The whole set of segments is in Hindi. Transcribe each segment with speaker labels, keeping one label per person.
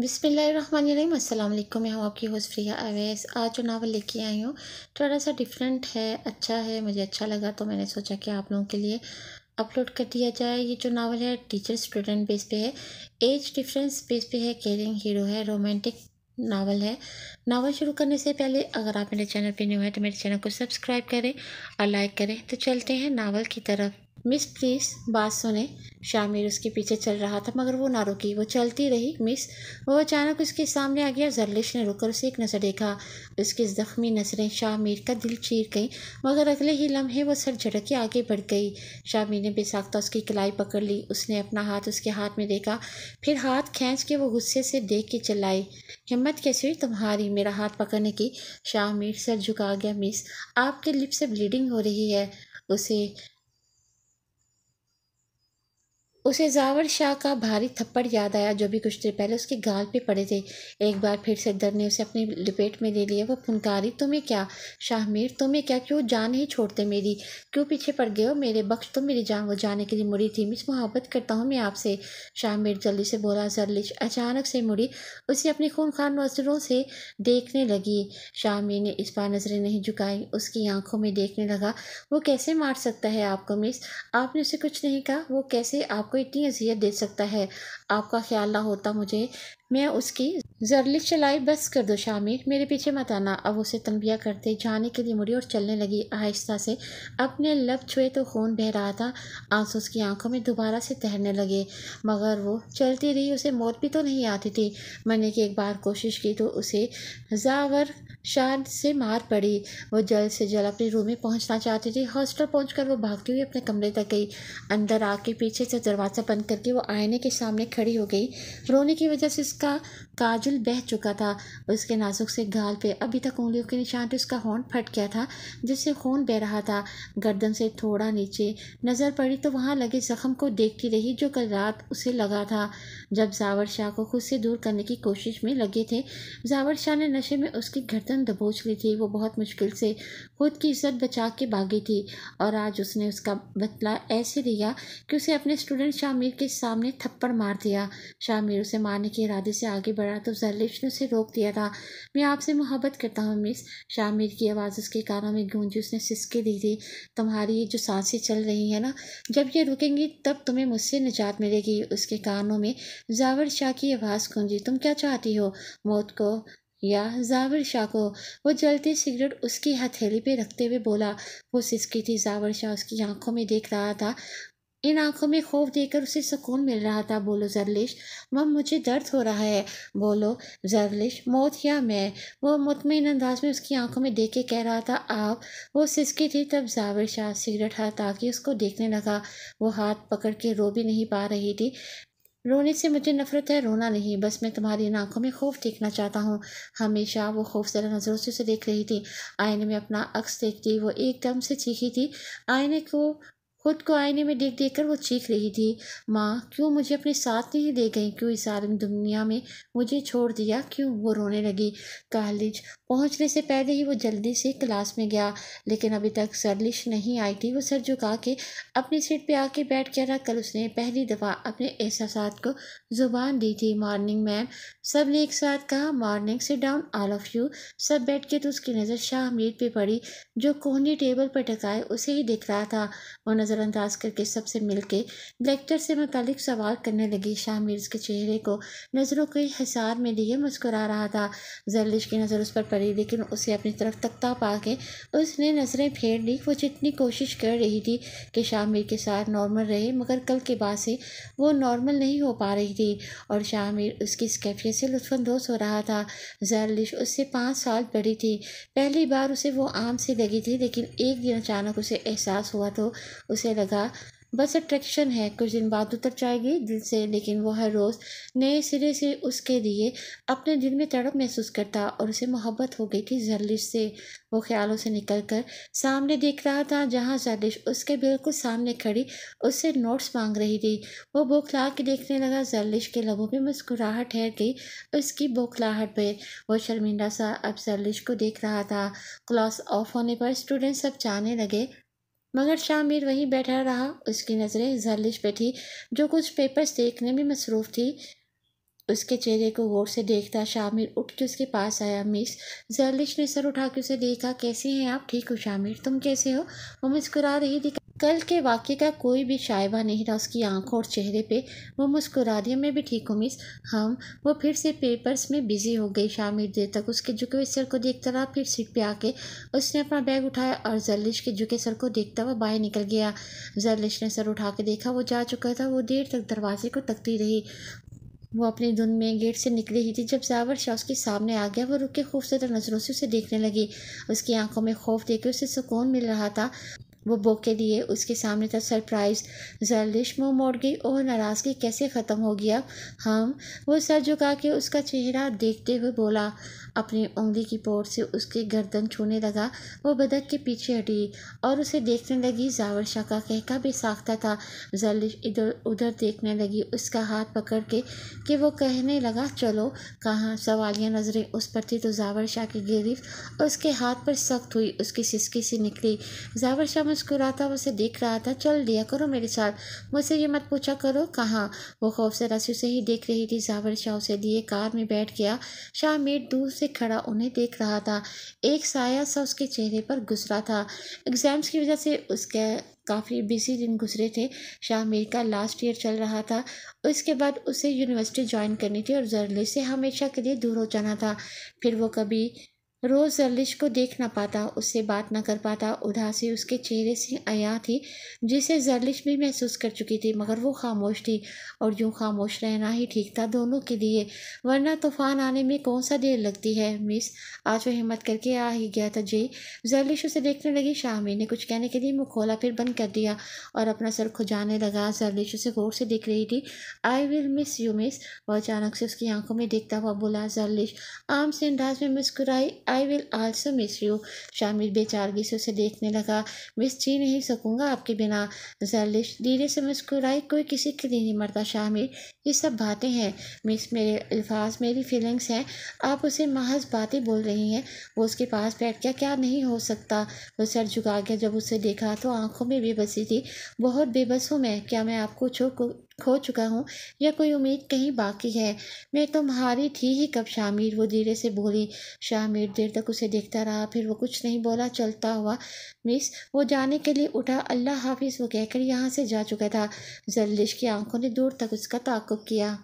Speaker 1: बिसमीम अल्लाम मैं हूँ आपकी होस्ट फ्रिया अवैस आज जो नावल लेके आई हूँ थोड़ा सा डिफरेंट है अच्छा है मुझे अच्छा लगा तो मैंने सोचा कि आप लोगों के लिए अपलोड कर दिया जाए ये जो नावल है टीचर स्टूडेंट बेस पे है एज डिफरेंस बेस पे है केयरिंग हीरो है रोमांटिक नावल है नावल शुरू करने से पहले अगर आप मेरे चैनल पर न्यू है तो मेरे चैनल को सब्सक्राइब करें और लाइक करें तो चलते हैं नावल की तरफ मिस प्लीज़ बात सुने शामिर उसके पीछे चल रहा था मगर वो ना रुकी वो चलती रही मिस वो अचानक उसके सामने आ गया जरलिश ने रुककर उसे एक नज़र देखा उसकी ज़ख्मी नज़रें शामिर का दिल चीर गई मगर अगले ही लम्हे वो सर झटक के आगे बढ़ गई शामिर ने बेसाख्ता उसकी कलाई पकड़ ली उसने अपना हाथ उसके हाथ में देखा फिर हाथ खींच के वो गुस्से से देख के चलाई हिम्मत कैसे हुई तुम्हारी मेरा हाथ पकड़ने की शामिर सर झुका गया मिस आपके लिप से ब्लीडिंग हो रही है उसे उसे जावर शाह का भारी थप्पड़ याद आया जो भी कुछ देर पहले उसके गाल पे पड़े थे एक बार फिर से दर ने उसे अपनी लपेट में ले लिया वो फुनकारी तुम्हें क्या शाह मीर तुम्हें क्या क्यों जान ही छोड़ते मेरी क्यों पीछे पड़ गए हो मेरे बख्श तुम तो मेरी जान वो जाने के लिए मुड़ी थी मिस मोहब्बत करता हूँ मैं आपसे शाह मीर जल्दी से बोला जरलिश अचानक से मुड़ी उसे अपनी खून खान नजरों से देखने लगी शाह मीर ने इस बार नजरें नहीं झुकाई उसकी आंखों में देखने लगा वो कैसे मार सकता है आपको मिस आपने उसे कुछ नहीं कहा वो कैसे आपको आपको इतनी अजियत दे सकता है आपका ख्याल ना होता मुझे मैं उसकी जरली चलाई बस कर दो शामिर मेरे पीछे मत आना अब उसे तंबिया करते जाने के लिए मुड़ी और चलने लगी आहिस्ता से अपने लब छुए तो खून बह रहा था आंसू उसकी आंखों में दोबारा से तैरने लगे मगर वो चलती रही उसे मौत भी तो नहीं आती थी मरने की एक बार कोशिश की तो उसे जावर शाद से मार पड़ी वो जल्द से जल्द अपने रूम में पहुंचना चाहती थी हॉस्टल कर वो भागती हुई अपने कमरे तक गई अंदर आके पीछे से दरवाज़ा बंद करके वो आईने के सामने खड़ी हो गई रोने की वजह से का काजल बह चुका था उसके नाजुक से गाल पे अभी तक उंगलियों के निशान पे उसका हॉर्न फट गया था जिससे खून बह रहा था गर्दन से थोड़ा नीचे नज़र पड़ी तो वहाँ लगे जख्म को देखती रही जो कल रात उसे लगा था जब जावर शाह को खुद से दूर करने की कोशिश में लगे थे जावर शाह ने नशे में उसकी गर्दन दबोच ली थी वो बहुत मुश्किल से खुद की इज्जत बचा के भागी थी और आज उसने उसका बदला ऐसे दिया कि उसे अपने स्टूडेंट शामिर के सामने थप्पड़ मार दिया शामिर उसे मारने के इरादे से आगे बढ़ ने उसे रोक दिया था मैं आपसे मोहब्बत करता हूँ मिस शामिर की आवाज़ उसके कानों में गूंजी उसने सिसके दी थी तुम्हारी जो सांसें चल रही हैं ना जब ये रुकेंगी तब तुम्हें मुझसे निजात मिलेगी उसके कानों में जावर शाह की आवाज़ गूंजी तुम क्या चाहती हो मौत को या जावर शाह को वो जलती सिगरेट उसकी हथेली पे रखते हुए बोला वो सिसकी थी जावर शाह उसकी आंखों में देख रहा था इन आंखों में खौफ देकर उसे सुकून मिल रहा था बोलो जरलिश मम मुझे दर्द हो रहा है बोलो जरलिश मौत या मैं वो मुतमिन अंदाज में उसकी आंखों में देख के कह रहा था आप वो सिसकी थी तब जाविर शाह सिगरेट हाथ ताकि उसको देखने लगा वो हाथ पकड़ के रो भी नहीं पा रही थी रोने से मुझे नफरत है रोना नहीं बस मैं तुम्हारी इन आंखों में खौफ देखना चाहता हूँ हमेशा वो खौफ ज़रा नज़रों से उसे देख रही थी आईने में अपना अक्स देखती वो एकदम से चीखी थी आईने को खुद को आईने में देख देख कर वो चीख रही थी माँ क्यों मुझे अपने साथ नहीं दे गई क्यों इस आलम दुनिया में मुझे छोड़ दिया क्यों वो रोने लगी कॉलेज पहुँचने से पहले ही वो जल्दी से क्लास में गया लेकिन अभी तक सरलिश नहीं आई थी वो सर झुका के अपनी सीट पे आके बैठ गया था कल उसने पहली दफ़ा अपने एहसास को ज़ुबान दी थी मॉर्निंग मैम सब ने एक साथ कहा मॉर्निंग से डाउन ऑल ऑफ यू सब बैठ के तो उसकी नज़र शाह अमीर पर पड़ी जो कोहनी टेबल पर टकाए उसे ही दिख रहा था वो नज़रअंदाज करके सबसे मिलके लेक्चर से मतलब सवाल करने लगी शाह मीर्ज के चेहरे को नज़रों के हिसार में लिए मुस्कुरा रहा था जरलिश की नज़र उस पर पड़ी लेकिन उसे अपनी तरफ तकता पा के उसने नज़रें फेर ली वो जितनी कोशिश कर रही थी कि शाह मीर के साथ नॉर्मल रहे मगर कल के बाद से वो नॉर्मल नहीं हो पा रही थी और शाह मीर उसकी इस कैफियत से लुफानंदोज़ हो रहा था जरलिश उससे पाँच साल बड़ी थी पहली बार उसे वो आम से लगी थी लेकिन एक दिन अचानक उसे एहसास हुआ तो उसे लगा बस अट्रैक्शन है कुछ दिन बाद उतर जाएगी दिल से लेकिन वो हर रोज़ नए सिरे से उसके लिए अपने दिल में तड़प महसूस करता और उसे मोहब्बत हो गई थी जर्लिश से वो ख्यालों से निकल कर सामने देख रहा था जहाँ जरलिश उसके बिल्कुल सामने खड़ी उससे नोट्स मांग रही थी वो बौखला के देखने लगा जर्लिश के लबों पर मुस्कुराहट ठहर गई उसकी बौखलाहट पर वो शर्मिंदा सा अब जर्लिश को देख रहा था क्लास ऑफ होने पर स्टूडेंट सब जाने लगे मगर शामिर वहीं बैठा रहा उसकी नज़रें जालिश पे थी जो कुछ पेपर्स देखने में मसरूफ़ थी उसके चेहरे को गौर से देखता शामिर उठ के उसके पास आया मिस जर्लिश ने सर उठा के उसे देखा कैसे हैं आप ठीक हो शामिर तुम कैसे हो वो मुस्कुरा रही थी कल के वाक्य का कोई भी शायबा नहीं था उसकी आंखों और चेहरे पे वो मुस्कुरा रही मैं भी ठीक हूँ मिस हम वो फिर से पेपर्स में बिजी हो गई शामिर देर तक उसके झुके हुए सर को देखता रहा फिर सीट पे आके उसने अपना बैग उठाया और जर्लिश के झुके सर को देखता हुआ बाहर निकल गया जर्लिश ने सर उठा के देखा वो जा चुका था वो देर तक दरवाजे को तकती रही वो अपनी धुन में गेट से निकली ही थी जब जावर शाह उसके सामने आ गया वो रुक के खूबसूरत नज़रों से उसे देखने लगी उसकी आंखों में खौफ देकर उसे सुकून मिल रहा था वो बोके दिए उसके सामने था सरप्राइज जर्लिश मुँह मोड़ गई और नाराज़गी कैसे ख़त्म हो गया हम वो सर झुका के उसका चेहरा देखते हुए बोला अपनी उंगली की पोर से उसके गर्दन छूने लगा वो बदक के पीछे हटी और उसे देखने लगी जावर शाह का कहका भी साखता था जलिश इधर उधर देखने लगी उसका हाथ पकड़ के कि वो कहने लगा चलो कहाँ सवालिया नज़रें उस पर थी तो जावर शाह की गिरफ्त उसके हाथ पर सख्त हुई उसकी सिसकी सी निकली जावर शाह मुस्कुराता उसे देख रहा था चल दिया करो मेरे साथ मुझसे ये मत पूछा करो कहाँ वो खौफ से रसी उसे ही देख रही थी जावर शाह उसे दिए कार में बैठ गया शाह मेट दूर से खड़ा उन्हें देख रहा था एक साया सा उसके चेहरे पर गुजरा था एग्ज़ाम्स की वजह से उसके काफ़ी बिजी दिन गुजरे थे शाह मेर का लास्ट ईयर चल रहा था उसके बाद उसे यूनिवर्सिटी ज्वाइन करनी थी और जर्नलिस्ट से हमेशा के लिए दूर हो जाना था फिर वो कभी रोज़ जर्लिश को देख ना पाता उससे बात ना कर पाता उदासी उसके चेहरे से आया थी जिसे जर्लिश भी महसूस कर चुकी थी मगर वो खामोश थी और यूँ खामोश रहना ही ठीक था दोनों के लिए वरना तूफान आने में कौन सा देर लगती है मिस आज वो हिम्मत करके आ ही गया था जी जर्लिश उसे देखने लगी शामी ने कुछ कहने के लिए मुँह खोला फिर बंद कर दिया और अपना सर खुजाने लगा जर्लिश उसे गौर से देख रही थी I will miss you miss वह अचानक से उसकी आंखों में देखता हुआ बोला जर्लिश आम से अंदाज में मुस्कुराई I will also miss you Shamir बेचारगी से उसे देखने लगा मिस जी नहीं सकूँगा आपके बिना जैलिश धीरे से मुस्कुराई कोई किसी के लिए नहीं मरता शामिर ये सब बातें हैं मिस मेरे अल्फाज मेरी फीलिंग्स हैं आप उसे महज बातें बोल रही हैं वो उसके पास बैठ गया क्या नहीं हो सकता वो सर झुका गया जब उसे देखा तो आंखों में बेबसी थी बहुत बेबस हूँ मैं क्या मैं आपको छो खो चुका हूँ या कोई उम्मीद कहीं बाकी है मैं तुम्हारी तो थी ही कब शामिर वो धीरे से बोली शामिर देर तक उसे देखता रहा फिर वो कुछ नहीं बोला चलता हुआ मिस वो जाने के लिए उठा अल्लाह हाफिज़ वो कहकर यहाँ से जा चुका था जल्लिश की आंखों ने दूर तक उसका ताकुब किया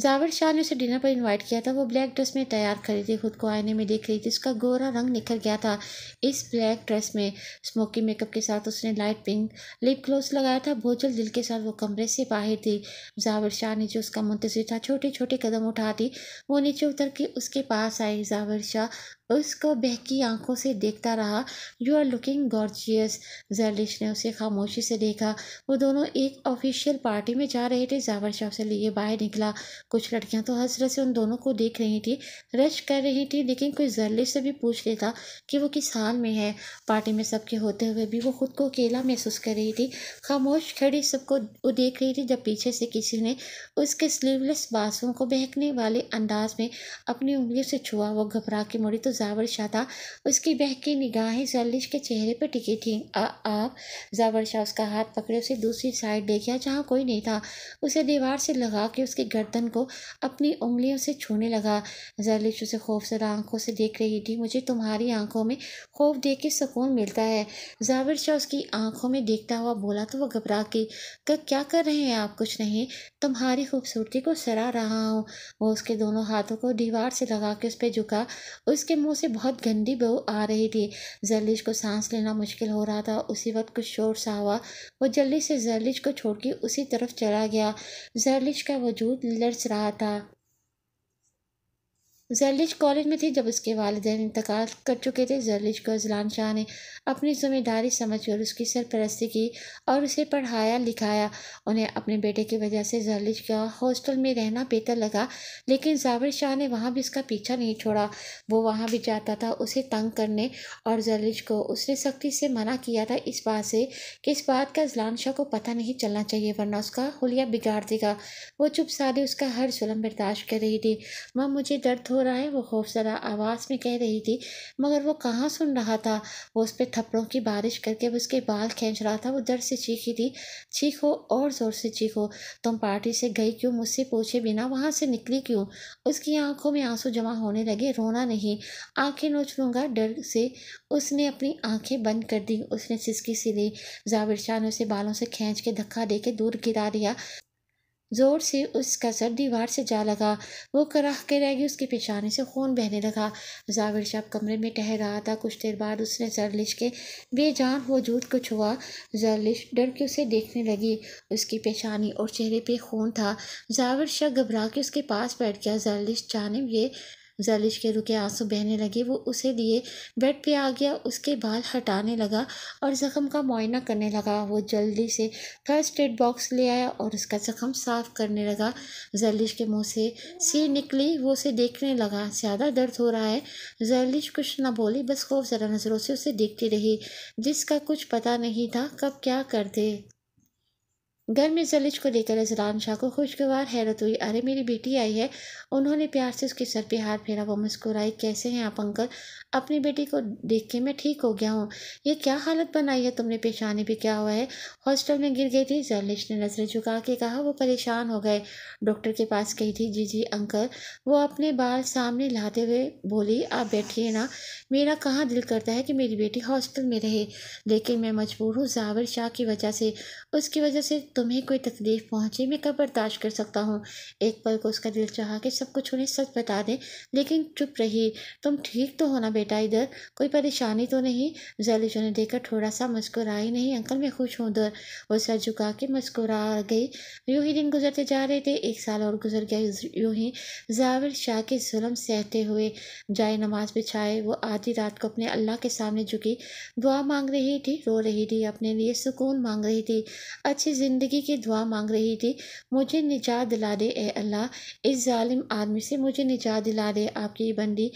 Speaker 1: जावर शाह ने उसे डिनर पर इनवाइट किया था वो ब्लैक ड्रेस में तैयार खड़ी थी खुद को आईने में देख रही थी उसका गोरा रंग निखर गया था इस ब्लैक ड्रेस में स्मोकी मेकअप के साथ उसने लाइट पिंक लिप ग्लोस लगाया था भोजल दिल के साथ वो कमरे से बाहर थी जावर शाह ने जो उसका मुंतजर था छोटे छोटे कदम उठा दी वो नीचे उतर के उसके पास आई जावर शाह उसको बहकी आंखों से देखता रहा you are looking gorgeous Jalish ने उसे खामोशी से देखा वो दोनों एक ऑफिशियल पार्टी में जा रहे थे जावर शाह से लिए बाहर निकला कुछ लड़कियां तो हसरत से उन दोनों को देख रही थी रश कर रही थी लेकिन कोई जैलिश से भी पूछ लेता कि वो किस हाल में है पार्टी में सबके होते हुए भी वो खुद को अकेला महसूस कर रही थी खामोश खड़ी सबको वो देख रही थी जब पीछे से किसी ने उसके स्लीवलेस बासों को बहकने वाले अंदाज में अपनी उंगली से छुआ वो घबरा के मुड़ी तो जावर शाह था उसकी बहकी निगाहें जलिश के चेहरे पर टिकी थी आ, आप जावर शाह उसका हाथ पकड़े उसे दूसरी साइड ले गया जहाँ कोई नहीं था उसे दीवार से लगा के उसकी गर्दन को अपनी उंगलियों से छूने लगा जलिश उसे खौफजदा आंखों से देख रही थी मुझे तुम्हारी आंखों में खौफ देख के सुकून मिलता है जावर शाह उसकी आंखों में देखता हुआ बोला तो वह घबरा के तो क्या कर रहे हैं आप कुछ नहीं तुम्हारी खूबसूरती को सरा रहा हूँ वो उसके दोनों हाथों को दीवार से लगा के उस पर झुका उसके मुँह मुंह से बहुत गंदी बहू आ रही थी जर्लिश को सांस लेना मुश्किल हो रहा था उसी वक्त कुछ शोर सा हुआ वो जल्दी से जर्लिश को छोड़ के उसी तरफ चला गया जर्लिश का वजूद लर्च रहा था जर्लिश कॉलेज में थी जब उसके वालदे इंतकाल कर चुके थे जर्लिश को अजलान शाह ने अपनी जिम्मेदारी समझकर उसकी सरपरस्ती की और उसे पढ़ाया लिखाया उन्हें अपने बेटे की वजह से जहलिज का हॉस्टल में रहना बेहतर लगा लेकिन जाविर शाह ने वहाँ भी उसका पीछा नहीं छोड़ा वो वहाँ भी जाता था उसे तंग करने और जहलिज को उसने सख्ती से मना किया था इस बात से कि इस बात का जलान शाह को पता नहीं चलना चाहिए वरना उसका हुलिया बिगाड़ देगा वो चुप सारी उसका हर जुलम बर्दाश्त कर रही थी माँ मुझे दर्द हो रहा है वो खौफजदा आवाज़ में कह रही थी मगर वो कहाँ सुन रहा था वो उस पर थप्पड़ों की बारिश करके उसके बाल खींच रहा था वो डर से चीखी थी चीखो और ज़ोर से चीखो तुम पार्टी से गई क्यों मुझसे पूछे बिना वहाँ से निकली क्यों उसकी आंखों में आंसू जमा होने लगे रोना नहीं आंखें नोच लूँगा डर से उसने अपनी आंखें बंद कर दी उसने सिसकी सी ली जाविर शाह ने उसे बालों से खींच के धक्का दे के दूर गिरा दिया जोर से उसका सर दीवार से जा लगा वो कराह के रह गई उसके पेशानी से खून बहने लगा जाविर शाह कमरे में टह रहा था कुछ देर बाद उसने जरलिश के बेजान वजूद को छुआ जरलिश डर के उसे देखने लगी उसकी पेशानी और चेहरे पे खून था जाविर शाह घबरा के उसके पास बैठ गया जरलिश जानब ये जालिश के रुके आंसू बहने लगे वो उसे दिए बेड पे आ गया उसके बाल हटाने लगा और ज़ख़म का मुआयना करने लगा वो जल्दी से फर्स्ट एड बॉक्स ले आया और उसका ज़ख़म साफ़ करने लगा जालिश के मुंह से सी निकली वो उसे देखने लगा ज़्यादा दर्द हो रहा है जालिश कुछ ना बोली बस खौफ ज़रा नज़रों से उसे देखती रही जिसका कुछ पता नहीं था कब क्या कर दे घर में जलिज को लेकर अजलान शाह को खुशगवार हैरत हुई अरे मेरी बेटी आई है उन्होंने प्यार से उसके सर पे हाथ फेरा वो मुस्कुराई कैसे हैं आप अंकल अपनी बेटी को देख के मैं ठीक हो गया हूँ ये क्या हालत बनाई है तुमने पेशानी भी क्या हुआ है हॉस्टल में गिर गई थी जर्लिश ने नजरें झुका के कहा वो परेशान हो गए डॉक्टर के पास गई थी जी जी अंकल वो अपने बाल सामने लाते हुए बोली आप बैठिए ना मेरा कहाँ दिल करता है कि मेरी बेटी हॉस्टल में रहे लेकिन मैं मजबूर हूँ जावर शाह की वजह से उसकी वजह से तुम्हें कोई तकलीफ पहुँचे मैं कब बर्दाश्त कर सकता हूँ एक पल को उसका दिल चाह के सब कुछ उन्हें सच बता दें लेकिन चुप रही तुम ठीक तो होना बेटा इधर कोई परेशानी तो नहीं जैलिशो ने देखा थोड़ा सा मुस्कुराई नहीं अंकल मैं खुश हूँ उधर वो सर झुका के मुस्कुरा गई यूँ ही दिन गुजरते जा रहे थे एक साल और गुजर गया यूँ ही जाविर शाह के जुलम सहते हुए जाए नमाज बिछाए वो आधी रात को अपने अल्लाह के सामने झुकी दुआ मांग रही थी रो रही थी अपने लिए सुकून मांग रही थी अच्छी ज़िंदगी की दुआ मांग रही थी मुझे निजात दिला दे ए अल्लाह इस जालिम आदमी से मुझे निजात दिला दे आपकी बंदी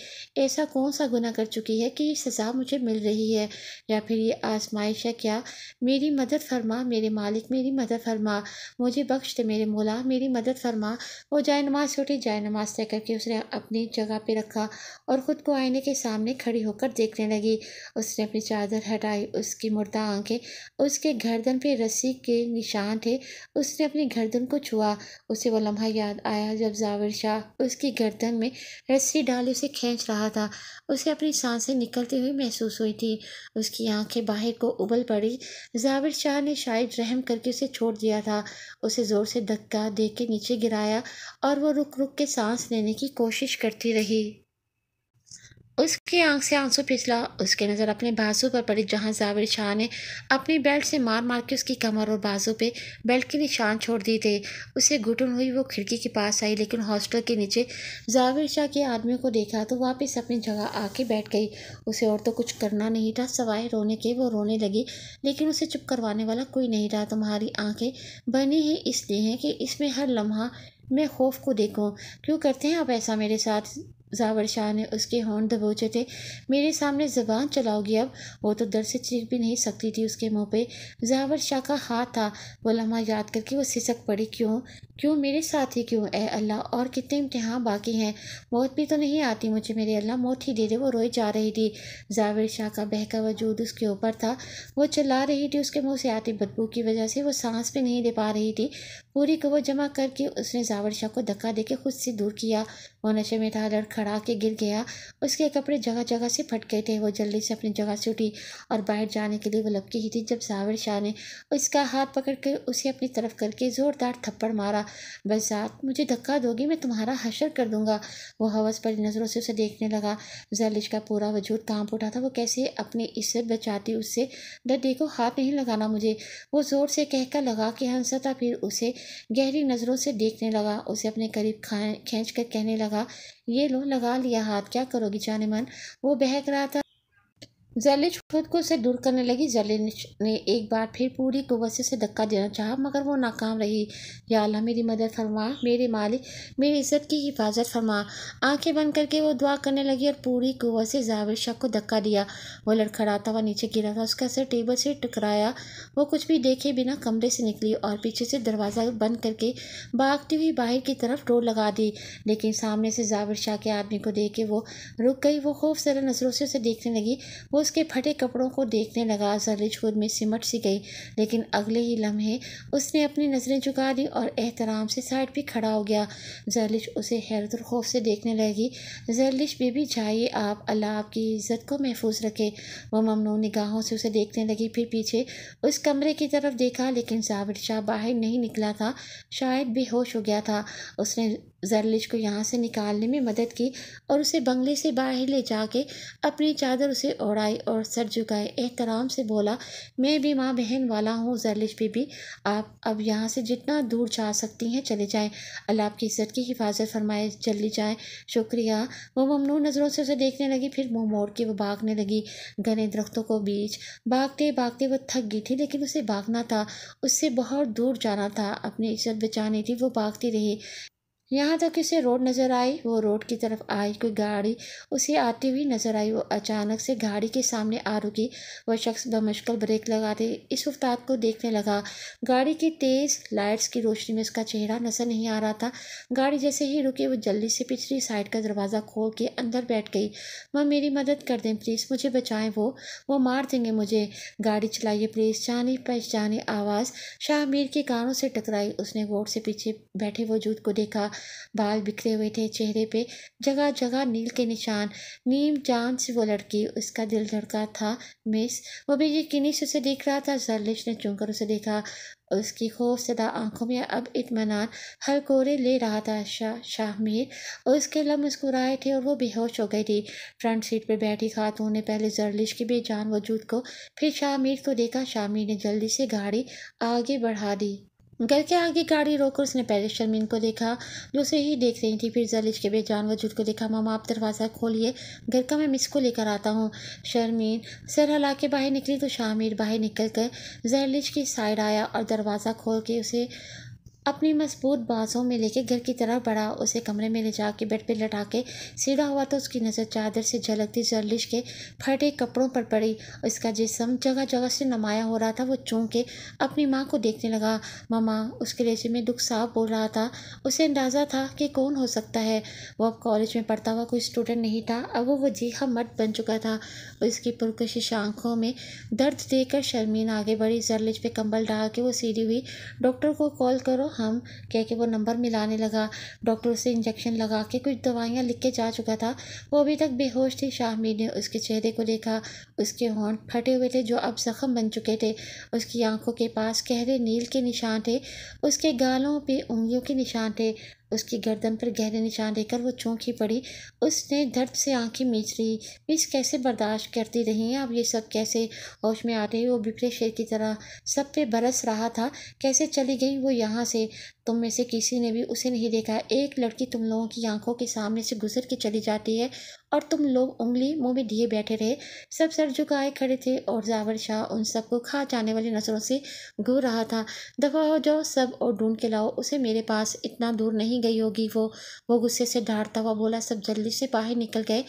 Speaker 1: ऐसा कौन सा गुना कर चुकी है कि सज़ा मुझे मिल रही है या फिर ये आजमाइश है क्या मेरी मदद फरमा मेरे मालिक मेरी मदद फरमा मुझे बख्श दे मेरे मोला मेरी मदद फरमा वो जाए नमाज से उठी जाए नमाज तय करके उसने अपनी जगह पर रखा और ख़ुद को आईने के सामने खड़ी होकर देखने लगी उसने अपनी चादर हटाई उसकी मुर्दा आंखें उसके गर्दन पर रस्सी के निशान थे उसने अपनी गर्दन को छुआ उसे वो लम्हा याद आया जब जावर शाह उसकी गर्दन में रस्सी डाली उसे खींच रहा था उसे अपनी सांसें निकलती हुई महसूस हुई थी उसकी आंखें बाहर को उबल पड़ी जाविर शाह ने शायद रहम करके उसे छोड़ दिया था उसे ज़ोर से धक्का दे के नीचे गिराया और वो रुक रुक के सांस लेने की कोशिश करती रही उसकी आंख से आंसू पिछला उसकी नज़र अपने बाजू पर पड़ी जहां जावेद शाह ने अपनी बेल्ट से मार मार के उसकी कमर और बाजू पे बेल्ट के निशान छोड़ दिए थे उसे घुटन हुई वो खिड़की के पास आई लेकिन हॉस्टल के नीचे जावेद शाह के आदमी को देखा तो वापस अपनी जगह आके बैठ गई उसे और तो कुछ करना नहीं था सवाए रोने के वो रोने लगी लेकिन उसे चुप करवाने वाला कोई नहीं रहा तुम्हारी आँखें बनी ही इसलिए हैं कि इसमें हर लम्हा मैं खौफ को देखूं क्यों करते हैं आप ऐसा मेरे साथ जावर शाह ने उसके हॉर्न दबोचे थे मेरे सामने जबान चलाओगी अब वो तो दर से चीख भी नहीं सकती थी उसके मुंह पे जावर शाह का हाथ था वो लम्हा याद करके वो सिसक पड़ी क्यों क्यों मेरे साथ ही क्यों ए अल्लाह और कितने इम्तहान बाकी हैं मौत भी तो नहीं आती मुझे मेरे अल्लाह मौत ही दे दे वो रोई जा रही थी जाविर शाह का बहका वजूद उसके ऊपर था वो चला रही थी उसके मुंह से आती बदबू की वजह से वो सांस भी नहीं दे पा रही थी पूरी कवो जमा करके उसने जावर शाह को धक्का के खुद से दूर किया वो नशे में था लड़खड़ा के गिर गया उसके कपड़े जगह जगह से फट गए थे वो जल्दी से अपनी जगह से उठी और बाहर जाने के लिए वो लपकी ही थी जब जाविर शाह ने उसका हाथ पकड़ कर उसे अपनी तरफ करके ज़ोरदार थप्पड़ मारा दूंगा बरसात मुझे धक्का दोगी मैं तुम्हारा हशर कर दूंगा वो हवस पर नज़रों से उसे देखने लगा जलिश का पूरा वजूद कांप उठा था वो कैसे अपनी इज्जत बचाती उससे डर को हाथ नहीं लगाना मुझे वो ज़ोर से कहकर लगा कि हंसता फिर उसे गहरी नज़रों से देखने लगा उसे अपने करीब खींच कर कहने लगा ये लो लगा लिया हाथ क्या करोगी जाने मन वो बहक रहा था जलिश खुद को उसे दूर करने लगी जलिश ने एक बार फिर पूरी कुवत से धक्का देना चाहा मगर वो नाकाम रही या अल्लाह मेरी मदद फरमा मेरे मालिक मेरी इज्जत की हिफाजत फरमा आंखें बंद करके वो दुआ करने लगी और पूरी कुवत से जाविर शाह को धक्का दिया वो लड़खड़ाता हुआ नीचे गिरा था उसका सिर टेबल से टकराया वो कुछ भी देखे बिना कमरे से निकली और पीछे से दरवाज़ा बंद करके भागती हुई बाहर की तरफ डोर लगा दी लेकिन सामने से जावर शाह के आदमी को देख के वो रुक गई वो खूब सरा नजरों से उसे देखने लगी वो उसके फटे कपड़ों को देखने लगा जर्रिज खुद में सिमट सी गई लेकिन अगले ही लम्हे उसने अपनी नज़रें झुका ली और एहतराम से साइड पर खड़ा हो गया जर्लिश उसे हैरत और खौफ से देखने लगी जर्लिश बेबी जाइए आप अल्लाह आपकी इज़्ज़त को महफूज रखे वह ममनू निगाहों से उसे देखने लगी फिर पीछे उस कमरे की तरफ देखा लेकिन साबिर शाह बाहर नहीं निकला था शायद बेहोश हो गया था उसने जरलिश को यहाँ से निकालने में मदद की और उसे बंगले से बाहर ले जाके अपनी चादर उसे ओढ़ाई और सर झुकाए एहतराम से बोला मैं भी माँ बहन वाला हूँ जरलिश बीबी आप अब यहाँ से जितना दूर जा सकती हैं चले जाएं अल्लाह आपकी इज्जत की हिफाजत फरमाए चली जाएँ शुक्रिया वो ममनू नज़रों से उसे देखने लगी फिर मुँह मोड़ के वो भागने लगी घने दरख्तों को बीच भागते भागते वो थक गई थी लेकिन उसे भागना था उससे बहुत दूर जाना था अपनी इज्जत बचानी थी वो भागती रही यहाँ तक उसे रोड नज़र आई वो रोड की तरफ आई कोई गाड़ी उसे आती हुई नज़र आई वो अचानक से गाड़ी के सामने आ रुकी वह शख्स बमुश्किल ब्रेक लगाते इस उफ्ताद को देखने लगा गाड़ी की तेज़ लाइट्स की रोशनी में उसका चेहरा नज़र नहीं आ रहा था गाड़ी जैसे ही रुकी वो जल्दी से पिछली साइड का दरवाज़ा खोल के अंदर बैठ गई वह मेरी मदद कर दें प्लीज़ मुझे बचाएँ वो वो मार देंगे मुझे गाड़ी चलाइए प्लीज़ जानी पहचानी आवाज़ शाह मीर के कानों से टकराई उसने वोट से पीछे बैठे वजूद को देखा बाल बिखरे हुए थे चेहरे पे जगह जगह नील के निशान नीम चांद से वो लड़की उसका दिल धड़का था मिस वो भी यकीनी से उसे देख रहा था जरलिश ने चुनकर उसे देखा उसकी खौफसदा आंखों में अब इतमान हर कोरे ले रहा था शाह शाह और उसके लम मुस्कुराए थे और वो बेहोश हो गई थी फ्रंट सीट पर बैठी खातून ने पहले जरलिश की बेजान वजूद को फिर शाह मीर को देखा शाह मीर ने जल्दी से गाड़ी आगे बढ़ा दी घर के आगे गाड़ी रोककर उसने पहले शर्मिन को देखा जो उसे ही देख रही थी फिर जलिश के बेजान वजूद को देखा मामा आप दरवाज़ा खोलिए घर का मैं मिस को लेकर आता हूँ शर्मिन सर हला के बाहर निकली तो शामिर बाहर निकल कर जलिश की साइड आया और दरवाज़ा खोल के उसे अपनी मजबूत बाँसों में लेके घर की तरफ बढ़ा उसे कमरे में ले जाके बेड पे लटा के सीधा हुआ तो उसकी नज़र चादर से झलकती जर्लिश के फटे कपड़ों पर पड़ी उसका जिसम जगह जगह से नमाया हो रहा था वो चौंक के अपनी माँ को देखने लगा मामा उसके लेजे में दुख साफ बोल रहा था उसे अंदाज़ा था कि कौन हो सकता है वो अब कॉलेज में पढ़ता हुआ कोई स्टूडेंट नहीं था अब वो वजीहा मर्द बन चुका था उसकी पुरकशिश आँखों में दर्द देकर शर्मीन आगे बढ़ी जर्लिश पे कंबल डाल के वो सीढ़ी हुई डॉक्टर को कॉल करो हम क्या कि वो नंबर मिलाने लगा डॉक्टर उसे इंजेक्शन लगा के कुछ दवाइयाँ लिख के जा चुका था वो अभी तक बेहोश थी मीर ने उसके चेहरे को देखा उसके होंठ फटे हुए थे जो अब जख्म बन चुके थे उसकी आंखों के पास गहरे नील के निशान थे उसके गालों पे उंगलियों के निशान थे उसकी गर्दन पर गहरे निशान देकर वो चौंक ही पड़ी उसने दर्द से आंखें मीच ली मिस कैसे बर्दाश्त करती रही अब ये सब कैसे होश में आ रही वो बिखरे शेर की तरह सब पे बरस रहा था कैसे चली गई वो यहाँ से तुम में से किसी ने भी उसे नहीं देखा एक लड़की तुम लोगों की आंखों के सामने से गुजर के चली जाती है और तुम लोग उंगली मुंह में दिए बैठे रहे सब सर झुकाए खड़े थे और जावर शाह उन सबको खा जाने वाली नज़रों से घूर रहा था दफा हो जाओ सब और ढूंढ के लाओ उसे मेरे पास इतना दूर नहीं गई होगी वो वो गुस्से से डांटता हुआ बोला सब जल्दी से बाहर निकल गए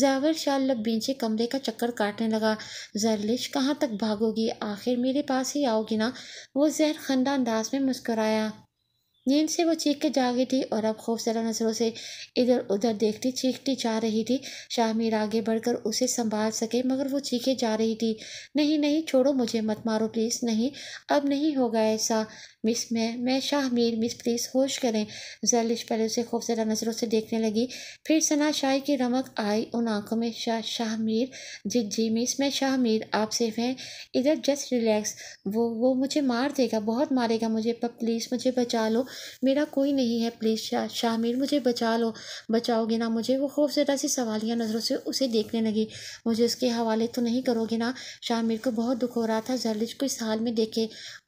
Speaker 1: जावर शाह लब बीचे कमरे का चक्कर काटने लगा जरलिश कहाँ तक भागोगी आखिर मेरे पास ही आओगी ना वो जहर खंदा अंदाज में मुस्कराया नींद से वो चीख के जागी थी और अब खौफजदा नज़रों से इधर उधर देखती चीखती जा रही थी शाहमीर आगे बढ़कर उसे संभाल सके मगर वो चीखे जा रही थी नहीं नहीं छोड़ो मुझे मत मारो प्लीज़ नहीं अब नहीं होगा ऐसा มิส મે મે શાહમીર มิส प्लीज होश કરે ઝેલિશ પર ઉસે ખુબસેતર નઝરો સે દેખને લગી ફિર सना શાય કી રમક આઈ ઉન આંખો મે શાહ શાહમીર જી જી มิส મે શાહમીર આપ સે હે ઇધર જસ્ટ રિલેક્સ વો વો મુજે માર દેગા બહોત मारेગા મુજે પ્લીઝ મુજે બચા લો મેરા કોઈ નહીં હે પ્લીઝ શાહમીર મુજે બચા લો બચાયોગે ના મુજે વો ખુબસેતરસી સવાલિયા નઝરો સે ઉસે દેખને લગી મુજે اسકે હાવ アレ તો નહીં કરોગે ના શાહમીર કો બહોત દુખ હો રહા થા ઝેલિશ કો સાલ મે દેખે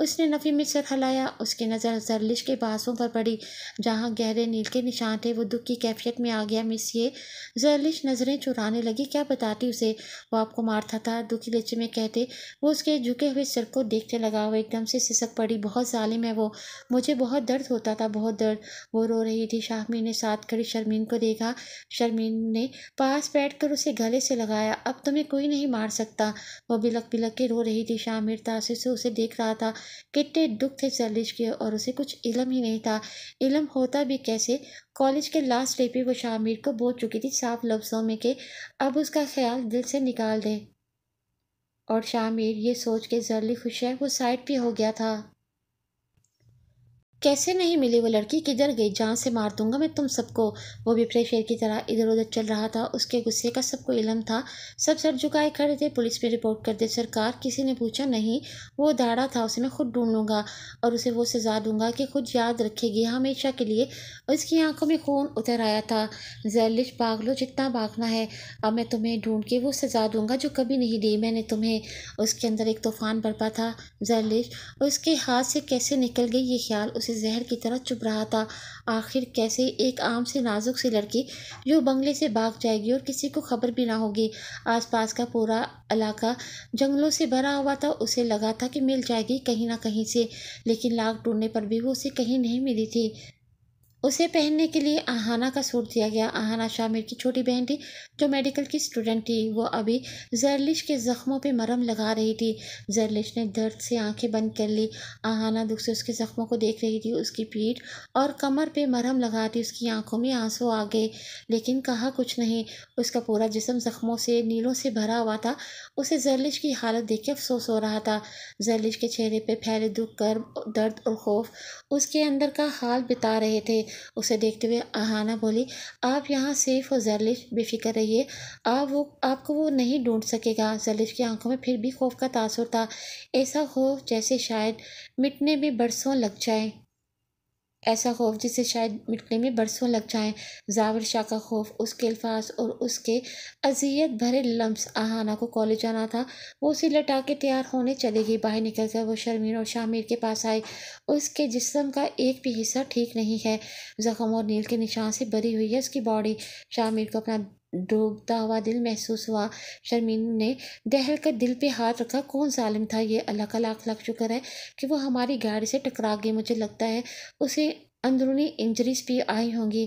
Speaker 1: ઉસને નફી મિશ્ર હલાયા गया उसकी नज़र जरलिश के बाँसों पर पड़ी जहाँ गहरे नील के निशान थे वो दुख की कैफियत में आ गया मिस ये जरलिश नज़रें चुराने लगी क्या बताती उसे वो आपको मारता था दुखी लच्चे में कहते वो उसके झुके हुए सिर को देखते लगा हुआ एकदम से सिसक पड़ी बहुत ालिम है वो मुझे बहुत दर्द होता था बहुत दर्द वो रो रही थी शाहमीन ने साथ खड़ी शर्मीन को देखा शर्मीन ने पास बैठकर उसे गले से लगाया अब तुम्हें कोई नहीं मार सकता वो बिलक बिलक के रो रही थी शामिर तासी से उसे देख रहा था कितने दुख थे कॉलेज किया और उसे कुछ इलम ही नहीं था इलम होता भी कैसे कॉलेज के लास्ट डे पर वो शामिर को बोल चुकी थी साफ लफ्ज़ों में कि अब उसका ख्याल दिल से निकाल दें और शामिर ये सोच के जरली खुश है वो साइड पे हो गया था कैसे नहीं मिली वो लड़की किधर गई जहाँ से मार दूंगा मैं तुम सबको वो बिपरे शेर की तरह इधर उधर चल रहा था उसके गुस्से का सबको इलम था सब सर झुकाए खड़े थे पुलिस पे रिपोर्ट कर दे सरकार किसी ने पूछा नहीं वो दाड़ा था उसे मैं खुद ढूंढ लूँगा और उसे वो सजा दूंगा कि खुद याद रखेगी हमेशा के लिए उसकी आँखों आंखों में खून उतर आया था जैलिश भाग लो जितना भागना है अब मैं तुम्हें ढूंढ के वो सजा दूंगा जो कभी नहीं दी मैंने तुम्हें उसके अंदर एक तूफान बरपा था जैलिश उसके हाथ से कैसे निकल गई ये ख्याल उसे उसे जहर की तरह चुप रहा था आखिर कैसे एक आम से नाजुक सी लड़की जो बंगले से भाग जाएगी और किसी को खबर भी ना होगी आसपास का पूरा इलाका जंगलों से भरा हुआ था उसे लगा था कि मिल जाएगी कहीं ना कहीं से लेकिन लाख टूटने पर भी वो उसे कहीं नहीं मिली थी उसे पहनने के लिए आहाना का सूट दिया गया आहाना शामिर की छोटी बहन थी जो मेडिकल की स्टूडेंट थी वो अभी जरलिश के ज़ख्मों पे मरम लगा रही थी जरलिश ने दर्द से आंखें बंद कर ली आहाना दुख से उसके ज़ख्मों को देख रही थी उसकी पीठ और कमर पे मरम लगा थी उसकी आंखों में आंसू आ गए लेकिन कहा कुछ नहीं उसका पूरा जिसम ज़ख्मों से नीलों से भरा हुआ था उसे जरलिश की हालत देख के अफसोस हो रहा था जरलिश के चेहरे पर फैले दुख कर दर्द और खौफ उसके अंदर का हाल बिता रहे थे उसे देखते हुए आहाना बोली आप यहाँ सेफ और जरलिफ बेफिक्र रहिए आप वो आपको वो नहीं ढूंढ सकेगा जरलिफ की आंखों में फिर भी खौफ का तासुर था ऐसा हो जैसे शायद मिटने में बरसों लग जाए ऐसा खौफ जिसे शायद मिटने में बरसों लग जाएं जावर शाह का खौफ उसके अल्फाज और उसके अजियत भरे लम्स आहाना को कॉलेज जाना था वो उसे लटा के तैयार होने चले गई बाहर निकल कर वो शर्मीन और शामिर के पास आए उसके जिसम का एक भी हिस्सा ठीक नहीं है ज़ख्म और नील के निशान से भरी हुई है उसकी बॉडी शामिर को अपना डूबता हुआ दिल महसूस हुआ शर्मीन ने दहल कर दिल पे हाथ रखा कौन जालिम था ये अल्लाह का लाख लाख शुक्र है कि वो हमारी गाड़ी से टकरा गई मुझे लगता है उसे अंदरूनी इंजरीज भी आई होंगी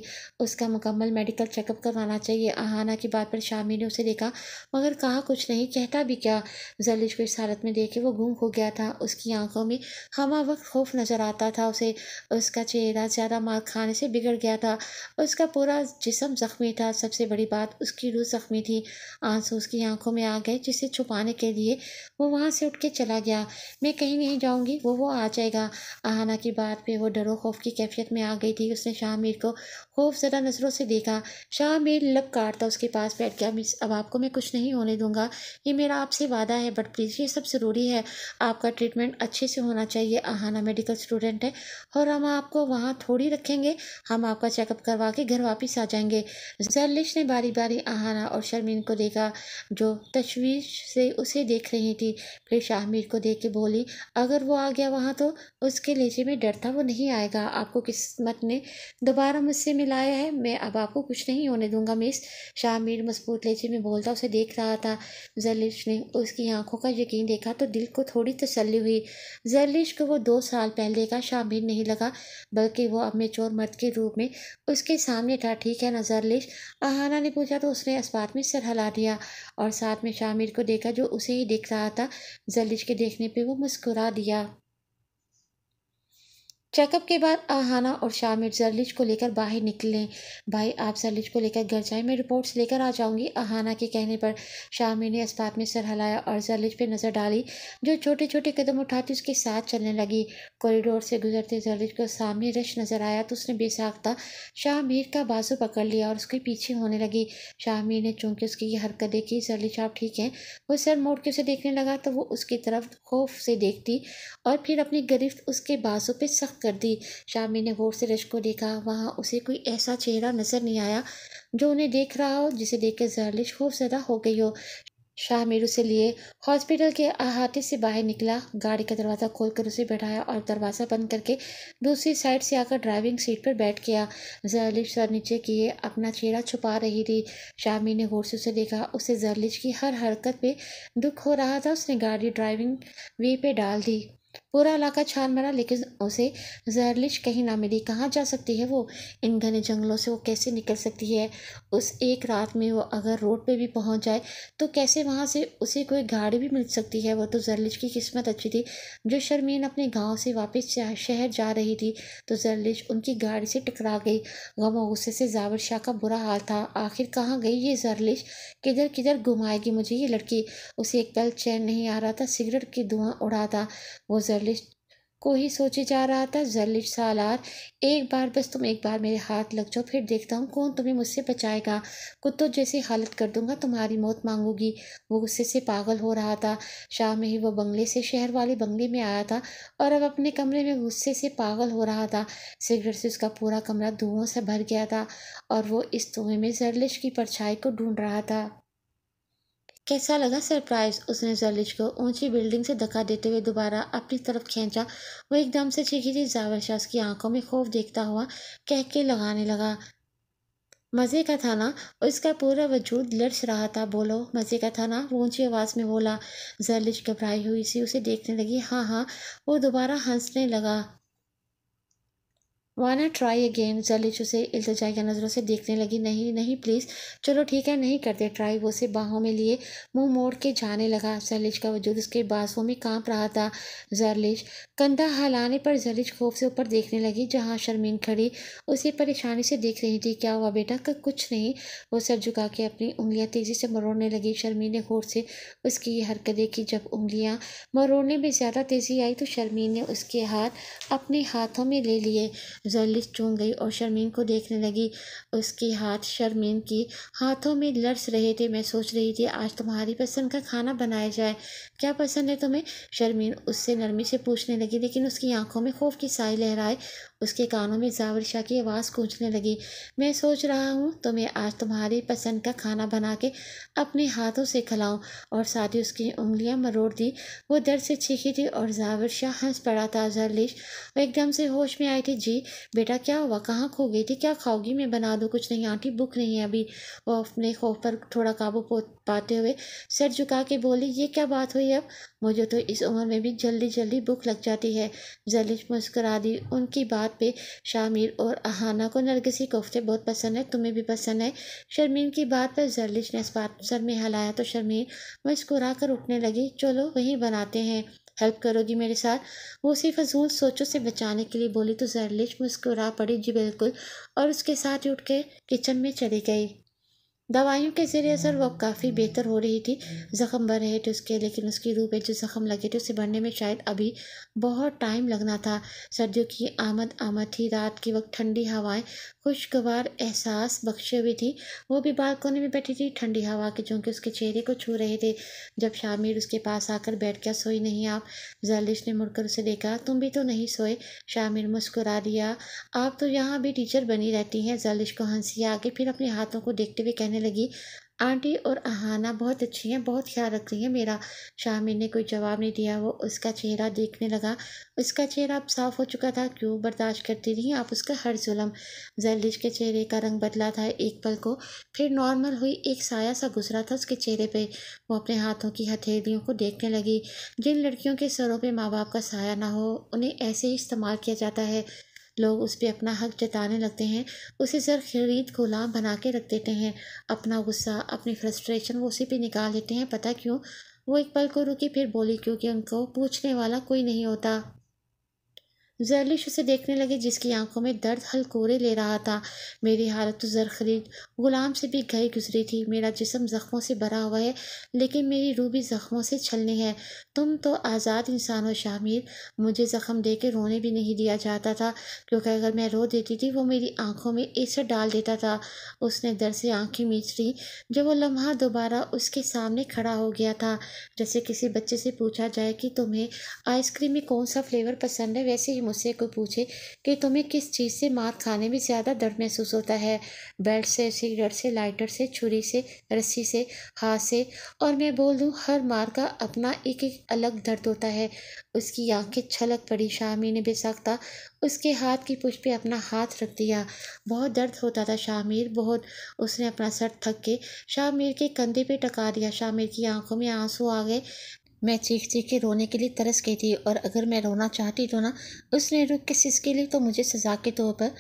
Speaker 1: उसका मुकम्मल मेडिकल चेकअप करवाना चाहिए आहाना की बात पर शामी ने उसे देखा मगर कहा कुछ नहीं कहता भी क्या जलिश को इस हालत में देखे वो गुम हो गया था उसकी आंखों में हमा वक्त खौफ नज़र आता था उसे उसका चेहरा ज़्यादा मार खाने से बिगड़ गया था उसका पूरा जिसम ज़ख्मी था सबसे बड़ी बात उसकी रूह ज़ख्मी थी आंसू उसकी आंखों में आ गए जिसे छुपाने के लिए वो वहाँ से उठ के चला गया मैं कहीं नहीं जाऊँगी वो वो आ जाएगा आहाना की बात पर वो डरो खौफ की कैफियत में आ गई थी उसने शाह को खूब ज़दा नज़रों से देखा शाह मेरी काट काटता उसके पास बैठ गया मिस अब आपको मैं कुछ नहीं होने दूंगा ये मेरा आपसे वादा है बट प्लीज़ ये सब ज़रूरी है आपका ट्रीटमेंट अच्छे से होना चाहिए आहाना मेडिकल स्टूडेंट है और हम आपको वहाँ थोड़ी रखेंगे हम आपका चेकअप करवा के घर वापस आ जाएंगे जैलिश ने बारी बारी आहाना और शर्मीन को देखा जो तशवीश से उसे देख रही थी फिर शाह मीर को देख के बोली अगर वो आ गया वहाँ तो उसके लेजे में डर था वो नहीं आएगा आपको किस्मत ने दोबारा मुझसे लाया है मैं अब आपको कुछ नहीं होने दूंगा मिस शाह मीर मजबूत लेचे में बोलता उसे देख रहा था जरलिश ने उसकी आंखों का यकीन देखा तो दिल को थोड़ी तसली हुई जरलिश को वो दो साल पहले का शाह मीर नहीं लगा बल्कि वो अब चोर मर्द के रूप में उसके सामने था ठीक है ना जरलिश आहाना ने पूछा तो उसने इस्पात में सर हिला दिया और साथ में शाह मीर को देखा जो उसे ही देख रहा था जरलिश के देखने पर वो मुस्कुरा दिया चेकअप के बाद आहाना और शामिर जरलिज को लेकर बाहर निकलें भाई आप जरलिज को लेकर घर जाए मैं रिपोर्ट्स लेकर आ जाऊंगी आहाना के कहने पर शामिर ने अस्पताल में सर हिलाया और जरलिज पे नज़र डाली जो छोटे छोटे कदम उठाती उसके साथ चलने लगी कॉरिडोर से गुजरते जरलिज को सामने रश नज़र आया तो उसने बेसाख्ता शाहमीर का बाजू पकड़ लिया और उसके पीछे होने लगी शाहमीर ने चूंकि उसकी ये हरकत देखी जरलिज आप ठीक हैं वो सर मोड़ के उसे देखने लगा तो वो उसकी तरफ खौफ से देखती और फिर अपनी गिरफ्त उसके बाजू पर सख्त कर दी शामी ने गौर से रश को देखा वहाँ उसे कोई ऐसा चेहरा नज़र नहीं आया जो उन्हें देख रहा हो जिसे देख कर खूब ज़्यादा हो गई हो शामिर उसे लिए हॉस्पिटल के अहाते से बाहर निकला गाड़ी का दरवाज़ा खोलकर उसे बैठाया और दरवाज़ा बंद करके दूसरी साइड से आकर ड्राइविंग सीट पर बैठ गया जरलिश सर नीचे किए अपना चेहरा छुपा रही थी शामी ने गौर से उसे देखा उसे जरलिश की हर हरकत पे दुख हो रहा था उसने गाड़ी ड्राइविंग वे पे डाल दी पूरा इलाका छान मरा लेकिन उसे जहरलिश कहीं ना मिली कहाँ जा सकती है वो इन घने जंगलों से वो कैसे निकल सकती है उस एक रात में वो अगर रोड पे भी पहुँच जाए तो कैसे वहाँ से उसे कोई गाड़ी भी मिल सकती है वो तो जरलिश की किस्मत अच्छी थी जो शर्मीन अपने गाँव से वापस शहर जा रही थी तो जहरलिश उनकी गाड़ी से टकरा गई गम गुस्से से जावर शाह का बुरा हाल था आखिर कहाँ गई ये जरलिश किधर किधर घुमाएगी मुझे ये लड़की उसे एक पल चैन नहीं आ रहा था सिगरेट की धुआं उड़ा था वो जर जर्लिस्ट को ही सोचे जा रहा था जर्लिश सालार एक बार बस तुम एक बार मेरे हाथ लग जाओ फिर देखता हूँ कौन तुम्हें मुझसे बचाएगा कुत्तों जैसी हालत कर दूंगा तुम्हारी मौत मांगूंगी वो गुस्से से पागल हो रहा था शाम में ही वो बंगले से शहर वाले बंगले में आया था और अब अपने कमरे में गुस्से से पागल हो रहा था सिगरेट से उसका पूरा कमरा धुओं से भर गया था और वो इस धुएँ में जर्लिश की परछाई को ढूंढ रहा था कैसा लगा सरप्राइज उसने जर्लिज को ऊंची बिल्डिंग से धक्का देते हुए दोबारा अपनी तरफ खींचा वो एकदम से छिखी थी जावर शाह की आंखों में खौफ देखता हुआ कह के लगाने लगा मज़े का था ना उसका पूरा वजूद लड़स रहा था बोलो मज़े का था ना वो ऊंची आवाज़ में बोला जर्लिज घबराई हुई सी उसे देखने लगी हाँ हाँ वो दोबारा हंसने लगा वाना ट्राई अगेन जलिच उसे इल्तजा की नज़रों से देखने लगी नहीं नहीं प्लीज़ चलो ठीक है नहीं करते ट्राई वो उसे बाहों में लिए मुंह मोड़ के जाने लगा जलिच का वजूद उसके बाँसों में कांप रहा था जरलिच कंधा हलाने पर जलिच खौफ से ऊपर देखने लगी जहाँ शर्मीन खड़ी उसे परेशानी से देख रही थी क्या हुआ बेटा कुछ नहीं वो सर झुका के अपनी उंगलियाँ तेज़ी से मरोड़ने लगी शर्मीन ने गौर से उसकी ये हरकत देखी जब उंगलियाँ मरोड़ने में ज़्यादा तेज़ी आई तो शर्मीन ने उसके हाथ अपने हाथों में ले लिए जलिस चूम गई और शर्मीन को देखने लगी उसके हाथ शर्मीन की हाथों में लड़स रहे थे मैं सोच रही थी आज तुम्हारी पसंद का खाना बनाया जाए क्या पसंद है तुम्हें शर्मीन उससे नरमी से पूछने लगी लेकिन उसकी आंखों में खौफ की साई लहराए उसके कानों में जावर शाह की आवाज़ गूंजने लगी मैं सोच रहा हूँ तुम्हें मैं आज तुम्हारी पसंद का खाना बना के अपने हाथों से खिलाऊँ और साथ ही उसकी उंगलियाँ मरोड़ दी वो दर से छीखी थी और जावर शाह हंस पड़ा था जरलिश वो एकदम से होश में आई थी जी बेटा क्या हुआ कहाँ खो गई थी क्या खाओगी मैं बना दूँ कुछ नहीं आंटी भूख नहीं है अभी वो अपने खौफ पर थोड़ा काबू पो पाते हुए सर झुका के बोली ये क्या बात हुई अब मुझे तो इस उम्र में भी जल्दी जल्दी भूख लग जाती है जलिश मुस्करा दी उनकी बात पे शामिर और अहाना को नरगसी कोफ्ते बहुत पसंद है तुम्हें भी पसंद है शर्मीन की बात पर जलिश ने बात सर में हिलाया तो शर्मीन मुस्कुरा कर उठने लगी चलो वहीं बनाते हैं हेल्प करोगी मेरे साथ वो उसी फजूल सोचों से बचाने के लिए बोली तो जरलिश मुस्कुरा पड़ी जी बिल्कुल और उसके साथ उठ के किचन में चली गई दवाइयों के ज़रिए असर वो काफ़ी बेहतर हो रही थी ज़ख़म भर रहे थे उसके लेकिन उसकी रूप पे जो ज़ख़म लगे थे उसे भरने में शायद अभी बहुत टाइम लगना था सर्दियों की आमद आमद थी रात के वक्त ठंडी हवाएं खुशगवार एहसास बख्शे हुई थी वो भी बालकोनी में बैठी थी ठंडी हवा के चूँकि उसके चेहरे को छू रहे थे जब शामिर उसके पास आकर बैठ गया सोई नहीं आप जैलिश ने मुड़कर उसे देखा तुम भी तो नहीं सोए शामिर मुस्कुरा दिया आप तो यहाँ भी टीचर बनी रहती हैं जैलिश को हंसी आगे फिर अपने हाथों को देखते हुए कहने लगी आंटी और अहाना बहुत अच्छी हैं बहुत ख्याल रख रही हैं मेरा शामिर ने कोई जवाब नहीं दिया वो उसका चेहरा देखने लगा उसका चेहरा अब साफ हो चुका था क्यों बर्दाश्त करती रही आप उसका हर जुलम जल्लिश के चेहरे का रंग बदला था एक पल को फिर नॉर्मल हुई एक साया सा गुजरा था उसके चेहरे पे वो अपने हाथों की हथेलियों को देखने लगी जिन लड़कियों के सरों पर माँ बाप का साया ना हो उन्हें ऐसे ही इस्तेमाल किया जाता है लोग उस पर अपना हक जताने लगते हैं उसे सर खरीद गुलाम बना के रख देते हैं अपना गुस्सा अपनी फ्रस्ट्रेशन वो उसी पर निकाल देते हैं पता क्यों वो एक पल को रुकी फिर बोली क्योंकि उनको पूछने वाला कोई नहीं होता जरलिश उसे देखने लगे जिसकी आंखों में दर्द हलकोरे ले रहा था मेरी हालत तो जरखरीद गुलाम से भी गई गुजरी थी मेरा जिसम ज़ख्मों से भरा हुआ है लेकिन मेरी रूह भी ज़ख्मों से छलनी है तुम तो आज़ाद इंसान हो शामिर मुझे ज़ख्म दे के रोने भी नहीं दिया जाता था क्योंकि अगर मैं रो देती थी वो मेरी आंखों में ऐसा डाल देता था उसने दर से आँखें मीच ली जब वो लम्हा दोबारा उसके सामने खड़ा हो गया था जैसे किसी बच्चे से पूछा जाए कि तुम्हें आइसक्रीम में कौन सा फ्लेवर पसंद है वैसे ही मुझसे कोई पूछे कि तुम्हें किस चीज़ से मात खाने में ज़्यादा दर्द महसूस होता है बेल्ट से सिगरेट से लाइटर से छुरी से रस्सी से हाथ से और मैं बोल दूँ हर मार का अपना एक एक अलग दर्द होता है उसकी आंखें छलक पड़ी शामी ने बेसाखता उसके हाथ की पुछ पे अपना हाथ रख दिया बहुत दर्द होता था शामिर बहुत उसने अपना सर थक के शामिर के कंधे पे टका दिया शामिर की आंखों में आंसू आ गए मैं चीख चीख के रोने के लिए तरस गई थी और अगर मैं रोना चाहती तो ना उसने रुक के सिसके लिए तो मुझे सजा के तौर पर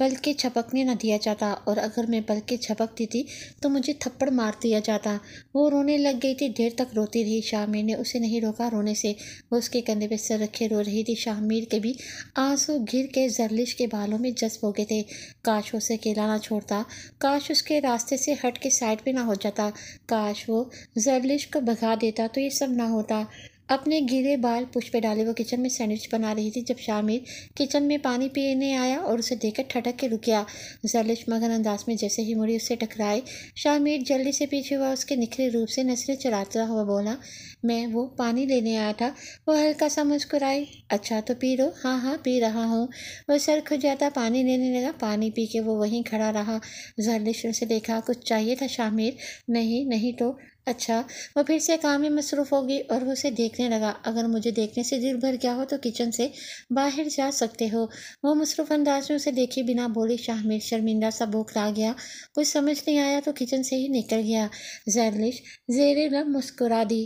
Speaker 1: बल्कि छपकने न दिया जाता और अगर मैं बल्कि छपकती थी तो मुझे थप्पड़ मार दिया जाता वो रोने लग गई थी देर तक रोती रही शामिर ने उसे नहीं रोका रोने से वो उसके कंधे पर सर रखे रो रही थी शामिर के भी आंसू घिर के जरलिश के बालों में जज्ब हो गए थे काश उसे अकेला ना छोड़ता काश उसके रास्ते से हट के साइड पर ना हो जाता काश वो जरलिश को भगा देता तो ये सब ना होता अपने गीले बाल पुष्पे डाले वो किचन में सैंडविच बना रही थी जब शामिर किचन में पानी पीने आया और उसे देखकर ठटक के रुक गया जलिश मगन अंदाज में जैसे ही मुड़ी उससे टकराई शामिर जल्दी से पीछे हुआ उसके निखरे रूप से नसरें चलाता हुआ बोला मैं वो पानी लेने आया था वो हल्का सा मुस्कुराई अच्छा तो पी लो हाँ हाँ पी रहा हूँ वो सर खुद जाता पानी लेने लगा पानी पी के वो वहीं खड़ा रहा जहलिश उसे देखा कुछ चाहिए था शामिर नहीं नहीं तो अच्छा वह फिर से काम में मसरूफ़ होगी और वो उसे देखने लगा अगर मुझे देखने से दिल भर गया हो तो किचन से बाहर जा सकते हो वो मसरूफ़ अंदाज में उसे देखे बिना बोली शाहमीर शर्मिंदा सा भूख ला गया कुछ समझ नहीं आया तो किचन से ही निकल गया जैलिश जेरे लब मुस्कुरा दी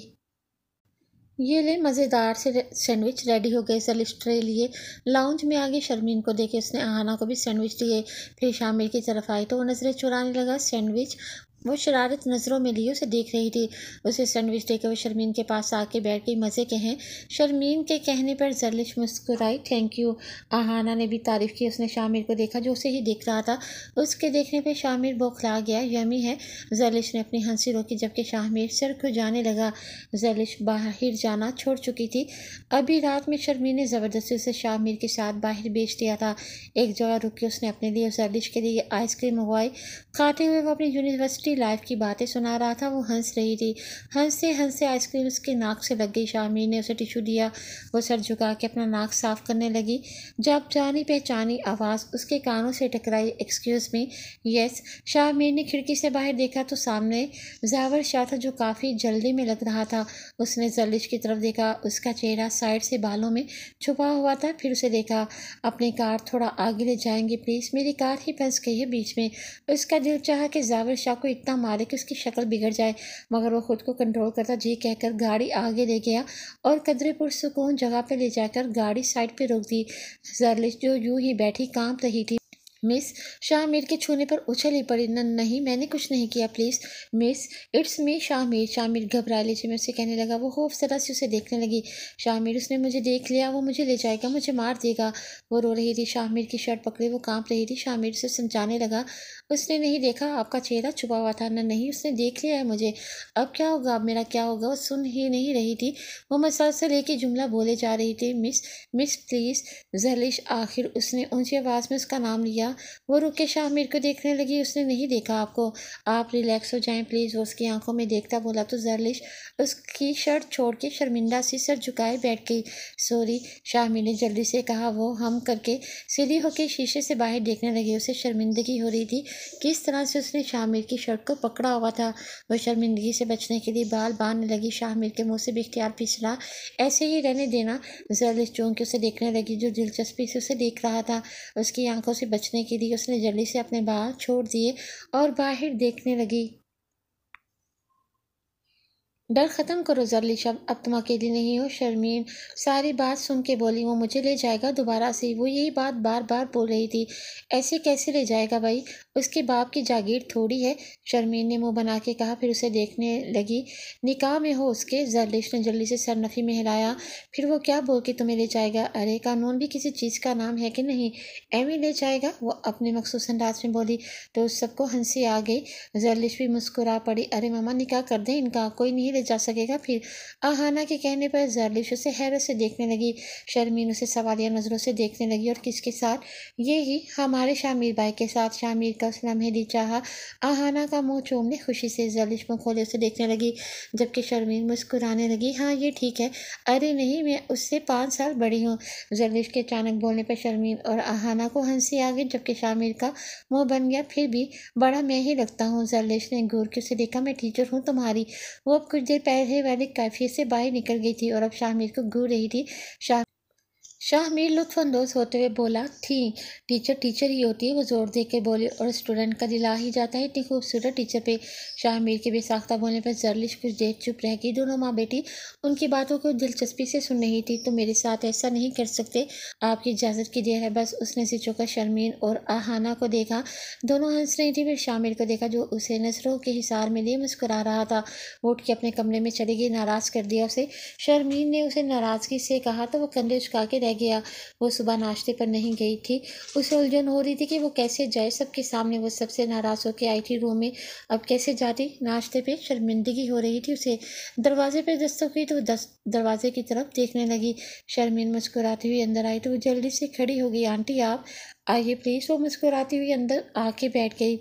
Speaker 1: ये ले मज़ेदार से सैंडविच रेडी हो गए सलिश ट्रे लिए लाउंज में आगे शर्मीन को देखे उसने आहाना को भी सैंडविच दिए फिर शामिर की तरफ आई तो वो नज़रें चुराने लगा सैंडविच वो शरारत नज़रों में लिए उसे देख रही थी उसे सैंडविच देकर वो शर्मीन के पास आके बैठ गई मज़े के हैं शर्मीन के कहने पर जरलिश मुस्कुराई थैंक यू आहाना ने भी तारीफ़ की उसने शामिर को देखा जो उसे ही देख रहा था उसके देखने पर शामिर बौखला गया यमी है जरलिश ने अपनी हंसी रोकी जबकि शामिर सर को जाने लगा जरलिश बाहर जाना छोड़ चुकी थी अभी रात में शर्मीन ने ज़बरदस्ती उसे शामिर के साथ बाहर बेच दिया था एक जगह रुक के उसने अपने लिए जरलिश के लिए आइसक्रीम मंगवाई खाते हुए वो अपनी यूनिवर्सिटी अपनी लाइफ की बातें सुना रहा था वो हंस रही थी हंसते हंसते आइसक्रीम उसके नाक से लग गई शामिनी ने उसे टिशू दिया वो सर झुका के अपना नाक साफ करने लगी जब जानी पहचानी आवाज़ उसके कानों से टकराई एक्सक्यूज़ मी यस शाहमीर ने खिड़की से बाहर देखा तो सामने जावर शाह था जो काफ़ी जल्दी में लग रहा था उसने जलिश की तरफ देखा उसका चेहरा साइड से बालों में छुपा हुआ था फिर उसे देखा अपनी कार थोड़ा आगे ले जाएंगे प्लीज़ मेरी कार ही फंस गई है बीच में उसका दिल चाह कि जावर शाह को इतना मारे कि उसकी शक्ल बिगड़ जाए मगर वो ख़ुद को कंट्रोल करता जी कहकर गाड़ी आगे ले गया और कदरे पुरसकून जगह पर ले जाकर गाड़ी साइड पर रोक दी जरलिश जो यूं ही बैठी काँप रही थी मिस शाहमीर के छूने पर उछल ही पड़ी न नहीं मैंने कुछ नहीं किया please miss it's me Shahmeer Shahmeer घबरा लीजिए मैं उसे कहने लगा वो खूब सरा से उसे देखने लगी शाहमीर उसने मुझे देख लिया वो मुझे ले जाएगा मुझे मार देगा वो रो रही थी शाहमीर की शर्ट पकड़ी वो कांप रही थी शाहमीर उसे समझाने लगा उसने नहीं देखा आपका चेहरा छुपा हुआ था न नहीं उसने देख लिया है मुझे अब क्या होगा अब मेरा क्या होगा वो सुन ही नहीं रही थी वो सर से लेके जुमला बोले जा रही थी मिस मिस प्लीज़ जलिश आखिर उसने ऊंची आवाज़ में उसका नाम लिया वो रुक के शाहमीर को देखने लगी उसने नहीं देखा आपको आप रिलैक्स हो जाएँ प्लीज़ वो उसकी आंखों में देखता बोला तो जरलिश उसकी शर्ट छोड़ के शर्मिंदा सी सर झुकाए बैठ गई सॉरी शाहमीर ने जल्दी से कहा वो हम करके सीढ़ी होके शीशे से बाहर देखने लगी उसे शर्मिंदगी हो रही थी किस तरह से उसने शामिर की शर्ट को पकड़ा हुआ था वह शर्मिंदगी से बचने के लिए बाल बांधने लगी शाहमीर के मुंह से बेख्तियार फिसला ऐसे ही रहने देना जरलिस चौंक उसे देखने लगी जो दिलचस्पी से उसे देख रहा था उसकी आंखों से बचने के लिए उसने जल्दी से अपने बाल छोड़ दिए और बाहर देखने लगी डर ख़त्म करो जरली शब अब तुम अकेली नहीं हो शर्मीन सारी बात सुन के बोली वो मुझे ले जाएगा दोबारा से वो यही बात बार बार बोल रही थी ऐसे कैसे ले जाएगा भाई उसके बाप की जागीर थोड़ी है शर्मीन ने मुंह बना के कहा फिर उसे देखने लगी निकाह में हो उसके जरलिश ने जल्दी से सरनफी में हिलाया फिर वो क्या बोल के तुम्हें ले जाएगा अरे कानून भी किसी चीज़ का नाम है कि नहीं एमी ले जाएगा वो अपने मखसूस अंदाज में बोली तो सबको हंसी आ गई जरलिश भी मुस्कुरा पड़ी अरे मामा निकाह कर दें इनका कोई नहीं ले जा सकेगा फिर आहाना के कहने पर जरलिश उसे हैरत से देखने लगी शर्मीन उसे सवालिया नज़रों से देखने लगी और किसके साथ ये ही हमारे शामिर भाई के साथ शामिर का उसने दी चाह आहाना का मुंह चूमने खुशी से जरलिश मुँह खोले उसे देखने लगी जबकि शर्मीन मुस्कुराने लगी हाँ ये ठीक है अरे नहीं मैं उससे पाँच साल बड़ी हूँ जरलिश के अचानक बोलने पर शर्मीन और आहाना को हंसी आ गई जबकि शामिर का मुँह बन गया फिर भी बड़ा मैं ही लगता हूँ जरलिश ने घूर के उसे देखा मैं टीचर हूँ तुम्हारी वो अब कुछ कुछ देर पहले मैंने कैफे से बाहर निकल गई थी और अब शाम मेरे को घूर रही थी शाम शाह मीर लुफानंदोज होते हुए बोला थी टीचर टीचर ही होती है वो जोर दे के बोले और स्टूडेंट का दिला ही जाता है इतनी खूबसूरत टीचर पे शाह मीर के बेसाख्ता बोलने पर जरलिश कुछ देर चुप रह गई दोनों माँ बेटी उनकी बातों को दिलचस्पी से सुन रही थी तो मेरे साथ ऐसा नहीं कर सकते आपकी इजाज़त की देर है बस उसने का शर्मीन और आहाना को देखा दोनों हंस रही थी फिर शाह मीर को देखा जो उसे नसरों के हिसार में लिए मुस्करा रहा था वो उठ के अपने कमरे में चली गई नाराज़ कर दिया उसे शर्मीन ने उसे नाराज़गी से कहा तो वो कंधे उछका के गया वो सुबह नाश्ते पर नहीं गई थी उसे उलझन हो रही थी कि वो कैसे जाए सबके सामने वो सबसे नाराज़ होकर आई थी रूम में अब कैसे जाती नाश्ते पे शर्मिंदगी हो रही थी उसे दरवाजे पे दस्तक हुई तो दस दरवाजे की तरफ देखने लगी शर्मिन मुस्कुराती हुई अंदर आई तो वो जल्दी से खड़ी हो गई आंटी आप आइए प्लीज़ वो मुस्कुराती हुई अंदर आके बैठ गई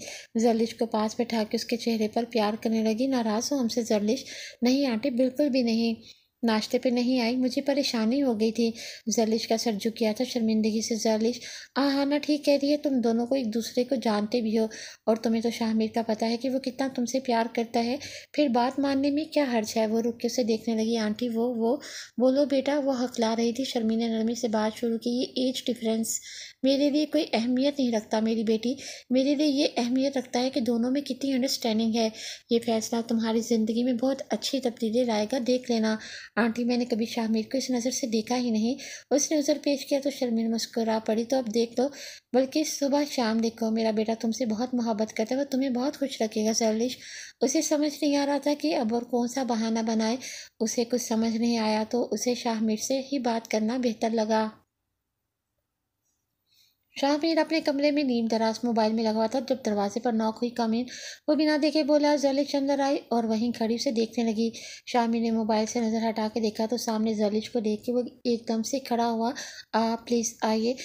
Speaker 1: जर्लिश को पास बैठा के उसके चेहरे पर प्यार करने लगी नाराज़ हो हमसे जर्लिश नहीं आंटी बिल्कुल भी नहीं नाश्ते पे नहीं आई मुझे परेशानी हो गई थी जलिश का सर झुक गया था शर्मिंदगी से जलिश हाँ हाँ ना ठीक कह रही है तुम दोनों को एक दूसरे को जानते भी हो और तुम्हें तो शाहमीर का पता है कि वो कितना तुमसे प्यार करता है फिर बात मानने में क्या हर्ज है वो रुक के उसे देखने लगी आंटी वो वो बोलो बेटा वो हकला रही थी शर्मी ने नरमी से बात शुरू की ये एज डिफरेंस मेरे लिए कोई अहमियत नहीं रखता मेरी बेटी मेरे लिए ये अहमियत रखता है कि दोनों में कितनी अंडरस्टैंडिंग है ये फैसला तुम्हारी ज़िंदगी में बहुत अच्छी तब्दीली लाएगा देख लेना आंटी मैंने कभी शाहमीर को इस नज़र से देखा ही नहीं उसने उज़र पेश किया तो शर्मिन मुस्कुरा पड़ी तो अब देख लो बल्कि सुबह शाम देखो मेरा बेटा तुमसे बहुत मोहब्बत करता है वह तुम्हें बहुत खुश रखेगा सरलिश उसे समझ नहीं आ रहा था कि अब और कौन सा बहाना बनाए उसे कुछ समझ नहीं आया तो उसे शाहमीर से ही बात करना बेहतर लगा शाहमीर अपने कमरे में नीम दराज मोबाइल में लगा था जब दरवाजे पर नॉक हुई कामिन वो बिना देखे बोला जलिश अंदर आई और वहीं खड़ी उसे देखने लगी शाहमीर ने मोबाइल से नज़र हटा के देखा तो सामने जलिश को देख के वो एकदम से खड़ा हुआ आ प्लीज़ आइए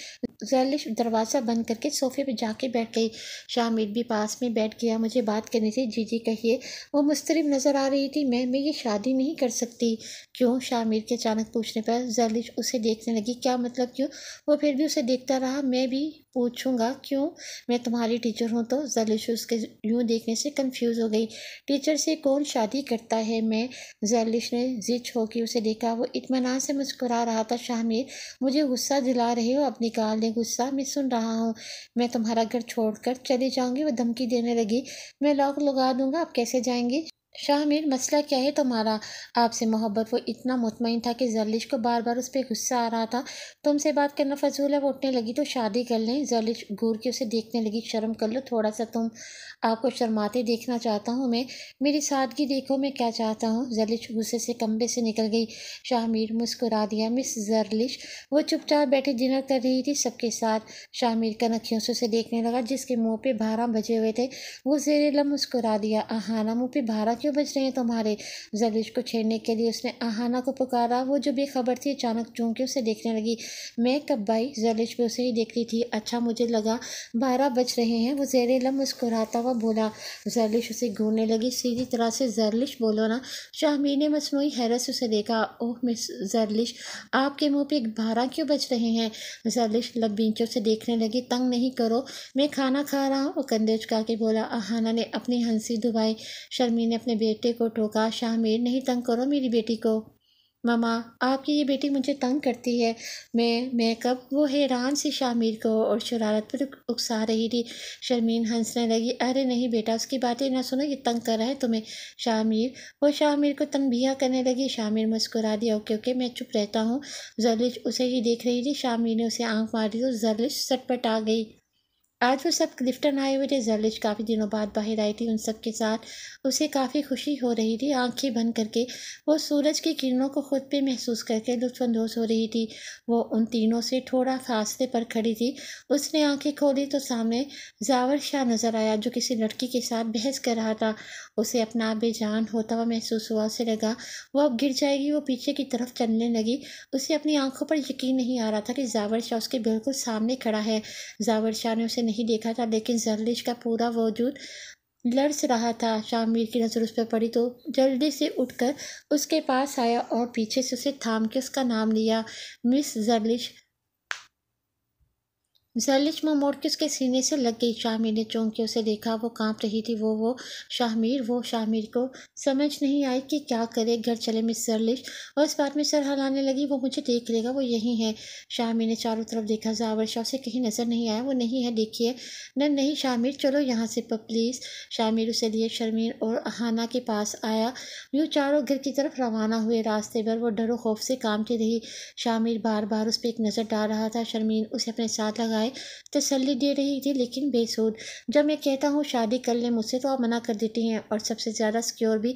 Speaker 1: जलिश दरवाज़ा बंद करके सोफे पर जाके बैठ गई शामिर भी पास में बैठ गया मुझे बात करनी थी जी जी कहिए वो मुस्तरब नज़र आ रही थी मैं मैं ये शादी नहीं कर सकती क्यों शामिर के अचानक पूछने पर जैलिश उसे देखने लगी क्या मतलब क्यों वो फिर भी उसे देखता रहा मैं भी पूछूंगा क्यों मैं तुम्हारी टीचर हूँ तो जलिश उसके यूँ देखने से कंफ्यूज हो गई टीचर से कौन शादी करता है मैं जैलिश ने जिच होकर उसे देखा वो इतमान से मुस्कुरा रहा था शामिर मुझे गुस्सा दिला रहे हो अब निकाल दें गुस्सा मैं सुन रहा हूँ मैं तुम्हारा घर छोड़ कर चली जाऊँगी वो धमकी देने लगी मैं लॉक लगा दूंगा आप कैसे जाएंगे शाह मीर मसला क्या है तुम्हारा आपसे मोहब्बत वो इतना मुतमिन था कि जर्लिश को बार बार उस पर गुस्सा आ रहा था तुमसे बात करना फजूल है वो उठने लगी तो शादी कर लें जर्लिश घूर के उसे देखने लगी शर्म कर लो थोड़ा सा तुम आपको शर्माते देखना चाहता हूँ मैं मेरी सादगी देखो मैं क्या चाहता हूँ जरलिश गुस्से से कम्बे से निकल गई शाहमीर मुस्कुरा दिया मिस जरलिश वो चुपचाप बैठे डिनर कर रही थी सबके साथ शाहमीर का नखियों से देखने लगा जिसके मुँह पे भारा बजे हुए थे वो जेरेला मुस्कुरा दिया आहाना मुँह पे भारा क्यों बज रहे हैं तुम्हारे जरलिश को छेड़ने के लिए उसने आहाना को पुकारा वो जो बेखबर थी अचानक चूंकि उसे देखने लगी मैं कब भाई जरलिश भी उसे ही देख रही थी अच्छा मुझे लगा बारह बज रहे हैं वो जेरेला मुस्कुराता हुआ बोला तो जरलिश उसे घूरने लगी सीधी तरह से जरलिश बोलो ना शाहमीर ने मसनू से उसे देखा ओह मिस जरलिश आपके मुंह पे एक भारा क्यों बच रहे हैं जरलिश लबीचों से देखने लगी तंग नहीं करो मैं खाना खा रहा हूँ कंधे उचका के बोला आहाना ने अपनी हंसी दुबाई शर्मी ने अपने बेटे को टोका शाहमीर नहीं तंग करो मेरी बेटी को ममा आपकी ये बेटी मुझे तंग करती है मैं मैं कब वो हैरान सी शामिर को और शरारत पर उकसा रही थी शर्मीन हंसने लगी अरे नहीं बेटा उसकी बातें ना सुनो ये तंग कर रहा है तुम्हें शामिर वो शामिर को तनबिया करने लगी शामिर मुस्कुरा दिया ओके ओके मैं चुप रहता हूँ जरलिश उसे ही देख रही थी शामिर ने उसे मार दी तो जरलिश सटपट आ गई आज वो सब क्लिफ्टन आए हुए थे जर्लिज काफ़ी दिनों बाद बाहर आई थी उन सब के साथ उसे काफ़ी खुशी हो रही थी आंखें बंद करके वो सूरज की किरणों को खुद पे महसूस करके लुत्फानंदोज हो रही थी वो उन तीनों से थोड़ा फासले पर खड़ी थी उसने आंखें खोली तो सामने जावर शाह नज़र आया जो किसी लड़की के साथ बहस कर रहा था उसे अपना बेजान होता हुआ महसूस हुआ उसे लगा वो अब गिर जाएगी वो पीछे की तरफ चलने लगी उसे अपनी आंखों पर यकीन नहीं आ रहा था कि जावर शाह उसके बिल्कुल सामने खड़ा है जावर शाह ने उसे नहीं देखा था लेकिन जर्लिश का पूरा वजूद लड़स रहा था शामिर की नज़र उस पर पड़ी तो जल्दी से उठकर उसके पास आया और पीछे से उसे थाम के उसका नाम लिया मिस जर्लिश माँ मोड़ के उसके सीने से लग गई शाहमीर ने चौंक के उसे देखा वो कांप रही थी वो वो शाहमीर वो शाहमीर को समझ नहीं आई कि क्या करे घर चले मिसरलिश और इस बात में सर हलाने लगी वो मुझे देख लेगा वो यही है शाहमीर ने चारों तरफ देखा जावर शाह उसे कहीं नज़र नहीं आया वो नहीं है देखिए न नहीं शामिर चलो यहाँ से पर प्लीज़ शामिर उसे लिए शर्मीर और अहाना के पास आया यूँ चारों घर की तरफ रवाना हुए रास्ते भर वो डरो खौफ से कामती रही शामिर बार बार उस पर एक नज़र डाल रहा था शर्मीर उसे अपने साथ लगाए है तसली दे रही थी लेकिन बेसूद जब मैं कहता हूँ शादी कर ले मुझसे तो आप मना कर देती हैं और सबसे ज़्यादा सिक्योर भी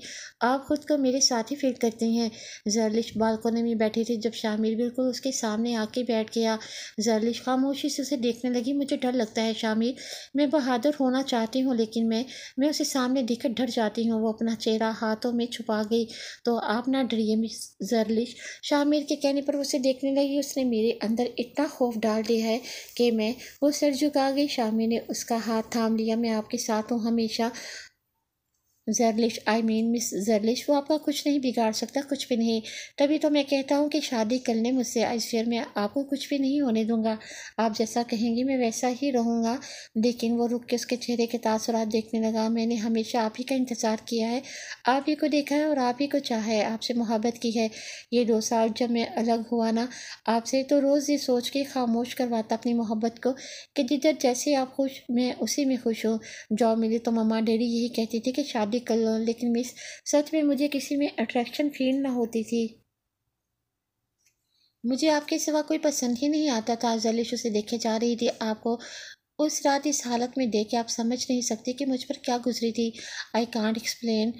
Speaker 1: आप खुद को मेरे साथ ही फील करते हैं जरलिश बालकोने में बैठी थी जब शामिर बिल्कुल उसके सामने आके बैठ गया जरलिश खामोशी से उसे देखने लगी मुझे डर लगता है शामिर मैं बहादुर होना चाहती हूँ लेकिन मैं मैं उसे सामने देख डर जाती हूँ वो अपना चेहरा हाथों में छुपा गई तो आप ना डरिए मिस जरलिश शामिर के कहने पर उसे देखने लगी उसने मेरे अंदर इतना खौफ डाल दिया है कि में वो सर झुका गई शामी ने उसका हाथ थाम लिया मैं आपके साथ हूँ हमेशा जरलिश आई मीन मिस जरलिश वो आपका कुछ नहीं बिगाड़ सकता कुछ भी नहीं तभी तो मैं कहता हूँ कि शादी कर लें मुझसे इस फेयर में आपको कुछ भी नहीं होने दूंगा आप जैसा कहेंगी मैं वैसा ही रहूँगा लेकिन वो रुक के उसके चेहरे के तासरात देखने लगा मैंने हमेशा आप ही का इंतज़ार किया है आप ही को देखा है और आप ही को चाहा है आपसे मोहब्बत की है ये दो साल जब मैं अलग हुआ ना आपसे तो रोज़ ये सोच के खामोश करवाता अपनी मोहब्बत को कि जिधर जैसे आप खुश मैं उसी में खुश हूँ जॉब मिली तो ममा डेडी यही कहती थी कि शादी बॉडी कलर लेकिन मिस सच में मुझे किसी में अट्रैक्शन फील ना होती थी मुझे आपके सिवा कोई पसंद ही नहीं आता था जलिश उसे देखे जा रही थी आपको उस रात इस हालत में देख के आप समझ नहीं सकते कि मुझ पर क्या गुजरी थी I can't explain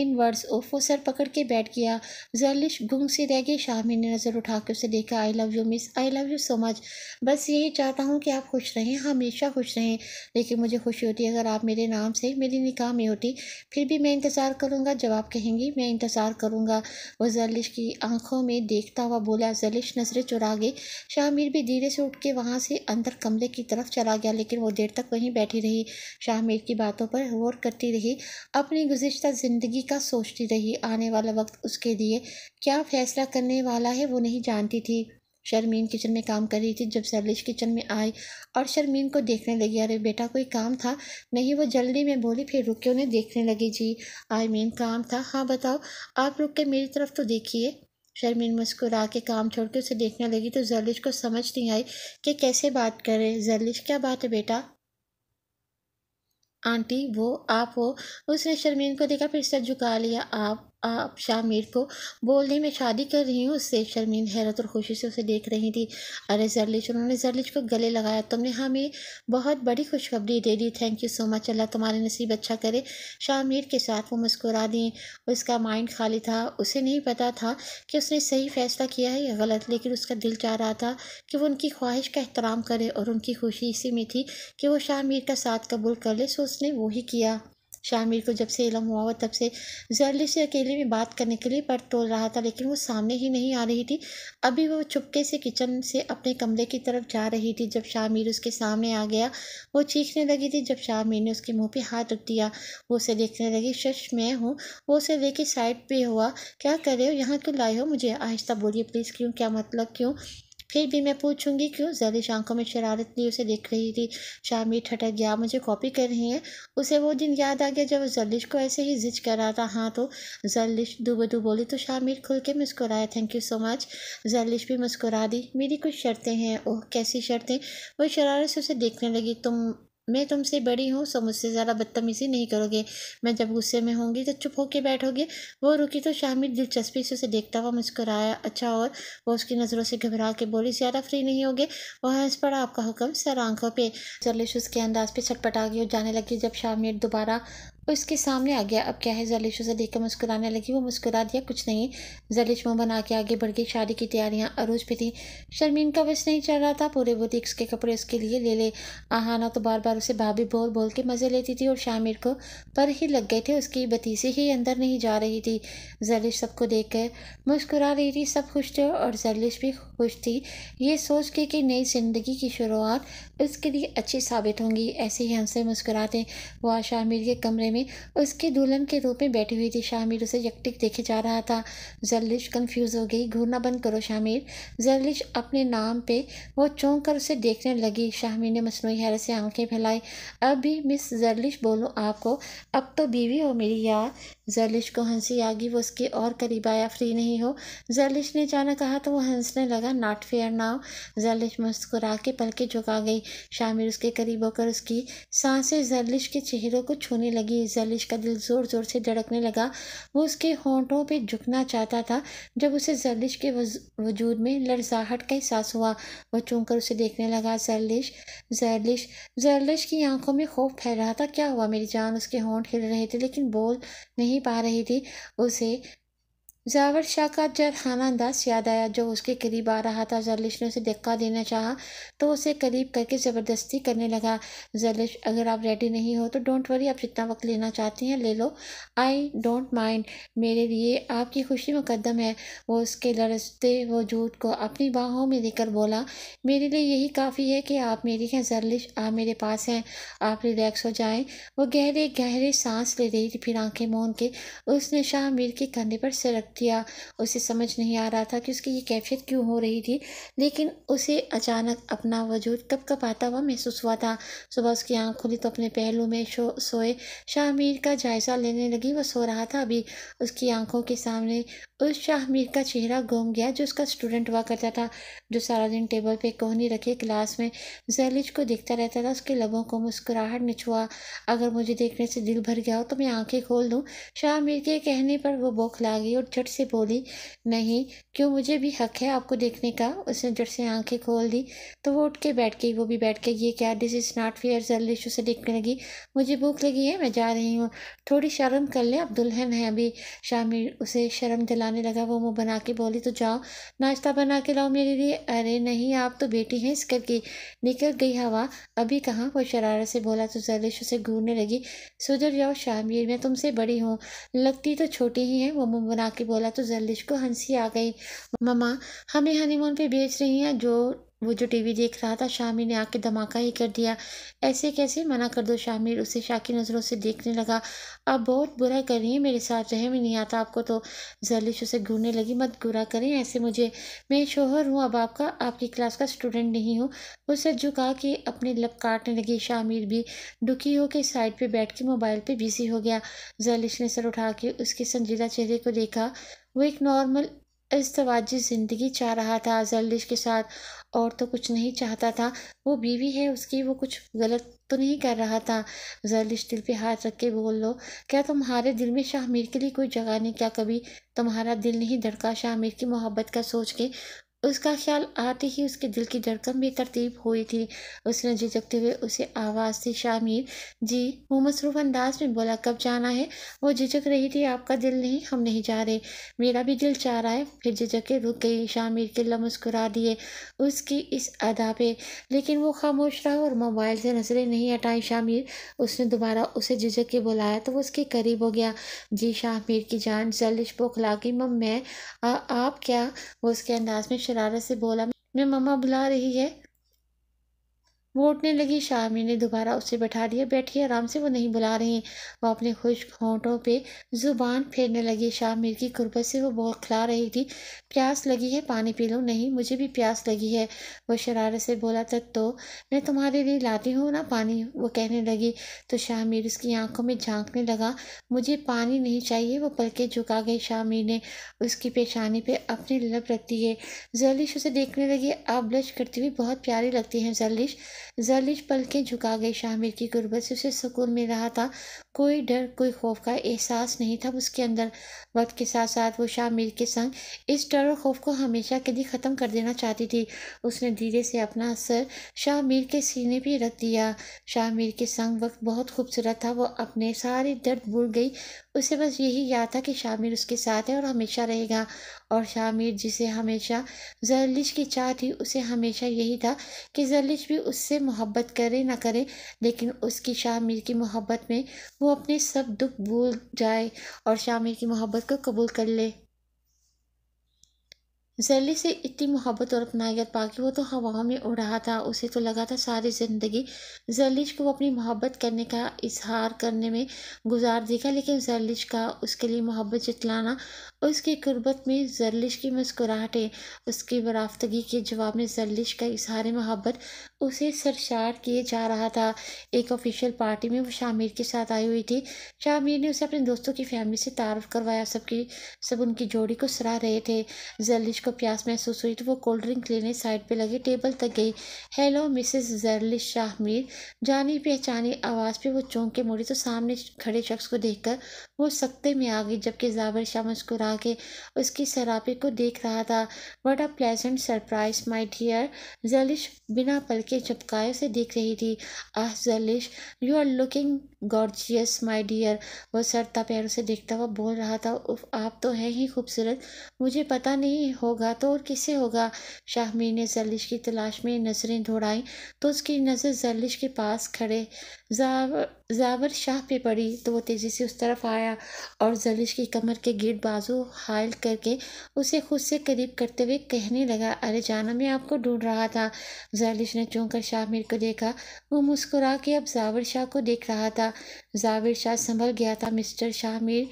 Speaker 1: in words ओफो सर पकड़ के बैठ गया जर्लिश गुम से रह गए शाहमी ने नज़र उठा के उसे देखा I love you miss I love you so much बस यही चाहता हूँ कि आप खुश रहें हमेशा खुश रहें लेकिन मुझे खुशी होती अगर आप मेरे नाम से मेरी निकाह में होती फिर भी मैं इंतज़ार करूँगा जवाब कहेंगी मैं इंतज़ार करूँगा वह जर्लिश की आंखों में देखता हुआ बोला जर्लिश नजरें चुरा गई शाहमीर भी धीरे से उठ के वहाँ से अंदर कमरे की तरफ चला गया लेकिन वो देर तक वहीं बैठी रही शाहमीर की बातों पर गौर करती रही अपनी गुजशत ज़िंदगी का सोचती रही आने वाला वक्त उसके लिए क्या फैसला करने वाला है वो नहीं जानती थी शर्मीन किचन में काम कर रही थी जब सैलिश किचन में आई और शर्मीन को देखने लगी अरे बेटा कोई काम था नहीं वो जल्दी में बोली फिर रुक के उन्हें देखने लगी जी आई मीन काम था हाँ बताओ आप रुक के मेरी तरफ तो देखिए शर्मीन मुस्कुरा के काम छोड़ के उसे देखने लगी तो जैलिश को समझ नहीं आई कि कैसे बात करें जैलिश क्या बात है बेटा आंटी वो आप हो उसने शर्मीन को देखा फिर सर झुका लिया आप आप शाह मीर को बोलने में शादी कर रही हूँ उससे शर्मीन हैरत और खुशी से उसे देख रही थी अरे जरलिश उन्होंने जरलिश को गले लगाया तुमने हमें बहुत बड़ी खुशखबरी दे दी थैंक यू सो मच अल्लाह तुम्हारे नसीब अच्छा करे शाह मीर के साथ वो मुस्कुरा दी उसका माइंड खाली था उसे नहीं पता था कि उसने सही फैसला किया है या गलत लेकिन उसका दिल चाह रहा था कि वो उनकी ख्वाहिश का एहतराम करे और उनकी खुशी इसी में थी कि वो शाह मीर का साथ कबूल कर ले सो उसने वो ही किया शाहमीर को जब से इलम हुआ हुआ तब से जरली से अकेले में बात करने के लिए पर तोड़ रहा था लेकिन वो सामने ही नहीं आ रही थी अभी वो चुपके से किचन से अपने कमरे की तरफ जा रही थी जब शामिर उसके सामने आ गया वो चीखने लगी थी जब शाहमीर ने उसके मुँह पर हाथ रख दिया वो उसे देखने लगी शश मैं हूँ वो उसे देखे साइड पर हुआ क्या कर रहे हो यहाँ क्यों लाए हो मुझे आहिस्ता बोलिए प्लीज़ क्यों क्या मतलब क्यों फिर भी मैं पूछूंगी क्यों ज़्यादा आंखों में शरारत नहीं उसे देख रही थी शामी ठटक गया मुझे कॉपी कर रही है उसे वो दिन याद आ गया जब जलिश को ऐसे ही जिज कर रहा था हाँ तो जलिश दुबदू बोली तो शामिर खुल के मुस्कुराया thank you so much Jalish भी मुस्कुरा दी मेरी कुछ शर्तें हैं ओह कैसी शर्तें वो शरारत से उसे देखने लगी तुम मैं तुमसे बड़ी हूँ सो मुझसे ज़्यादा बदतमीजी नहीं करोगे मैं जब गुस्से में होंगी तो चुप होके बैठोगे वो रुकी तो शामिर दिलचस्पी से उसे देखता हुआ मुस्कुराया अच्छा और वो उसकी नज़रों से घबरा के बोली ज़्यादा फ्री नहीं होगे वह हंस पड़ा आपका हुक्म सर आंखों पर चलिश उसके अंदाज पर छटपटा गई और जाने लगी जब शामिर दोबारा उसके सामने आ गया अब क्या है जलिश उसे देखकर मुस्कुराने लगी वो मुस्कुरा दिया कुछ नहीं जलिश मुँह बना के आगे बढ़ गई शादी की तैयारियाँ अरूज पे थी शर्मीन का बस नहीं चल रहा था पूरे बुटीक्स के कपड़े उसके लिए ले ले आहाना तो बार बार उसे भाभी बोल बोल के मज़े लेती थी और शामिर को पर ही लग गए थे उसकी बतीसी ही अंदर नहीं जा रही थी जलिश सबको देख कर मुस्कुरा रही थी सब खुश थे और जलिश भी खुश थी ये सोच के कि नई ज़िंदगी की शुरुआत उसके लिए अच्छी साबित होंगी ऐसे ही हमसे मुस्कुराते वह शामिर के कमरे में उसके दुल्हन के रूप में बैठी हुई थी शामिर उसे यकटिक देखे जा रहा था जर्लिश कंफ्यूज हो गई घूरना बंद करो शामिर जर्लिश अपने नाम पे वो चौंक कर उसे देखने लगी शामिर ने मसनू हैर से आंखें फैलाई अब भी मिस जर्लिश बोलो आपको अब तो बीवी हो मेरी यार जैलिश को हंसी आ गई वो उसके और करीब आया फ्री नहीं हो जैलिश ने जाना कहा तो वो हंसने लगा नॉट फेयर नाउ जैलिश मुस्कुरा के पलके झुका गई शामिर उसके करीब होकर उसकी सांसें जैलिश के चेहरे को छूने लगी जैलिश का दिल ज़ोर ज़ोर से धड़कने लगा वो उसके होंठों पर झुकना चाहता था जब उसे जैलिश के वजूद में लड़जाहट का एहसास हुआ वो चूंक कर उसे देखने लगा जैलिश जैलिश जैलिश की आंखों में खौफ फैल रहा था क्या हुआ मेरी जान उसके होंठ हिल रहे थे लेकिन बोल नहीं नहीं पा रही थी उसे जावर शाह का जब अंदाज याद आया जो उसके करीब आ रहा था जरलिश ने उसे धक्का देना चाहा तो उसे करीब करके ज़बरदस्ती करने लगा जरलिश अगर आप रेडी नहीं हो तो डोंट वरी आप जितना वक्त लेना चाहती हैं ले लो आई डोंट माइंड मेरे लिए आपकी खुशी मुकदम है वो उसके लड़ते वजूद को अपनी बाहों में लेकर बोला मेरे लिए यही काफ़ी है कि आप मेरी हैं जरलिश आप मेरे पास हैं आप रिलैक्स हो जाए वो गहरे गहरे सांस ले रही थी फिर आंखें मोन के उसने शाह मीर के कंधे पर सरक किया उसे समझ नहीं आ रहा था कि उसकी ये कैफियत क्यों हो रही थी लेकिन उसे अचानक अपना वजूद कब कब आता हुआ महसूस हुआ था सुबह उसकी आँख खुली तो अपने पहलू में शो सोए शाह मीर का जायज़ा लेने लगी वह सो रहा था अभी उसकी आँखों के सामने उस शाह मीर का चेहरा घूम गया जो उसका स्टूडेंट हुआ करता था जो सारा दिन टेबल पर कोहनी रखे क्लास में जैलिज को देखता रहता था उसके लबों को मुस्कुराहट ने छुआ अगर मुझे देखने से दिल भर गया हो तो मैं आंखें खोल दूँ शाह मीर के कहने पर वो ला गई और झट से बोली नहीं क्यों मुझे भी हक है आपको देखने का उसने झट से आंखें खोल दी तो वो उठ के बैठ गई वो भी बैठ के ये क्या this is not fair Jallish उसे देखने लगी मुझे भूख लगी है मैं जा रही हूँ थोड़ी शर्म कर ले अब दुल्हन है अभी शामिर उसे शर्म दिलाने लगा वो मुँह बना के बोली तो जाओ नाश्ता बना के लाओ मेरे लिए अरे नहीं आप तो बेटी हैं इस करके निकल गई हवा अभी कहाँ वो शरारत से बोला तो जलिश उसे घूरने लगी सुधर जाओ शामिर मैं तुमसे बड़ी हूँ लगती तो छोटी ही है वो मुँह बना के बोला तो जल्दिश को हंसी आ गई ममा हमें हनीमून पे भेज रही हैं जो वो जो टीवी देख रहा था शामिर ने आके धमाका ही कर दिया ऐसे कैसे मना कर दो शामिर उसे शाकी नज़रों से देखने लगा आप बहुत बुरा कर रही हैं मेरे साथ रह में नहीं आता आपको तो जर्लिश उसे घूरने लगी मत बुरा करें ऐसे मुझे मैं शोहर हूँ अब आपका आपकी क्लास का स्टूडेंट नहीं हूँ वो सर झुका के अपने लप काटने लगी शामिर भी दुखी होकर साइड पर बैठ के मोबाइल पर बिजी हो गया जर्लिश ने सर उठा के उसके संजीदा चेहरे को देखा वो एक नॉर्मल इस तवाजी ज़िंदगी चाह रहा था जल्दिश के साथ और तो कुछ नहीं चाहता था वो बीवी है उसकी वो कुछ गलत तो नहीं कर रहा था जर्लिश दिल पे हाथ रख के बोल लो क्या तुम्हारे दिल में शाह मीर के लिए कोई जगह नहीं क्या कभी तुम्हारा दिल नहीं धड़का शाह मीर की मोहब्बत का सोच के उसका ख्याल आते ही उसके दिल की धड़कन भी तरतीब हुई थी उसने झिझकते हुए उसे आवाज़ से शामिल जी वो मसरूफ अंदाज में बोला कब जाना है वो झिझक रही थी आपका दिल नहीं हम नहीं जा रहे मेरा भी दिल चाह रहा है फिर झिझक के रुक गई शामिर लम मुस्कुरा दिए उसकी इस अदा पे लेकिन वो खामोश रहा और मोबाइल से नजरें नहीं हटाई शामिर उसने दोबारा उसे झिझक के बुलाया तो वो उसके करीब हो गया जी शामिर की जान जलिश बोखला की मम मैं आप क्या वो उसके अंदाज में शरारत से बोला मैं मम्मा बुला रही है वो उठने लगी शामी ने दोबारा उसे बैठा दिया बैठी आराम से वो नहीं बुला रही वो अपने खुश होंठों पे जुबान फेरने लगी शामिर की कुर्बत से वो बौखला रही थी प्यास लगी है पानी पी लो नहीं मुझे भी प्यास लगी है वो शरारत से बोला था तो मैं तुम्हारे लिए लाती हूँ ना पानी वो कहने लगी तो शामिर उसकी आंखों में झांकने लगा मुझे पानी नहीं चाहिए वो पलके झुका गई शामिर ने उसकी पेशानी पे अपनी लब रख दिए जर्लिश उसे देखने लगी अब ब्लश करती हुई बहुत प्यारी लगती है जर्लिश पल के झुका गई शामिर की गुर्बत से उसे सुकून मिल रहा था कोई डर कोई खौफ का एहसास नहीं था उसके अंदर वक्त के साथ साथ वो शामिर के संग इस डर और खौफ को हमेशा के लिए ख़त्म कर देना चाहती थी उसने धीरे से अपना असर शामिर के सीने पर रख दिया शामिर के संग वक्त बहुत खूबसूरत था वो अपने सारे दर्द भूल गई उसे बस यही याद था कि शामिर उसके साथ है और हमेशा रहेगा और शाह जिसे हमेशा जरलिश की चाह थी उसे हमेशा यही था कि जरलिश भी उससे मोहब्बत करे ना करे लेकिन उसकी शाह की मोहब्बत में वो अपने सब दुख भूल जाए और शामिर की मोहब्बत को कबूल कर ले जरली से इतनी मोहब्बत और अपनाइत पाकि वो तो हवाओं में उड़ रहा था उसे तो लगा था सारी ज़िंदगी जरलिश को वो अपनी मोहब्बत करने का इजहार करने में गुजार देगा लेकिन जरलिश का उसके लिए मोहब्बत जितलाना उसकी कुर्बत में जरलिश की मुस्कुराहटें उसकी बराफ्तगी के जवाब में जरलिश का इजहार मोहब्बत उसे सरशार किए जा रहा था एक ऑफिशियल पार्टी में वो शामिर के साथ आई हुई थी शामिर ने उसे अपने दोस्तों की फैमिली से तारफ़ करवाया सबकी सब उनकी जोड़ी को सराह रहे थे जरलिश को प्यास महसूस हुई तो वो कोल्ड ड्रिंक लेने साइड पर लगे टेबल तक गई हेलो मिसेस जरलिश शाहमीर जानी पहचानी आवाज़ पे वो चौंक के मुड़ी तो सामने खड़े शख्स को देखकर वो सख्ते में आ गई जबकि जाबर शाह मुस्कुरा आगे उसकी शराबी को देख रहा था what a pleasant surprise my dear Jalish बिना पल के चपकाए से देख रही थी ah Jalish you are looking gorgeous my dear वो सरता पैरों से देखता हुआ बोल रहा था उफ आप तो हैं ही खूबसूरत मुझे पता नहीं होगा तो और किससे होगा शाहमीर ने जलिश की तलाश में नज़रें दौड़ाई तो उसकी नज़र जलिश के पास खड़े जावर जावर शाह पे पड़ी तो वो तेज़ी से उस तरफ आया और जलिश की कमर के गिर बाजू हायल करके उसे खुद से करीब करते हुए कहने लगा अरे जाना मैं आपको ढूंढ रहा था जलिश ने चौंक कर शाह मीर को देखा वो मुस्कुरा के अब जावर शाह को देख रहा था जावर शाह संभल गया था mister Shah Mir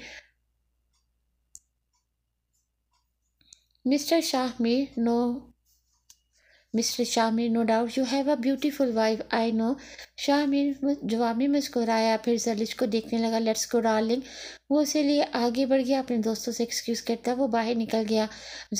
Speaker 1: mister Shah Mir no mister Shah Mir no doubt you have a beautiful wife I know Shah Mir जवाब में मुस्कुराया फिर जलिश को देखने लगा लेट्स को डार्लिंग वो उसे लिए आगे बढ़ गया अपने दोस्तों से एक्सक्यूज़ करता वो बाहर निकल गया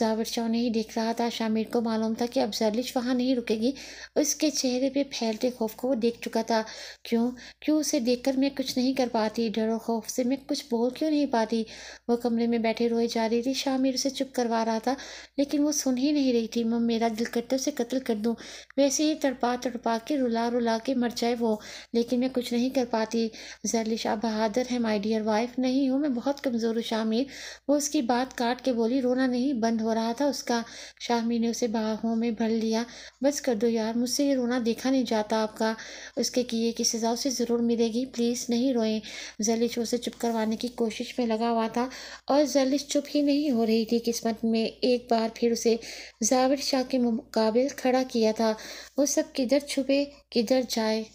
Speaker 1: जावर शाह नहीं देख रहा था शामिर को मालूम था कि अब जरलिश वहाँ नहीं रुकेगी उसके चेहरे पे फैलते खौफ को वो देख चुका था क्यों क्यों उसे देखकर मैं कुछ नहीं कर पाती डर और खौफ से मैं कुछ बोल क्यों नहीं पाती वो कमरे में बैठे रोए जा रही थी शामिर उसे चुप करवा रहा था लेकिन वो सुन ही नहीं रही थी मम मेरा दिल करते उसे कत्ल कर दूँ वैसे ही तड़पा तड़पा के रुला रुला के मर जाए है वो लेकिन मैं कुछ नहीं कर पाती जरली शाह बहादुर है माई डियर वाइफ नहीं हूँ मैं बहुत कमज़ोर हूँ शामिर वो उसकी बात काट के बोली रोना नहीं बंद हो रहा था उसका शामिर ने उसे बाहों में भर लिया बस कर दो यार मुझसे ये रोना देखा नहीं जाता आपका उसके किए की सज़ा उसे ज़रूर मिलेगी प्लीज़ नहीं रोएं जरलिश उसे चुप करवाने की कोशिश में लगा हुआ था और जरलिश चुप ही नहीं हो रही थी किस्मत में एक बार फिर उसे जाविर शाह के मुकाबले खड़ा किया था वो सब किधर छुपे किधर जाए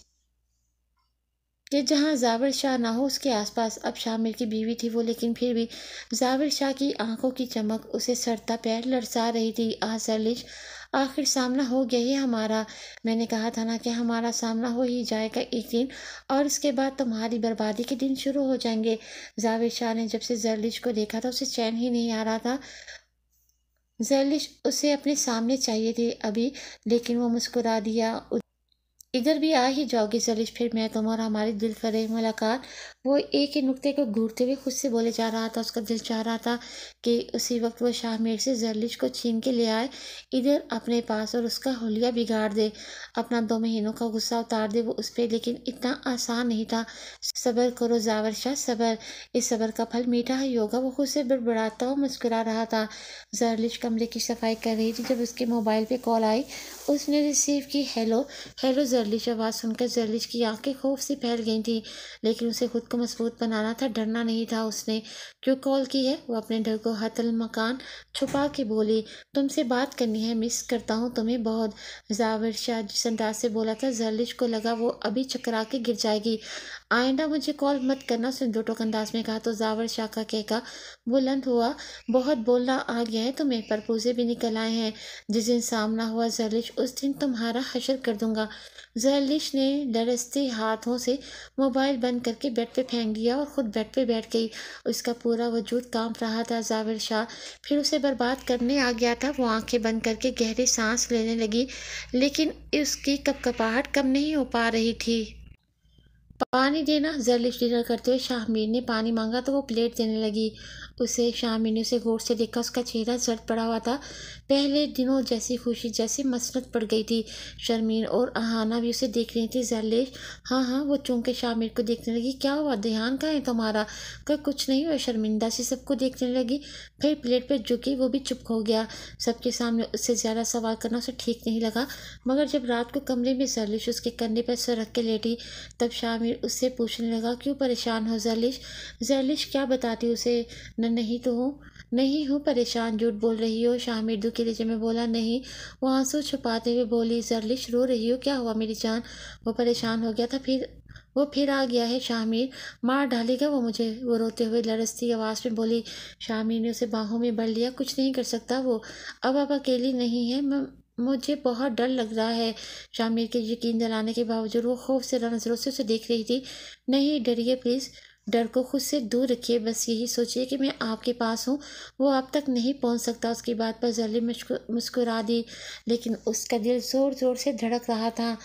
Speaker 1: कि जहाँ जावर शाह ना हो उसके आसपास अब शामिर की बीवी थी वो लेकिन फिर भी जावर शाह की आंखों की चमक उसे सरता पैर लड़सा रही थी आ सरलिश आखिर सामना हो गया ही हमारा मैंने कहा था ना कि हमारा सामना हो ही जाएगा एक दिन और इसके बाद तुम्हारी बर्बादी के दिन शुरू हो जाएंगे जावेद शाह ने जब से जरलिश को देखा था उसे चैन ही नहीं आ रहा था जरलिश उसे अपने सामने चाहिए थी अभी लेकिन वो मुस्कुरा दिया इधर भी आ ही जाओगी जलिश फिर मैं तुम और हमारी दिल फरे मुलाकात वो एक ही नुक्ते को घूरते हुए खुद से बोले जा रहा था उसका दिल चाह रहा था कि उसी वक्त वो मेर से जरलिश को छीन के ले आए इधर अपने पास और उसका होलिया बिगाड़ दे अपना दो महीनों का गुस्सा उतार दे वो उस पर लेकिन इतना आसान नहीं था सबर करो जावर शाह सबर इस सबर का फल मीठा ही होगा वो खुद से बड़बड़ाता हुआ मुस्कुरा रहा था जरलिश कमरे की सफाई कर रही थी जब उसके मोबाइल पर कॉल आई उसने रिसीव की हेलो हेलो जर जर्लिश आवाज़ सुनकर जर्लिश की आंखें खौफ से फैल गई थी लेकिन उसे खुद को मजबूत बनाना था डरना नहीं था उसने क्यों कॉल की है वो अपने डर को हतल मकान छुपा के बोली तुमसे बात करनी है मिस करता हूँ तुम्हें बहुत जावर शाह जिस अंदाज से बोला था जर्लिश को लगा वो अभी चकरा के गिर जाएगी आइंदा मुझे कॉल मत करना उसने दो टोक अंदाज में कहा तो जावर शाह का कहका बुलंद हुआ बहुत बोलना आ गया है तुम्हें पूजे भी निकल आए हैं जिस दिन सामना हुआ जरलिश उस दिन तुम्हारा हशर कर दूंगा जरलिश ने डरस्ते हाथों से मोबाइल बंद करके बेड पे फेंक दिया और ख़ुद बेड पे बैठ गई उसका पूरा वजूद काँप रहा था जावर शाह फिर उसे बर्बाद करने आ गया था वो आंखें बंद करके गहरी सांस लेने लगी लेकिन उसकी कपकपाहट कम नहीं हो पा रही थी पानी देना जरलिश डिनर करते हुए शाहमीर ने पानी मांगा तो वो प्लेट देने लगी उसे शाहमीर ने उसे गौर से देखा उसका चेहरा जर्द पड़ा हुआ था पहले दिनों जैसी खुशी जैसी मसरत पड़ गई थी शर्मीर और अहाना भी उसे देख रही थी जरलिश हाँ हाँ वो चूंके शाहमीर को देखने लगी क्या हुआ ध्यान कहाँ है तुम्हारा कोई कुछ नहीं हुआ शर्मिंदा से सबको देखने लगी फिर प्लेट पर झुकी वो भी चुप हो गया सबके सामने उससे ज़्यादा सवाल करना उसे ठीक नहीं लगा मगर जब रात को कमरे में जरलिश उसके कंधे पर सर रख के लेटी तब शामिर आमिर उससे पूछने लगा क्यों परेशान हो जैलिश जैलिश क्या बताती उसे न नहीं तो हूँ नहीं हूँ परेशान झूठ बोल रही हो शामिर दुखी जब मैं बोला नहीं वो आंसू छुपाते हुए बोली जरलिश रो रही हो क्या हुआ मेरी जान वो परेशान हो गया था फिर वो फिर आ गया है शामिर मार डालेगा वो मुझे वो रोते हुए लड़सती आवाज़ में बोली शामिर ने उसे बाहों में भर लिया कुछ नहीं कर सकता वो अब आप अकेली नहीं है मैं मुझे बहुत डर लग रहा है शामिर के यकीन दिलाने के बावजूद वो खौफ से नज़रों से उसे देख रही थी नहीं डरिए प्लीज़ डर को खुद से दूर रखिए बस यही सोचिए कि मैं आपके पास हूँ वो आप तक नहीं पहुँच सकता उसकी बात पर जली मुस्कुरा दी लेकिन उसका दिल ज़ोर ज़ोर से धड़क रहा था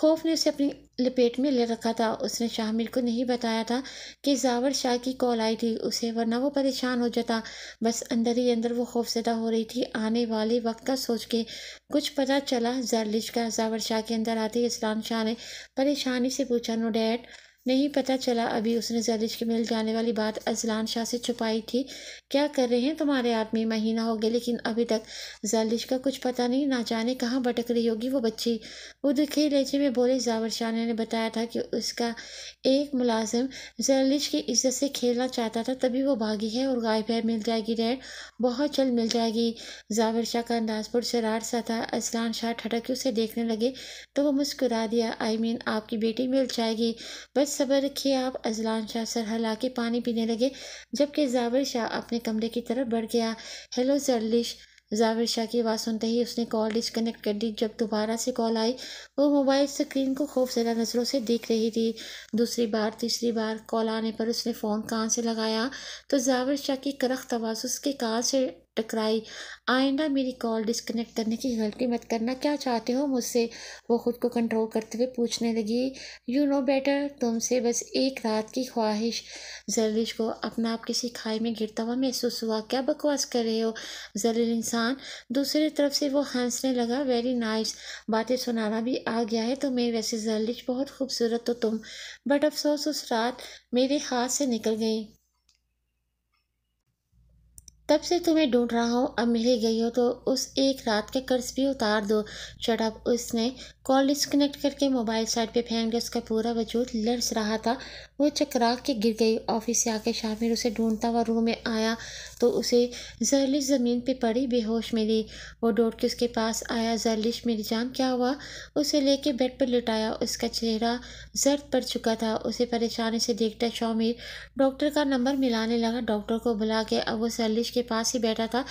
Speaker 1: खौफ ने उसे अपनी लपेट में ले रखा था उसने शामिल को नहीं बताया था कि जावर शाह की कॉल आई थी उसे वरना वो परेशान हो जाता बस अंदर ही अंदर वो खौफजदा हो रही थी आने वाले वक्त का सोच के कुछ पता चला जरलिश का जावर शाह के अंदर आते इस्लाम शाह ने परेशानी से पूछा नो डैड नहीं पता चला अभी उसने जैदिश के मिल जाने वाली बात अजलान शाह से छुपाई थी क्या कर रहे हैं तुम्हारे आदमी महीना हो गया लेकिन अभी तक जैदिश का कुछ पता नहीं ना जाने कहाँ भटक रही होगी वो बच्ची वो दुखे लहजे में बोले जावर शाह ने बताया था कि उसका एक मुलाजिम जैलिश की इज्जत से खेलना चाहता था तभी वो भागी है और गायब है मिल जाएगी रेड बहुत जल्द मिल जाएगी जावर शाह का अंदाज पर शरार सा था अजलान शाह ठटक के उसे देखने लगे तो वो मुस्कुरा दिया आई मीन आपकी बेटी मिल जाएगी बस सब्र रखिए आप अजलान शाह हला के पानी पीने लगे जबकि जावर शाह अपने कमरे की तरफ बढ़ गया हेलो जरलिश जावर शाह की आवाज़ सुनते ही उसने कॉल डिस्कनेक्ट कर दी जब दोबारा से कॉल आई वो मोबाइल स्क्रीन को खौफजदा नज़रों से देख रही थी दूसरी बार तीसरी बार कॉल आने पर उसने फ़ोन कहाँ से लगाया तो जावर शाह की करख्त आवाज़ उसके कहाँ से टकराई आइंदा मेरी कॉल डिस्कनेक्ट करने की गलती मत करना क्या चाहते हो मुझसे वो खुद को कंट्रोल करते हुए पूछने लगी यू नो बेटर तुमसे बस एक रात की ख्वाहिश जलीश को अपना आप किसी खाई में गिरता हुआ महसूस हुआ क्या बकवास कर रहे हो जलील इंसान दूसरी तरफ से वो हंसने लगा वेरी नाइस बातें सुनाना भी आ गया है तुम्हें वैसे जलीश बहुत खूबसूरत हो तुम बट अफसोस उस रात मेरे हाथ से निकल गई तब से तुम्हें ढूंढ रहा हूँ अब मिल गई हो तो उस एक रात का कर्ज भी उतार दो शटअप उसने कॉल डिस्कनेक्ट करके मोबाइल साइड पे फेंक दिया उसका पूरा वजूद लर्स रहा था वो चकरा के गिर गई ऑफिस से आके शामिर उसे ढूंढता हुआ रूम में आया तो उसे जरलिश ज़मीन पे पड़ी बेहोश मिली वो डोर के उसके पास आया जरलिश मेरी जान क्या हुआ उसे लेके बेड पर लिटाया उसका चेहरा जर्द पड़ चुका था उसे परेशानी से देखता शामिर डॉक्टर का नंबर मिलाने लगा डॉक्टर को बुला के अब वो जरलिश के पास ही बैठा था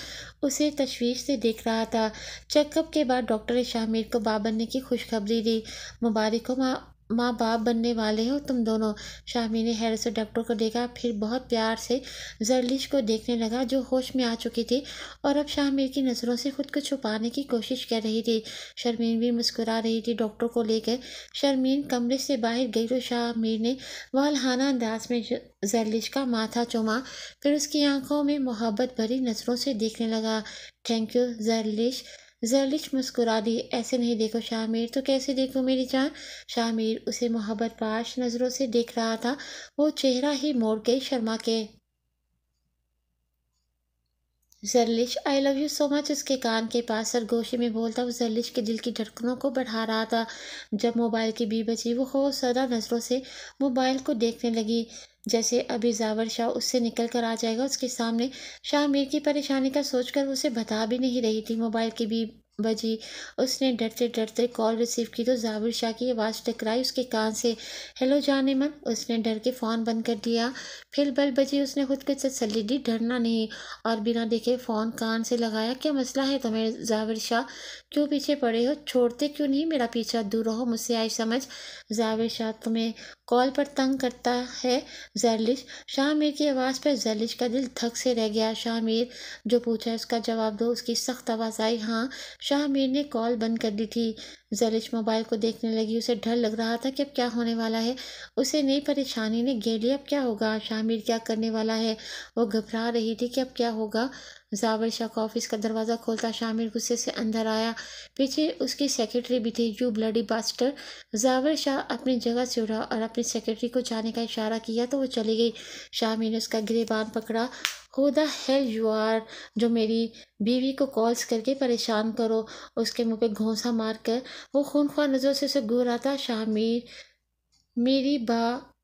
Speaker 1: उसे तशवीश से देख रहा था चेकअप के बाद डॉक्टर ने शामिर को बाबरने की खुशखबरी दी मुबारक हो माँ माँ बाप बनने वाले हो तुम दोनों शामी ने हैरत से डॉक्टर को देखा फिर बहुत प्यार से जरलिश को देखने लगा जो होश में आ चुकी थी और अब शामिर की नज़रों से खुद को छुपाने की कोशिश कर रही थी शर्मीन भी मुस्कुरा रही थी डॉक्टर को लेकर शर्मीन कमरे से बाहर गई तो शामिर ने वालहाना अंदाज में जरलिश का माथा चुमा फिर उसकी आंखों में मोहब्बत भरी नज़रों से देखने लगा थैंक यू जरलिश जरलिश मुस्कुरा दी ऐसे नहीं देखो शाहमीर तो कैसे देखो मेरी जान शाहमीर उसे मोहब्बत पाश नज़रों से देख रहा था वो चेहरा ही मोड़ के शर्मा के Jarlish I love you so much उसके कान के पास सरगोशी में बोलता वो जरलिश के दिल की धड़कनों को बढ़ा रहा था जब मोबाइल की बी बची वो सदा नज़रों से मोबाइल को देखने लगी जैसे अभी जावर शाह उससे निकल कर आ जाएगा उसके सामने शाह मीर की परेशानी का सोचकर उसे बता भी नहीं रही थी मोबाइल की बी बजी उसने डरते डरते कॉल रिसीव की तो जाविर शाह की आवाज़ टकराई उसके कान से हेलो जाने मन उसने डर के फ़ोन बंद कर दिया फिर बल बजी उसने खुद साथ तसली दी डरना नहीं और बिना देखे फ़ोन कान से लगाया क्या मसला है तुम्हें जाविर शाह क्यों पीछे पड़े हो छोड़ते क्यों नहीं मेरा पीछा दूर रहो मुझसे आई समझ जाविर शाह तुम्हें कॉल पर तंग करता है जैलिश शाह मीर की आवाज़ पर जैलिश का दिल धक से रह गया शाह मीर जो पूछा उसका जवाब दो उसकी सख्त आवाज़ आई हाँ शाह मीर ने कॉल बंद कर दी थी जरिश मोबाइल को देखने लगी उसे डर लग रहा था कि अब क्या होने वाला है उसे नई परेशानी ने घेर लिया अब क्या होगा शाह मीर क्या करने वाला है वो घबरा रही थी कि अब क्या होगा जावर शाह का ऑफिस का दरवाज़ा खोलता शामिर गुस्से से अंदर आया पीछे उसकी सेक्रेटरी भी थी you bloody bastard Jawar Shah अपनी जगह से उठा और अपनी सेक्रेटरी को जाने का इशारा किया तो वो चली गई शाह मीर ने उसका गिरेबान पकड़ा who the hell you are जो मेरी बीवी को कॉल्स करके परेशान करो उसके मुंह पे घोंसा मार कर वो खून ख्वा नज़रों से उसे घूर आता शाह मीर मेरी बा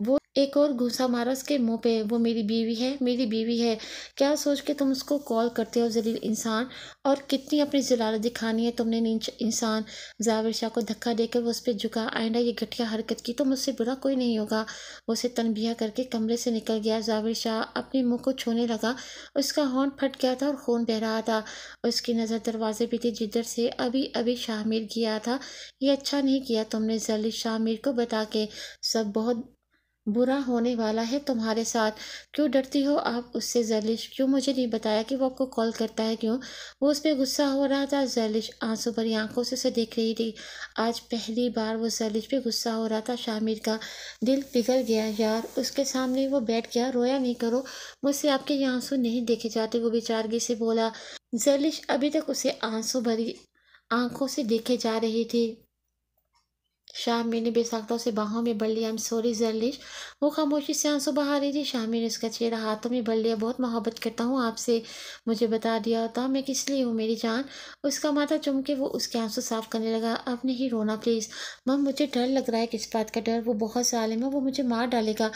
Speaker 1: वो एक और घुसा मारा उसके मुंह पे वो मेरी बीवी है मेरी बीवी है क्या सोच के तुम उसको कॉल करते हो जलील इंसान और कितनी अपनी जलालत दिखानी है तुमने इंसान जाविर शाह को धक्का देकर वो उस पर झुका आइंदा ये घटिया हरकत की तो मुझसे बुरा कोई नहीं होगा उसे तनबिया करके कमरे से निकल गया जाविर शाह अपने मुँह को छूने लगा उसका हॉर्न फट गया था और खून बह रहा था उसकी नज़र दरवाजे पर थी जिधर से अभी अभी शाहमीर गया था ये अच्छा नहीं किया तुमने जलील शाहमीर को बता के सब बहुत बुरा होने वाला है तुम्हारे साथ क्यों डरती हो आप उससे जैलिश क्यों मुझे नहीं बताया कि वो आपको कॉल करता है क्यों वो उस पर गुस्सा हो रहा था जैलिश आंसू भरी आंखों से उसे देख रही थी आज पहली बार वो जैलिश पे गुस्सा हो रहा था शामिर का दिल पिघल गया यार उसके सामने वो बैठ गया रोया नहीं करो मुझसे आपके ये आंसू नहीं देखे जाते वो बेचारगी से बोला जैलिश अभी तक उसे आंसू भरी आंखों से देखे जा रही थी शाम मैंने बेसाख्ता से बाहों में भर लिया आई एम सॉरी जर्लिश वो खामोशी से आंसू बहा रही थी शाह ने उसका चेहरा हाथों में भर लिया बहुत मोहब्बत करता हूँ आपसे मुझे बता दिया होता मैं किस लिए हूँ मेरी जान उसका माथा चुम के वो उसके आंसू साफ करने लगा अब नहीं रोना प्लीज़ मम मुझे डर लग रहा है किस बात का डर वो बहुत सालिम है वो मुझे मार डालेगा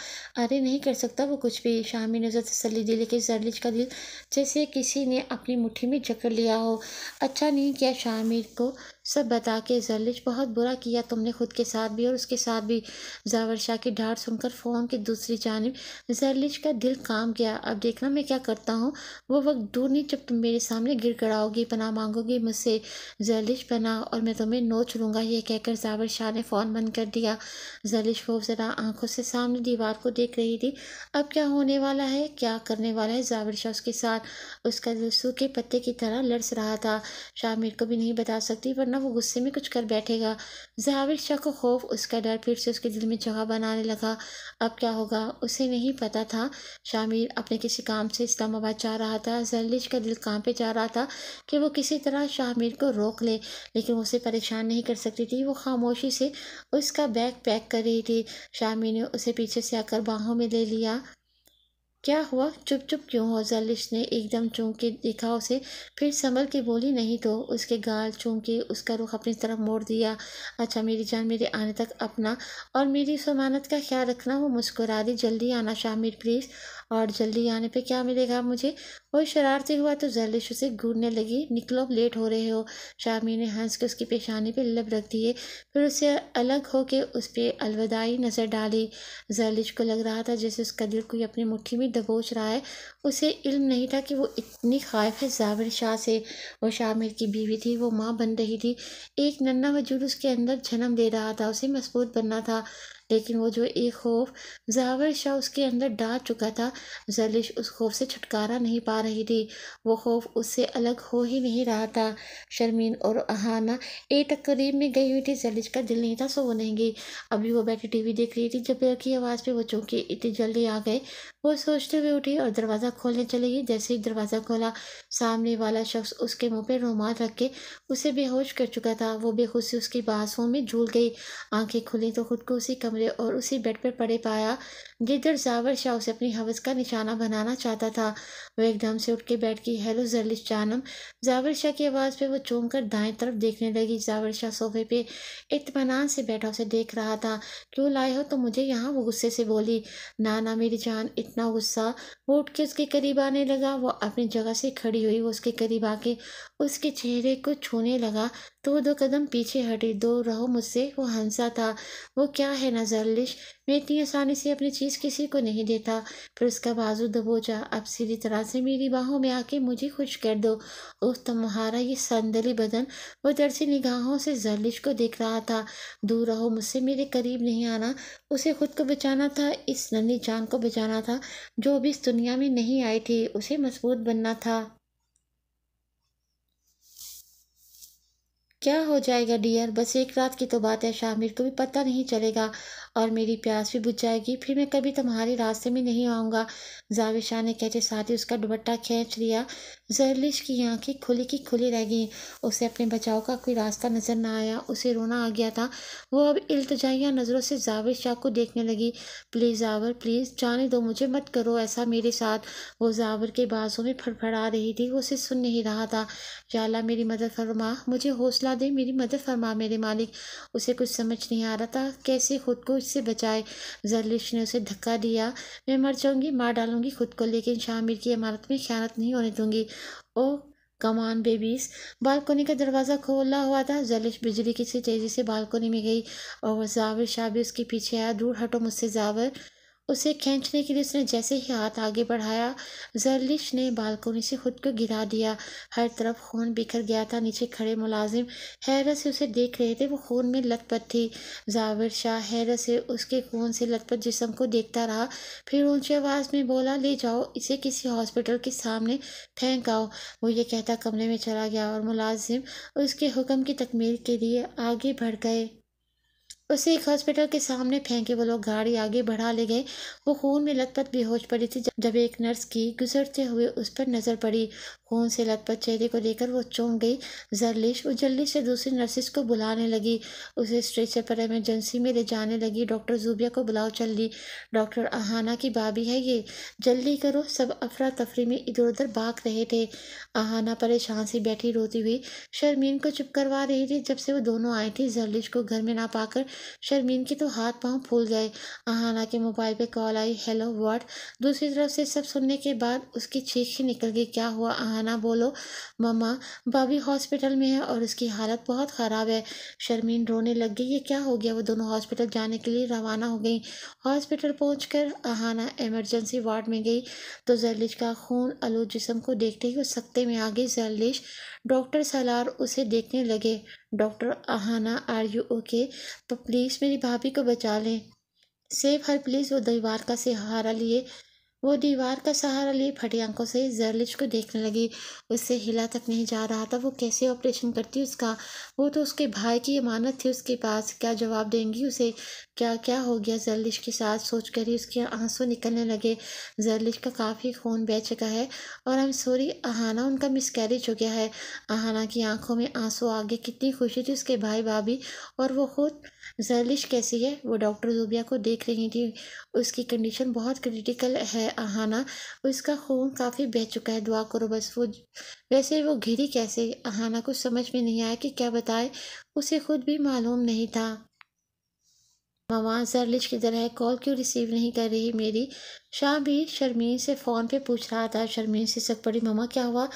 Speaker 1: अरे नहीं कर सकता वो कुछ भी शाह ने उसे तसली दी लेकिन जर्लिश का दिल जैसे किसी ने अपनी मुट्ठी में जकड़ लिया हो अच्छा नहीं किया शाह को सब बता के जरलिज बहुत बुरा किया तुमने खुद के साथ भी और उसके साथ भी जावर शाह की ढाड़ सुनकर फ़ोन की दूसरी जानब जरलिज का दिल काम गया अब देखना मैं क्या करता हूँ वो वक्त दूर नहीं जब तुम मेरे सामने गिर गड़ाओगी पना मांगोगी मुझसे जरलिज बना और मैं तुम्हें नोच लूँगा ये कहकर जावर शाह ने फ़ोन बंद कर दिया जलिश खूब ज़रा आंखों से सामने दीवार को देख रही थी अब क्या होने वाला है क्या करने वाला है जावर शाह उसके साथ उसका दिल सूखे पत्ते की तरह लड़स रहा था शाह मेरे को भी नहीं बता सकती वरना वो गुस्से में कुछ कर बैठेगा जहाविर शाह को खौफ उसका डर फिर से उसके दिल में जगह बनाने लगा अब क्या होगा उसे नहीं पता था शामिर अपने किसी काम से इस्लामाबाद जा रहा था जहलिश का दिल काम पे जा रहा था कि वो किसी तरह शामिर को रोक ले लेकिन उसे परेशान नहीं कर सकती थी वो खामोशी से उसका बैग पैक कर रही थी शामिर ने उसे पीछे से आकर बाहों में ले लिया क्या हुआ चुप चुप क्यों हो जलिश ने एकदम चूंकि दिखा उसे फिर संभल के बोली नहीं तो उसके गाल चूंकि उसका रुख अपनी तरफ मोड़ दिया अच्छा मेरी जान मेरे आने तक अपना और मेरी उस का ख्याल रखना वो मुस्कुरा दी जल्दी आना शाह मीर प्लीज़ और जल्दी आने पे क्या मिलेगा मुझे वो शरारती हुआ तो जैलिश उसे घूरने लगी निकलो लेट हो रहे हो शामी ने हंस के उसकी पेशानी पे लब रख दिए फिर उसे अलग होके उस पर अलविदाई नज़र डाली जैलिश को लग रहा था जैसे उसका दिल कोई अपनी मुट्ठी में दबोच रहा है उसे इल्म नहीं था कि वो इतनी खाइफ है जाविर शाह से वो शामिर की बीवी थी वो माँ बन रही थी एक नन्ना वजूद उसके अंदर जन्म दे रहा था उसे मजबूत बनना था लेकिन वो जो एक खौफ जावर शाह उसके अंदर डाल चुका था जलिश उस खौफ से छुटकारा नहीं पा रही थी वो खौफ उससे अलग हो ही नहीं रहा था शर्मीन और अहाना एक तकरीब में गई हुई थी जलिश का दिल नहीं था सो वो नहीं गई अभी वो बैठी टीवी देख रही थी जब की आवाज़ पे वो चौंकी इतनी जल्दी आ गए वो सोचते हुए उठी और दरवाज़ा खोलने चली गई जैसे ही दरवाज़ा खोला सामने वाला शख्स उसके मुँह पर रुमाल रख के उसे बेहोश कर चुका था वो बेहोशी उसकी बाँसों में झूल गई आंखें खुली तो खुद को उसी कमरे कमरे और उसी बेड पर पड़े पाया गिरधर जावर शाह उसे अपनी हवस का निशाना बनाना चाहता था वह एकदम से उठ के बैठ गई हेलो जरलिश जानम जावर शाह की आवाज़ पे वो चौंक कर दाएँ तरफ देखने लगी जावर शाह सोफे पे इतमान से बैठा उसे देख रहा था क्यों लाए हो तो मुझे यहाँ वो गुस्से से बोली ना ना मेरी जान इतना गुस्सा वो उठ के उसके करीब आने लगा वो अपनी जगह से खड़ी हुई वो उसके करीब आके उसके चेहरे को छूने लगा तो वो दो कदम पीछे हटे दो रहो मुझसे वो हंसा था वो क्या है ना जरलिश मैं इतनी आसानी से अपनी चीज़ किसी को नहीं देता फिर उसका बाजू दबोचा अब सीधी तरह से मेरी बाहों में आके मुझे खुश कर दो उस तुम्हारा ये संदली बदन वो दरसी निगाहों से जर्लिश को देख रहा था दूर रहो मुझसे मेरे करीब नहीं आना उसे खुद को बचाना था इस नन्ही जान को बचाना था जो अभी इस दुनिया में नहीं आई थी उसे मजबूत बनना था क्या हो जाएगा डियर बस एक रात की तो बात है शामिर को भी पता नहीं चलेगा और मेरी प्यास भी बुझ जाएगी फिर मैं कभी तुम्हारे रास्ते में नहीं आऊँगा जाविर शाह ने कहते साथ ही उसका दुबट्टा खींच लिया जहरलिश की आंखें खुली की खुली रह गई उसे अपने बचाव का कोई रास्ता नज़र ना आया उसे रोना आ गया था वो अब इल्तजाइया नज़रों से जावेद शाह को देखने लगी प्लीज़ जावर प्लीज़ जाने दो मुझे मत करो ऐसा मेरे साथ वो जावर के बाजों में फड़फड़ा रही थी वो उसे सुन नहीं रहा था चाला मेरी मदद फरमा मुझे हौसला दे मेरी मदद फरमा मेरे मालिक उसे कुछ समझ नहीं आ रहा था कैसे खुद को से बचाए जरलिश ने उसे धक्का दिया मैं मर जाऊंगी मार डालूंगी खुद को लेकिन शामिर की इमारत में ख्यात नहीं होने दूंगी ओ कमान बेबीस बालकोनी का दरवाज़ा खोला हुआ था जलिश बिजली किसी तेज़ी से बालकोनी में गई और जावर शाह भी उसके पीछे आया दूर हटो मुझसे जावर उसे खींचने के लिए उसने जैसे ही हाथ आगे बढ़ाया जरलिश ने बालकोनी से खुद को गिरा दिया हर तरफ खून बिखर गया था नीचे खड़े मुलाजिम हैरत से उसे देख रहे थे वो खून में लथपथ थी जाविर शाह हैरत से उसके खून से लथपथ जिसम को देखता रहा फिर ऊंची आवाज़ में बोला ले जाओ इसे किसी हॉस्पिटल के सामने फेंक आओ वो ये कहता कमरे में चला गया और मुलाजिम उसके हुक्म की तकमील के लिए आगे बढ़ गए उसे एक हॉस्पिटल के सामने फेंके वो लोग गाड़ी आगे बढ़ा ले गए वो खून में लथपथ बेहोश पड़ी थी जब एक नर्स की गुजरते हुए उस पर नज़र पड़ी कौन से लथपथ चेहरे को देखकर वो चौंक गई जरलिश वो जल्दी से दूसरी नर्सिस को बुलाने लगी उसे स्ट्रेचर पर एमरजेंसी में ले जाने लगी डॉक्टर जूबिया को बुलाओ चल ली डॉक्टर अहाना की भाभी है ये जल्दी करो सब अफरा तफरी में इधर उधर भाग रहे थे अहाना परेशान सी बैठी रोती हुई शर्मीन को चुप करवा रही थी जब से वो दोनों आई थी जरलिश को घर में ना पाकर शर्मीन के तो हाथ पाँव फूल गए अहाना के मोबाइल पर कॉल आई हेलो वॉट दूसरी तरफ से सब सुनने के बाद उसकी चीख ही निकल गई क्या हुआ अहाना बहाना बोलो मम्मा भाभी हॉस्पिटल में है और उसकी हालत बहुत ख़राब है शर्मीन रोने लग गई ये क्या हो गया वो दोनों हॉस्पिटल जाने के लिए रवाना हो गई हॉस्पिटल पहुँच कर अहाना एमरजेंसी वार्ड में गई तो जरलिश का खून आलू जिसम को देखते ही वो सकते में आ गई जरलिश डॉक्टर सलार उसे देखने लगे doctor Ahana are you okay तो प्लीज़ मेरी भाभी को बचा लें सेफ हर प्लीज़ वो दीवार का सहारा लिए वो दीवार का सहारा लिए फटी आंखों से जरलिश को देखने लगी उससे हिला तक नहीं जा रहा था वो कैसे ऑपरेशन करती उसका वो तो उसके भाई की अमानत थी उसके पास क्या जवाब देंगी उसे क्या क्या हो गया जरलिश के साथ सोच कर ही उसके आंसू निकलने लगे जरलिश का काफ़ी खून बह चुका है और हम सॉरी आहाना उनका मिसकैरेज हो गया है आहाना की आंखों में आंसू आ गए कितनी खुशी थी उसके भाई भाभी और वो खुद जर्लिश कैसी है वो डॉक्टर जुबिया को देख रही थी उसकी कंडीशन बहुत क्रिटिकल है आहाना उसका खून काफ़ी बह चुका है दुआ करो बस वो वैसे वो घिरी कैसे आहाना को समझ में नहीं आया कि क्या बताए उसे खुद भी मालूम नहीं था मामा जरलिश की तरह कॉल क्यों रिसीव नहीं कर रही मेरी शाम भी शर्मीन से फ़ोन पे पूछ रहा था शर्मीन से सक पड़ी ममा क्या हुआ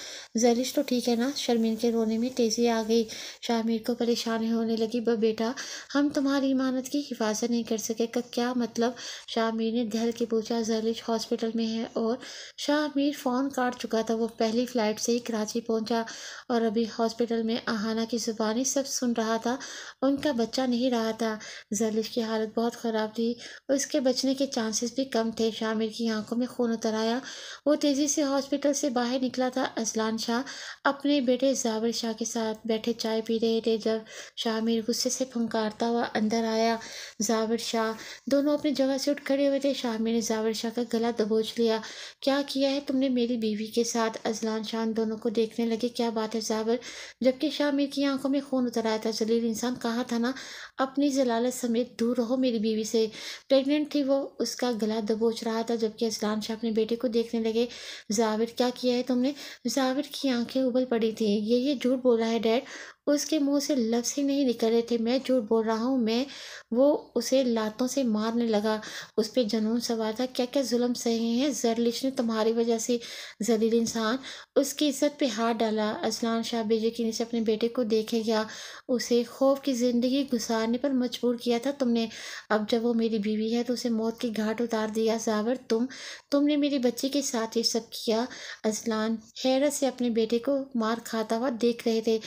Speaker 1: जरिश तो ठीक है ना शर्मीन के रोने में तेज़ी आ गई शामिर को परेशानी होने लगी ब बेटा हम तुम्हारी इमानत की हिफाजत नहीं कर सके का क्या मतलब शामिर ने दहल के पूछा जरिश हॉस्पिटल में है और शामिर फ़ोन काट चुका था वो पहली फ़्लाइट से ही कराची पहुँचा और अभी हॉस्पिटल में आहाना की ज़ुबानी सब सुन रहा था उनका बच्चा नहीं रहा था जरिश की हालत बहुत ख़राब थी उसके बचने के चांसेस भी कम थे शामिर आमिर की आंखों में खून उतर आया वो तेज़ी से हॉस्पिटल से बाहर निकला था असलान शाह अपने बेटे जावर शाह के साथ बैठे चाय पी रहे थे जब शाह आमिर गुस्से से फंकारता हुआ अंदर आया जावर शाह दोनों अपनी जगह से उठ खड़े हुए थे शाह आमिर ने जावर शाह का गला दबोच लिया क्या किया है तुमने मेरी बीवी के साथ अजलान शाह दोनों को देखने लगे क्या बात है जावर जबकि शाह आमिर की आंखों में खून उतर आया था जलील इंसान कहा था ना अपनी जलालत समेत दूर रहो मेरी बीवी से प्रेग्नेंट थी वो उसका गला दबोच रहा था था जबकि असलाम शाह अपने बेटे को देखने लगे जाविर क्या किया है तुमने जाविर की आंखें उबल पड़ी थी ये ये झूठ बोला है डैड उसके मुंह से लफ्ज़ ही नहीं निकल रहे थे मैं झूठ बोल रहा हूँ मैं वो उसे लातों से मारने लगा उस पर जुनून सवार था क्या क्या जुल्म सहे हैं जरलिश ने तुम्हारी वजह से जलील इंसान उसकी इज्जत पे हाथ डाला असलान शाह बेजी से अपने बेटे को देखे गया उसे खौफ की ज़िंदगी गुजारने पर मजबूर किया था तुमने अब जब वो मेरी बीवी है तो उसे मौत की घाट उतार दिया जावर तुम तुमने मेरी बच्चे के साथ ये सब किया असलान हैरत से अपने बेटे को मार खाता हुआ देख रहे थे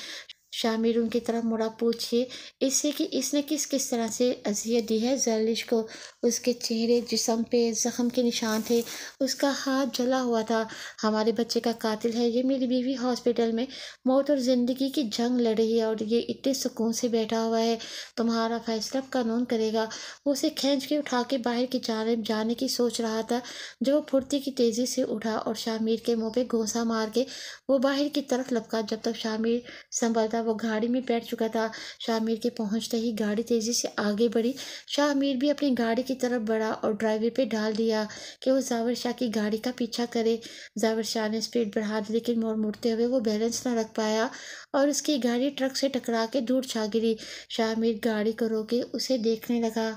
Speaker 1: शामिर उनकी तरफ मुड़ा पूछिए इससे कि इसने किस किस तरह से अजियत दी है जलिश को उसके चेहरे जिसम पे ज़ख़म के निशान थे उसका हाथ जला हुआ था हमारे बच्चे का कातिल है ये मेरी बीवी हॉस्पिटल में मौत और ज़िंदगी की जंग लड़ रही है और ये इतने सुकून से बैठा हुआ है तुम्हारा फैसला कानून करेगा वो उसे खींच के उठा के बाहर की जाने जाने की सोच रहा था जो फुर्ती की तेज़ी से उठा और शामिर के मुँह पर घोंसा मार के वो बाहर की तरफ लपका जब तक शामिर संभलता वो गाड़ी में बैठ चुका था शाह मीर के पहुंचते ही गाड़ी तेज़ी से आगे बढ़ी शाह मीर भी अपनी गाड़ी की तरफ बढ़ा और ड्राइवर पे डाल दिया कि वो जावर शाह की गाड़ी का पीछा करे जावर शाह ने स्पीड बढ़ा दी लेकिन मोड़ मुड़ते हुए वो बैलेंस ना रख पाया और उसकी गाड़ी ट्रक से टकरा के दूर छा गिरी शाह मीर गाड़ी को रोके उसे देखने लगा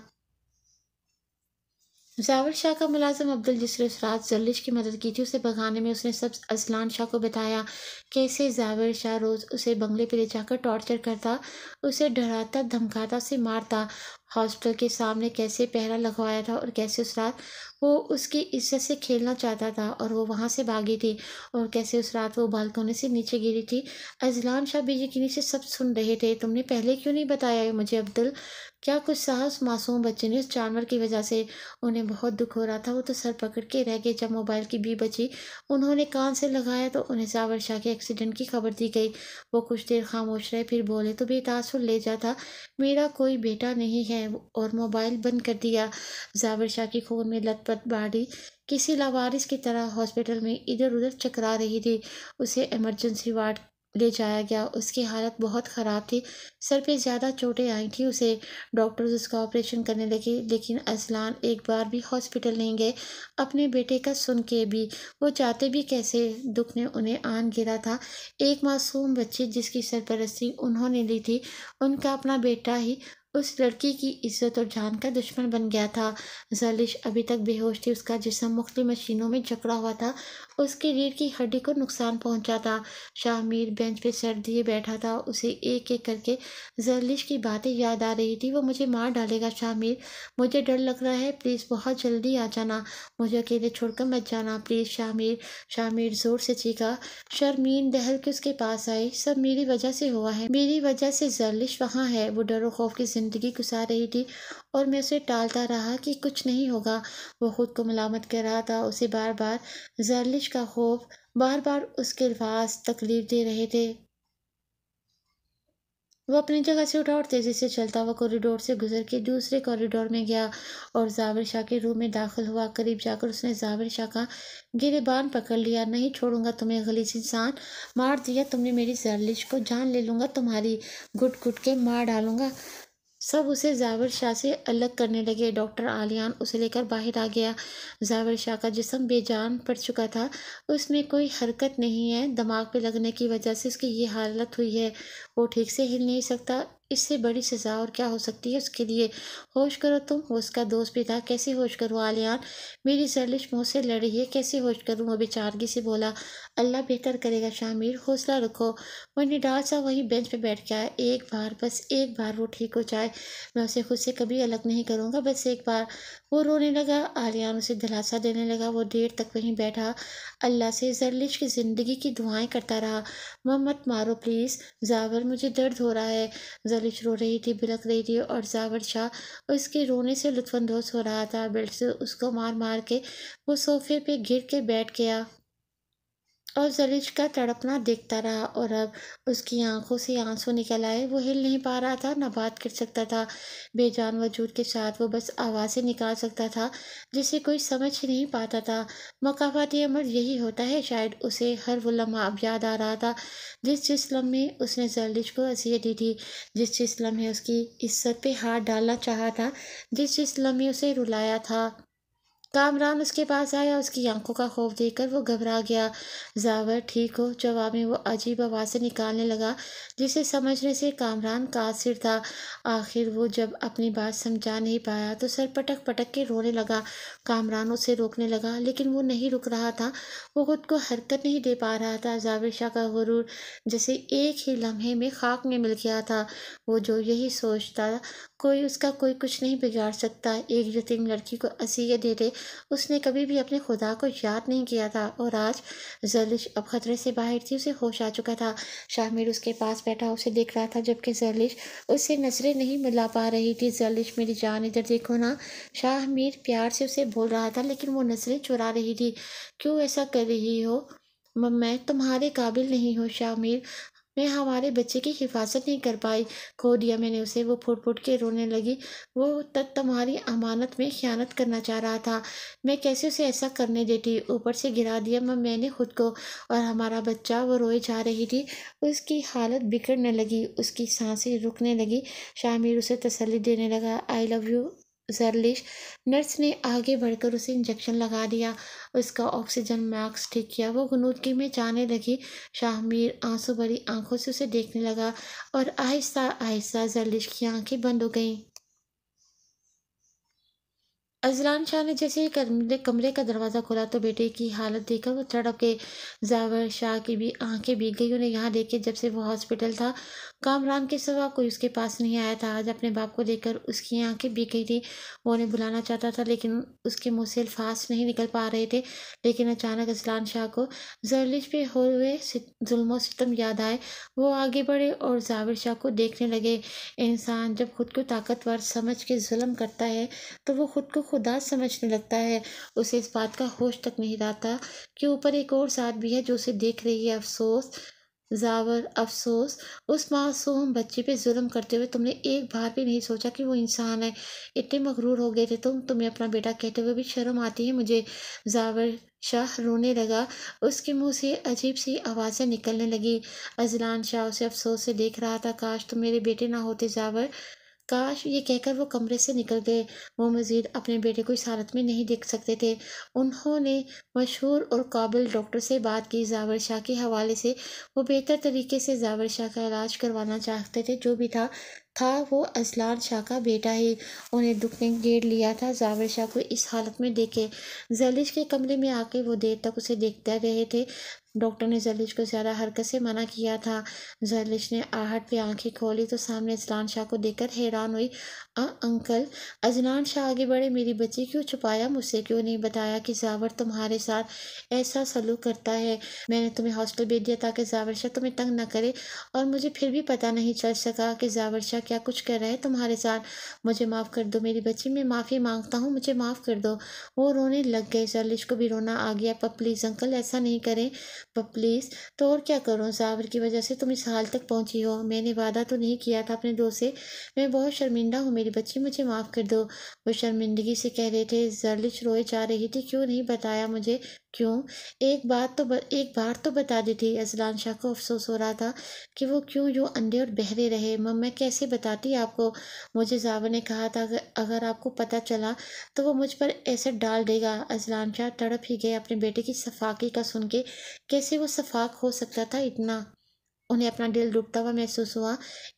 Speaker 1: जावल शाह का मुलाजम अब्दुल जिसर रात जर्लिश की मदद की थी उसे भगाने में उसने सब असलान शाह को बताया कैसे जावर शाह रोज़ उसे बंगले पर ले जाकर टॉर्चर करता उसे डराता धमकाता उसे मारता हॉस्पिटल के सामने कैसे पहरा लगवाया था और कैसे उस रात वो उसकी इज्जत से खेलना चाहता था और वो वहाँ से भागी थी और कैसे उस रात वो बालकोने से नीचे गिरी थी अजलान शाह भी यकीनी से सब सुन रहे थे तुमने पहले क्यों नहीं बताया मुझे अब्दुल क्या कुछ साहस मासूम बच्चे ने उस जानवर की वजह से उन्हें बहुत दुख हो रहा था वो तो सर पकड़ के रह गए जब मोबाइल की भी बची उन्होंने कान से लगाया तो उन्हें सावर शाह के एक्सीडेंट की खबर दी गई वो कुछ देर खामोश रहे फिर बोले तो बेतासुर ले जाता मेरा कोई बेटा नहीं है और मोबाइल बंद कर दिया जावर शाह की खून में पत बाढ़ी किसी लावारिस की तरह हॉस्पिटल में इधर उधर चकरा रही थी उसे इमरजेंसी वार्ड ले जाया गया उसकी हालत बहुत ख़राब थी सर पे ज़्यादा चोटें आई थी उसे डॉक्टर्स उसका ऑपरेशन करने लगे लेकिन असलान एक बार भी हॉस्पिटल नहीं गए अपने बेटे का सुन के भी वो चाहते भी कैसे दुख ने उन्हें आन गिरा था एक मासूम बच्चे जिसकी सरपरस्ती उन्होंने ली थी उनका अपना बेटा ही उस लड़की की इज्जत और जान का दुश्मन बन गया था जलिश अभी तक बेहोश थी उसका जिसम मुख्तलि मशीनों में जकड़ा हुआ था उसकी रीढ़ की हड्डी को नुकसान पहुंचा था शाह मीर बेंच पे सर दिए बैठा था उसे एक एक करके जरलिश की बातें याद आ रही थी वो मुझे मार डालेगा शाह मीर मुझे डर लग रहा है प्लीज़ बहुत जल्दी आ जाना मुझे अकेले छोड़कर मत जाना प्लीज़ शाह मीर शाह मीर ज़ोर से चीखा शर्मीन दहल के उसके पास आई सब मेरी वजह से हुआ है मेरी वजह से जरलिश वहाँ है वो डर खौफ की ज़िंदगी गुजार रही थी और मैं उसे टालता रहा कि कुछ नहीं होगा वो ख़ुद को मलामत कर रहा था उसे बार बार जरलिश का खौफ बार बार उसके अल्फाज तकलीफ दे रहे थे वो अपनी जगह से उठा और तेज़ी से चलता हुआ कॉरिडोर से गुजर के दूसरे कॉरिडोर में गया और जाविर शाह के रूम में दाखिल हुआ करीब जाकर उसने जाविर शाह का गिरेबान पकड़ लिया नहीं छोड़ूंगा तुम्हें गलीज इंसान मार दिया तुमने मेरी जरलिश को जान ले लूँगा तुम्हारी घुट घुट के मार डालूंगा सब उसे जावर शाह से अलग करने लगे डॉक्टर आलियान उसे लेकर बाहर आ गया जावर शाह का जिसम बेजान पड़ चुका था उसमें कोई हरकत नहीं है दिमाग पे लगने की वजह से उसकी ये हालत हुई है वो ठीक से हिल नहीं सकता इससे बड़ी सज़ा और क्या हो सकती है उसके लिए होश करो तुम वो उसका दोस्त भी था कैसे होश करो आलियान मेरी सरलिश मुँह से लड़ रही है कैसे होश करूँ अभी बेचारगी से बोला अल्लाह बेहतर करेगा शामिर हौसला रखो वह निडाल सा वहीं बेंच पर बैठ गया एक बार बस एक बार वो ठीक हो जाए मैं उसे खुद से कभी अलग नहीं करूँगा बस एक बार वो रोने लगा आलियान उसे दिलासा देने लगा वो देर तक वहीं बैठा अल्लाह से जरलिश की ज़िंदगी की दुआएं करता रहा मम मत मारो प्लीज़ जावर मुझे दर्द हो रहा है जरलिश रो रही थी बिलक रही थी और जावर शाह उसके रोने से लुत्फानंदोज हो रहा था बेल्ट से उसको मार मार के वो सोफे पे गिर के बैठ गया और जलिज का तड़पना देखता रहा और अब उसकी आंखों से आंसू निकल आए वो हिल नहीं पा रहा था ना बात कर सकता था बेजान वजूद के साथ वो बस आवाज़ें निकाल सकता था जिसे कोई समझ ही नहीं पाता था मकाफाती अमर यही होता है शायद उसे हर वो लम्हा अब याद आ रहा था जिस जिस लम्हे उसने जलिज को असीय दी थी जिस जिस लम्हे उसकी इज्जत पे हाथ डालना चाहा था जिस जिस लम्हे उसे रुलाया था कामरान उसके पास आया उसकी आंखों का खौफ देखकर वो घबरा गया जावर ठीक हो जवाब में वो अजीब आवाज़ से निकालने लगा जिसे समझने से कामरान कासिर था आखिर वो जब अपनी बात समझा नहीं पाया तो सर पटक पटक के रोने लगा कामरान उसे रोकने लगा लेकिन वो नहीं रुक रहा था वो खुद को हरकत नहीं दे पा रहा था जाविर शाह का गुरूर जैसे एक ही लम्हे में खाक में मिल गया था वो जो यही सोचता कोई उसका कोई कुछ नहीं बिगाड़ सकता एक यतीम लड़की को असीय दे दे उसने कभी भी अपने खुदा को याद नहीं किया था और आज जलिश अब खतरे से बाहर थी उसे होश आ चुका था शामिर उसके पास बैठा उसे देख रहा था जबकि जलिश उससे नजरें नहीं मिला पा रही थी जलिश मेरी जान इधर देखो ना शाहमीर प्यार से उसे बोल रहा था लेकिन वो नजरें चुरा रही थी क्यों ऐसा कर रही हो मैं तुम्हारे काबिल नहीं हो शामिर मैं हमारे बच्चे की हिफाजत नहीं कर पाई खो दिया मैंने उसे वो फुट फुट के रोने लगी वो तब तुम्हारी अमानत में ख्यानत करना चाह रहा था मैं कैसे उसे ऐसा करने देती ऊपर से गिरा दिया मैं मैंने खुद को और हमारा बच्चा वो रोए जा रही थी उसकी हालत बिगड़ने लगी उसकी सांसें रुकने लगी शामिर उसे तसली देने लगा I love you Jarlish nurse ने आगे बढ़कर उसे इंजेक्शन लगा दिया उसका ऑक्सीजन मास्क ठीक किया वो गनूदगी में जाने लगी शाहमीर आंसू भरी आंखों से उसे देखने लगा और आहिस्ता आहिस्ता जरलिश की आंखें बंद हो गईं अजलान शाह ने जैसे ही कमरे कमरे का दरवाज़ा खोला तो बेटे की हालत देखकर वो तड़प के जावर शाह की भी आंखें भीग गई उन्हें यहाँ देखे जब से वो हॉस्पिटल था कामरान के सवा कोई उसके पास नहीं आया था आज अपने बाप को देखकर उसकी आंखें भीग गई थी वो उन्हें बुलाना चाहता था लेकिन उसके मुँह से अल्फाज नहीं निकल पा रहे थे लेकिन अचानक अजलान शाह को जरलिश पे हो हुए जुल्म सितम याद आए वो आगे बढ़े और जावर शाह को देखने लगे इंसान जब खुद को ताकतवर समझ के जुल्म करता है तो वो खुद को खुदा समझने लगता है उसे इस बात का होश तक नहीं रहता कि ऊपर एक और साथ भी है जो उसे देख रही है अफसोस जावर अफसोस उस मासूम बच्चे पे जुल्म करते हुए तुमने एक बार भी नहीं सोचा कि वो इंसान है इतने मकरूर हो गए थे तुम तुम्हें अपना बेटा कहते हुए भी शर्म आती है मुझे जावर शाह रोने लगा उसके मुंह से अजीब सी आवाज़ें निकलने लगी अजलान शाह उसे अफसोस से देख रहा था काश तुम मेरे बेटे ना होते जावर काश ये कहकर वो कमरे से निकल गए वो मज़ीद अपने बेटे को इस हालत में नहीं देख सकते थे उन्होंने मशहूर और काबिल डॉक्टर से बात की जावर शाह के हवाले से वो बेहतर तरीके से जावर शाह का इलाज करवाना चाहते थे जो भी था था वो असलान शाह का बेटा ही उन्हें दुख ने घेर लिया था जावर शाह को इस हालत में देखे जलिश के कमरे में आके वो देर तक उसे देखते रहे थे डॉक्टर ने जैलिश को ज़्यादा हरकत से मना किया था जैलिश ने आहट पे आंखें खोली तो सामने इस्लाम शाह को देखकर हैरान हुई आ हाँ, अंकल अजनान शाह आगे बढ़े मेरी बच्ची क्यों छुपाया मुझसे क्यों नहीं बताया कि जावर तुम्हारे साथ ऐसा सलूक करता है मैंने तुम्हें हॉस्टल भेज दिया ताकि जावर शाह तुम्हें तंग ना करे और मुझे फिर भी पता नहीं चल सका कि जावर शाह क्या कुछ कर रहा है तुम्हारे साथ मुझे माफ़ कर दो मेरी बच्ची मैं माफ़ी मांगता हूँ मुझे माफ़ कर दो वो रोने लग गए जलिश को भी रोना आ गया पर प्लीज़ अंकल ऐसा नहीं करें पर प्लीज़ तो और क्या करूँ जावर की वजह से तुम इस हाल तक पहुँची हो मैंने वादा तो नहीं किया था अपने दोस्त से मैं बहुत शर्मिंदा हूँ मेरी मेरी बच्ची मुझे माफ़ कर दो वो शर्मिंदगी से कह रहे थे जर्लिश रोए जा रही थी क्यों नहीं बताया मुझे क्यों एक बात तो ब, एक बार तो बता दी थी अजलान शाह को अफसोस हो रहा था कि वो क्यों यूँ अंधे और बहरे रहे मैं कैसे बताती आपको मुझे जावर ने कहा था अगर आपको पता चला तो वो मुझ पर ऐसे डाल देगा अजलान शाह तड़प ही गए अपने बेटे की सफाकी का सुन के कैसे वो सफाक हो सकता था इतना उन्हें अपना दिल डूबता हुआ महसूस हुआ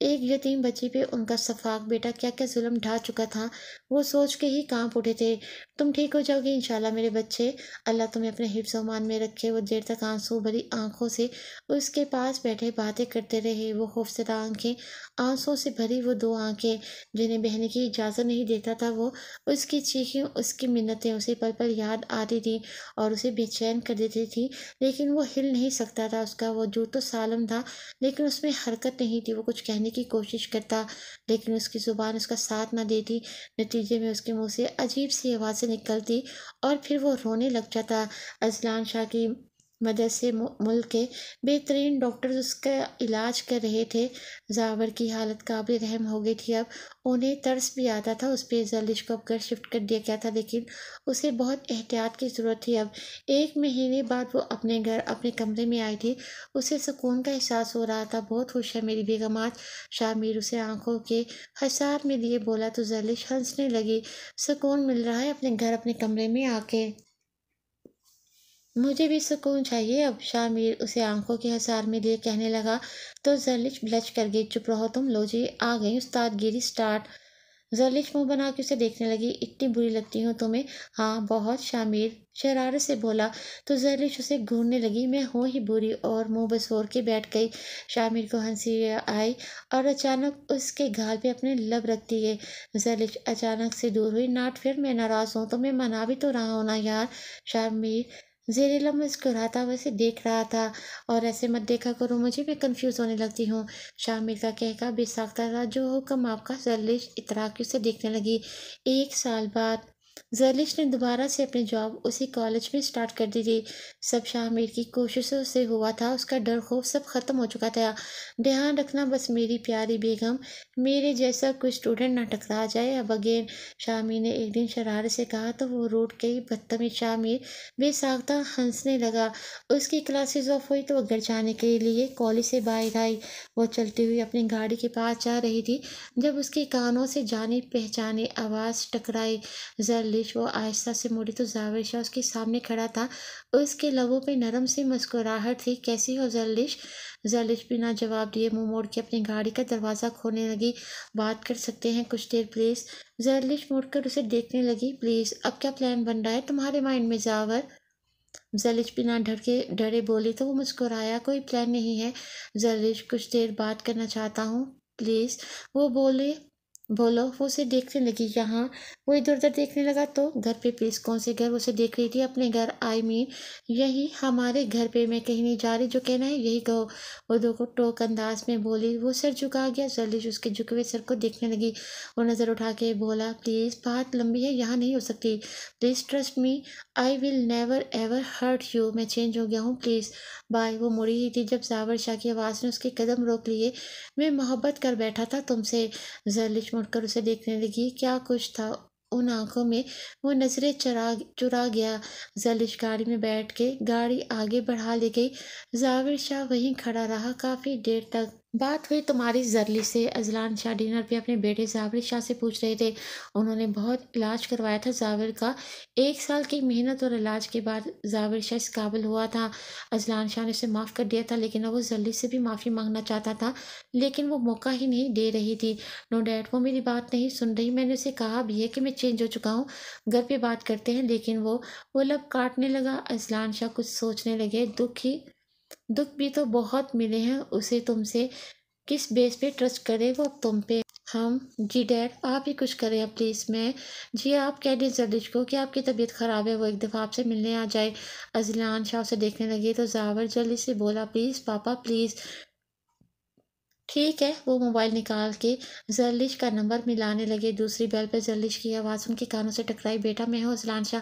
Speaker 1: एक यतीम बच्ची पे उनका सफाक बेटा क्या क्या जुल्म ढा चुका था वो सोच के ही कांप उठे थे तुम ठीक हो जाओगे इन मेरे बच्चे अल्लाह तुम्हें अपने हिफ्स मान में रखे वो देर तक आंसू भरी आंखों से उसके पास बैठे बातें करते रहे वो खौफसदा आंखें आंसुओं से भरी वो दो आंखें जिन्हें बहने की इजाज़त नहीं देता था वो उसकी चीखें उसकी मिन्नतें उसे पल पल याद आती थी और उसे बेचैन कर देती थी लेकिन वो हिल नहीं सकता था उसका जू तो सालम था लेकिन उसमें हरकत नहीं थी वो कुछ कहने की कोशिश करता लेकिन उसकी ज़ुबान उसका साथ ना देती नतीजे में उसके मुँह से अजीब सी आवाज़ें निकलती और फिर वो रोने लग जाता अजलान शाह की वजह से मुल्क के बेहतरीन डॉक्टर्स उसका इलाज कर रहे थे जावर की हालत काबिल रहम हो गई थी अब उन्हें तर्स भी आता था उस पर जलिश को अब घर शिफ्ट कर दिया गया था लेकिन उसे बहुत एहतियात की ज़रूरत थी अब एक महीने बाद वो अपने घर अपने कमरे में आई थी उसे सुकून का एहसास हो रहा था बहुत खुश है मेरी बेगम आज शामिर उसे आंखों के हसार में लिए बोला तो जलिश हंसने लगी सुकून मिल रहा है अपने घर अपने कमरे में आके मुझे भी सुकून चाहिए अब शामिर उसे आंखों के हसार में लिए कहने लगा तो जरलिच ब्लच कर गई चुप रहो तुम लो जी आ गई उस्ताद गिरी स्टार्ट जरलिच मुंह बना के उसे देखने लगी इतनी बुरी लगती हूँ तुम्हें हाँ बहुत शामिर शरारत से बोला तो जरलिश उसे घूरने लगी मैं हो ही बुरी और मुंह बसोर के बैठ गई शामिर को हंसी आई और अचानक उसके गाल पे अपने लब रखती है जरलिश अचानक से दूर हुई नाट फिर मैं नाराज़ हूँ तो मैं मना भी तो रहा हूँ ना यार शामिर जेरेला मुस्कुराता हुआ से देख रहा था और ऐसे मत देखा करो मुझे भी कंफ्यूज होने लगती हूँ शामिर का कहकर बेसाख्ता था जो हुक्म आपका जलिश इतरा के उसे देखने लगी एक साल बाद जर्लिश ने दोबारा से अपनी जॉब उसी कॉलेज में स्टार्ट कर दी थी सब मीर की कोशिशों से हुआ था उसका डर खौफ सब ख़त्म हो चुका था ध्यान रखना बस मेरी प्यारी बेगम मेरे जैसा कोई स्टूडेंट ना टकरा जाए अब अगेन शामी ने एक दिन शरारे से कहा तो वो रोड के ही बदतमीज मीर बेसाख्ता हंसने लगा उसकी क्लासेज ऑफ हुई तो वह घर जाने के लिए कॉलेज से बाहर आई वो चलती हुई अपनी गाड़ी के पास जा रही थी जब उसके कानों से जानी पहचानी आवाज़ टकराई जर मुसलिश वो आहिस्ता से मुड़ी तो जावेद शाह उसके सामने खड़ा था उसके लबों पे नरम सी मुस्कुराहट थी कैसी हो जलिश जलिश बिना जवाब दिए मुंह मोड़ के अपनी गाड़ी का दरवाज़ा खोलने लगी बात कर सकते हैं कुछ देर प्लीज़ जलिश मुड़कर उसे देखने लगी प्लीज़ अब क्या प्लान बन रहा है तुम्हारे माइंड में जावर जलिश बिना डर के डरे बोली तो वो मुस्कुराया कोई प्लान नहीं है जलिश कुछ देर बात करना चाहता हूँ प्लीज़ वो बोले बोलो वो उसे देखने लगी यहाँ वो इधर उधर देखने लगा तो घर पे प्लीज कौन से घर उसे देख रही थी अपने घर आई मीन यही हमारे घर पे मैं कहीं नहीं जा रही जो कहना है यही कहो दो को टोक अंदाज में बोली वो सर झुका गया जल्दी उसके झुके हुए सर को देखने लगी वो नज़र उठा के बोला प्लीज़ बात लंबी है यहाँ नहीं हो सकती please trust me I will never ever hurt you मैं चेंज हो गया हूँ प्लीज़ बाय वो मुड़ी ही थी जब जावर शाह की आवाज़ ने उसके कदम रोक लिए मैं मोहब्बत कर बैठा था तुमसे जरलिश मुड़कर उसे देखने लगी क्या कुछ था उन आंखों में वो नजरें चरा चुरा गया जलिश गाड़ी में बैठ के गाड़ी आगे बढ़ा ले गई जाविर शाह वहीं खड़ा रहा काफ़ी देर तक बात हुई तुम्हारी जरली से अजलान शाह डिनर पे अपने बेटे जाविर शाह से पूछ रहे थे उन्होंने बहुत इलाज करवाया था जाविर का एक साल की मेहनत और इलाज के बाद जाविर शाह इस काबिल हुआ था अजलान शाह ने उसे माफ़ कर दिया था लेकिन वो जरली से भी माफ़ी मांगना चाहता था लेकिन वो मौका ही नहीं दे रही थी नो डैड वो मेरी बात नहीं सुन रही मैंने उसे कहा भी है कि मैं चेंज हो चुका हूँ घर पर बात करते हैं लेकिन वो वो लब काटने लगा अजलान शाह कुछ सोचने लगे दुख ही दुख भी तो बहुत मिले हैं उसे तुमसे किस बेस पे ट्रस्ट करे वो तुम पे हम जी डैड आप ही कुछ करें अब प्लीज़ मैं जी आप कह दें जर्दिश को कि आपकी तबीयत ख़राब है वो एक दफ़ा आपसे मिलने आ जाए अजलान शाह उसे देखने लगे तो जावर जल्दी से बोला प्लीज़ पापा प्लीज़ ठीक है वो मोबाइल निकाल के जरलिश का नंबर मिलाने लगे दूसरी बेल पर जरलिश की आवाज़ उनके कानों से टकराई बेटा मैं हूँ असलान शाह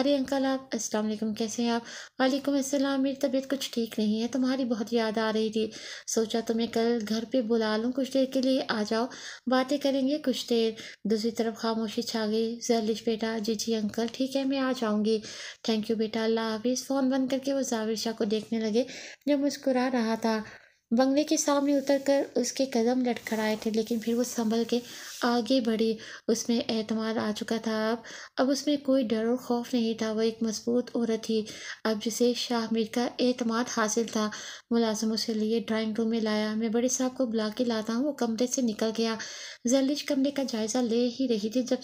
Speaker 1: अरे अंकल आप अस्सलाम वालेकुम कैसे हैं आप वालेकुम अस्सलाम मेरी तबीयत कुछ ठीक नहीं है तुम्हारी बहुत याद आ रही थी सोचा तो मैं कल घर पे बुला लूँ कुछ देर के लिए आ जाओ बातें करेंगे कुछ देर दूसरी तरफ खामोशी छा गई जरलिश बेटा जी जी अंकल ठीक है मैं आ जाऊँगी थैंक यू बेटा अल्लाह हाफिज़ फ़ोन बंद करके वो जाविर शाह को देखने लगे जब मुस्कुरा रहा था बंगले के सामने उतरकर उसके कदम लटखड़ाए थे लेकिन फिर वो संभल के आगे बढ़ी उसमें एतमाद आ चुका था अब अब उसमें कोई डर और खौफ नहीं था वह एक मजबूत औरत थी अब जिसे शाह मीर का एतमाद हासिल था मुलाजम उसे लिए ड्राइंग रूम में लाया मैं बड़े साहब को बुला के लाता हूँ वो कमरे से निकल गया जलिश कमरे का जायज़ा ले ही रही थी जब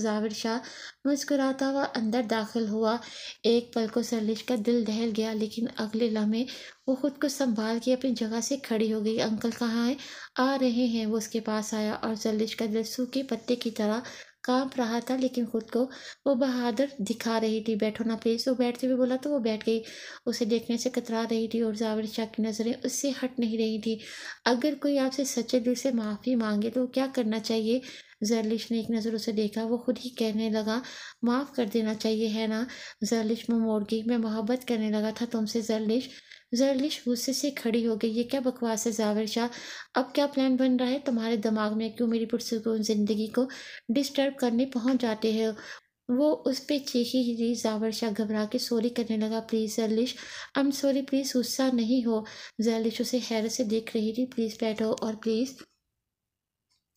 Speaker 1: जाविर शाह मुस्कुराता हुआ अंदर दाखिल हुआ एक पल को सरलिश का दिल दहल गया लेकिन अगले लम्हे वो खुद को संभाल के अपनी जगह से खड़ी हो गई अंकल कहाँ हैं आ रहे हैं वो उसके पास आया और जल्दिश का दिल सूखे पत्ते की तरह कांप रहा था लेकिन खुद को वो बहादुर दिखा रही थी बैठो ना प्लीज़ वो बैठते हुए बोला तो वो बैठ गई उसे देखने से कतरा रही थी और जावर शाह की नज़रें उससे हट नहीं रही थी अगर कोई आपसे सच्चे दिल से माफ़ी मांगे तो क्या करना चाहिए जरलिश ने एक नज़र उसे देखा वो खुद ही कहने लगा माफ़ कर देना चाहिए है ना जरलिश मोड़ गई मैं मोहब्बत करने लगा था तुमसे जरलिश जरलिश गुस्से से खड़ी हो गई ये क्या बकवास है जावर शाह अब क्या प्लान बन रहा है तुम्हारे दिमाग में क्यों मेरी पुरसकून ज़िंदगी को डिस्टर्ब करने पहुंच जाते हैं वो उस पर चीखी ही रही जावर शाह घबरा के सॉरी करने लगा please Jarlish I am sorry please गुस्सा नहीं हो जरलिश उसे हैरत से देख रही थी प्लीज़ बैठो और प्लीज़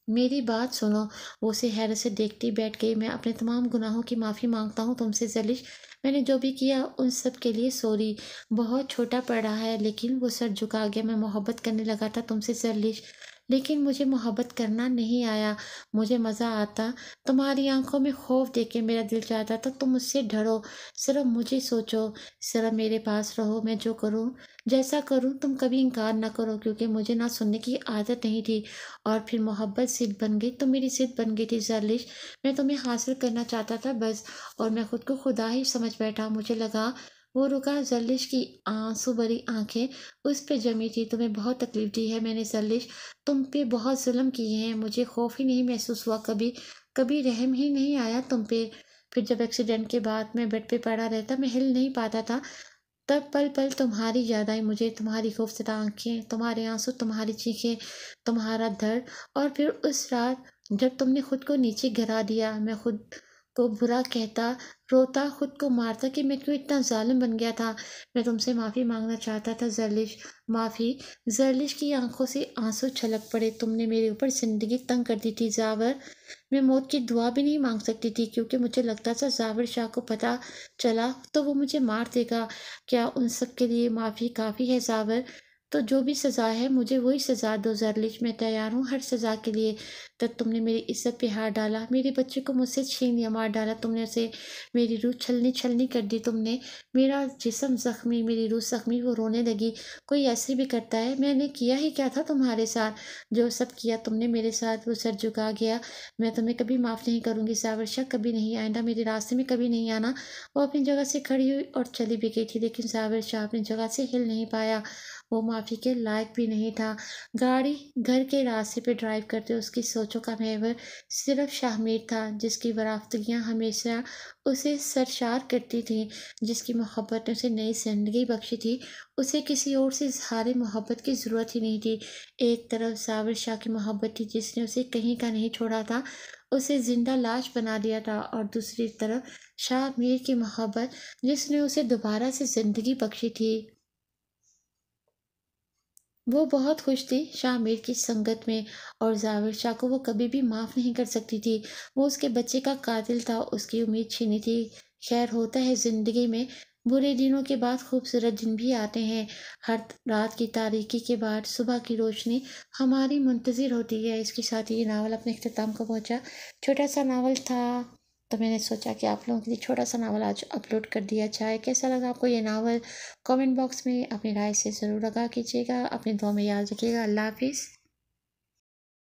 Speaker 1: मेरी बात सुनो वो उसे हैरत से देखती बैठ गई मैं अपने तमाम गुनाहों की माफ़ी मांगता हूँ तुमसे जलिश मैंने जो भी किया उन सब के लिए सॉरी बहुत छोटा पड़ रहा है लेकिन वो सर झुका गया मैं मोहब्बत करने लगा था तुमसे सर लेकिन मुझे मोहब्बत करना नहीं आया मुझे मज़ा आता तुम्हारी आंखों में खौफ देख के मेरा दिल चाहता था तुम मुझसे डरो सिर्फ मुझे सोचो सिर्फ मेरे पास रहो मैं जो करूँ जैसा करूँ तुम कभी इनकार ना करो क्योंकि मुझे ना सुनने की आदत नहीं थी और फिर मोहब्बत सिद्ध बन गई तो मेरी सिद्ध बन गई थी जरलिश मैं तुम्हें हासिल करना चाहता था बस और मैं खुद को खुदा ही समझ बैठा मुझे लगा वो रुका जल्लिश की आंसू भरी आंखें उस पर जमी थी तुम्हें बहुत तकलीफ दी है मैंने जल्लिश तुम पे बहुत जुल्म किए हैं मुझे खौफ ही नहीं महसूस हुआ कभी कभी रहम ही नहीं आया तुम पे फिर जब एक्सीडेंट के बाद मैं बेड पे पड़ा रहता मैं हिल नहीं पाता था तब पल पल तुम्हारी याद आई मुझे तुम्हारी खूबसदा आंखें तुम्हारे आंसू तुम्हारी चीखें तुम्हारा दर्द और फिर उस रात जब तुमने खुद को नीचे गिरा दिया मैं खुद को तो बुरा कहता रोता ख़ुद को मारता कि मैं क्यों इतना ालम बन गया था मैं तुमसे माफ़ी मांगना चाहता था जरलिश माफ़ी जरलिश की आंखों से आंसू छलक पड़े तुमने मेरे ऊपर ज़िंदगी तंग कर दी थी जावर मैं मौत की दुआ भी नहीं मांग सकती थी क्योंकि मुझे लगता था जावर शाह को पता चला तो वो मुझे मार देगा क्या उन सब के लिए माफ़ी काफ़ी है जावर तो जो भी सज़ा है मुझे वही सज़ा दो जरलिश में तैयार हूँ हर सज़ा के लिए तब तुमने मेरी इज्जत पे हार डाला मेरे बच्चे को मुझसे छीन या मार डाला तुमने उसे मेरी रूह छलनी छलनी कर दी तुमने मेरा जिसम ज़ख्मी मेरी रूह ज़ख्मी वो रोने लगी कोई ऐसे भी करता है मैंने किया ही क्या था तुम्हारे साथ जो सब किया तुमने मेरे साथ वो सर झुका गया मैं तुम्हें कभी माफ़ नहीं करूँगी सावर शाह कभी नहीं आइंदा मेरे रास्ते में कभी नहीं आना वो अपनी जगह से खड़ी हुई और चली भी गई थी लेकिन सावर शाह अपनी जगह से हिल नहीं पाया वो माफ़ी के लायक भी नहीं था गाड़ी घर के रास्ते पर ड्राइव करते उसकी सोचों का मेवर सिर्फ शाहमीर था जिसकी बराफ्तगियाँ हमेशा उसे सरशार करती थी जिसकी मोहब्बत ने उसे नई जिंदगी बख्शी थी उसे किसी और से इजहार मोहब्बत की ज़रूरत ही नहीं थी एक तरफ सावर शाह की मोहब्बत थी जिसने उसे कहीं का नहीं छोड़ा था उसे ज़िंदा लाश बना दिया था और दूसरी तरफ शाह मीर की मोहब्बत जिसने उसे दोबारा से ज़िंदगी बख्शी थी वो बहुत खुश थी शाह मीर की संगत में और जाविर शाह को वो कभी भी माफ़ नहीं कर सकती थी वो उसके बच्चे का कातिल था उसकी उम्मीद छीनी थी खैर होता है ज़िंदगी में बुरे दिनों के बाद खूबसूरत दिन भी आते हैं हर रात की तारीकी के बाद सुबह की रोशनी हमारी मुंतज़िर होती है इसके साथ ही ये नावल अपने अख्ताम को पहुँचा छोटा सा नावल था तो मैंने सोचा कि आप लोगों के लिए छोटा सा नावल आज अपलोड कर दिया जाए कैसा लगा आपको ये नावल कमेंट बॉक्स में अपनी राय से ज़रूर लगा कीजिएगा अपने दुआ में याद रखिएगा अल्लाह हाफिज़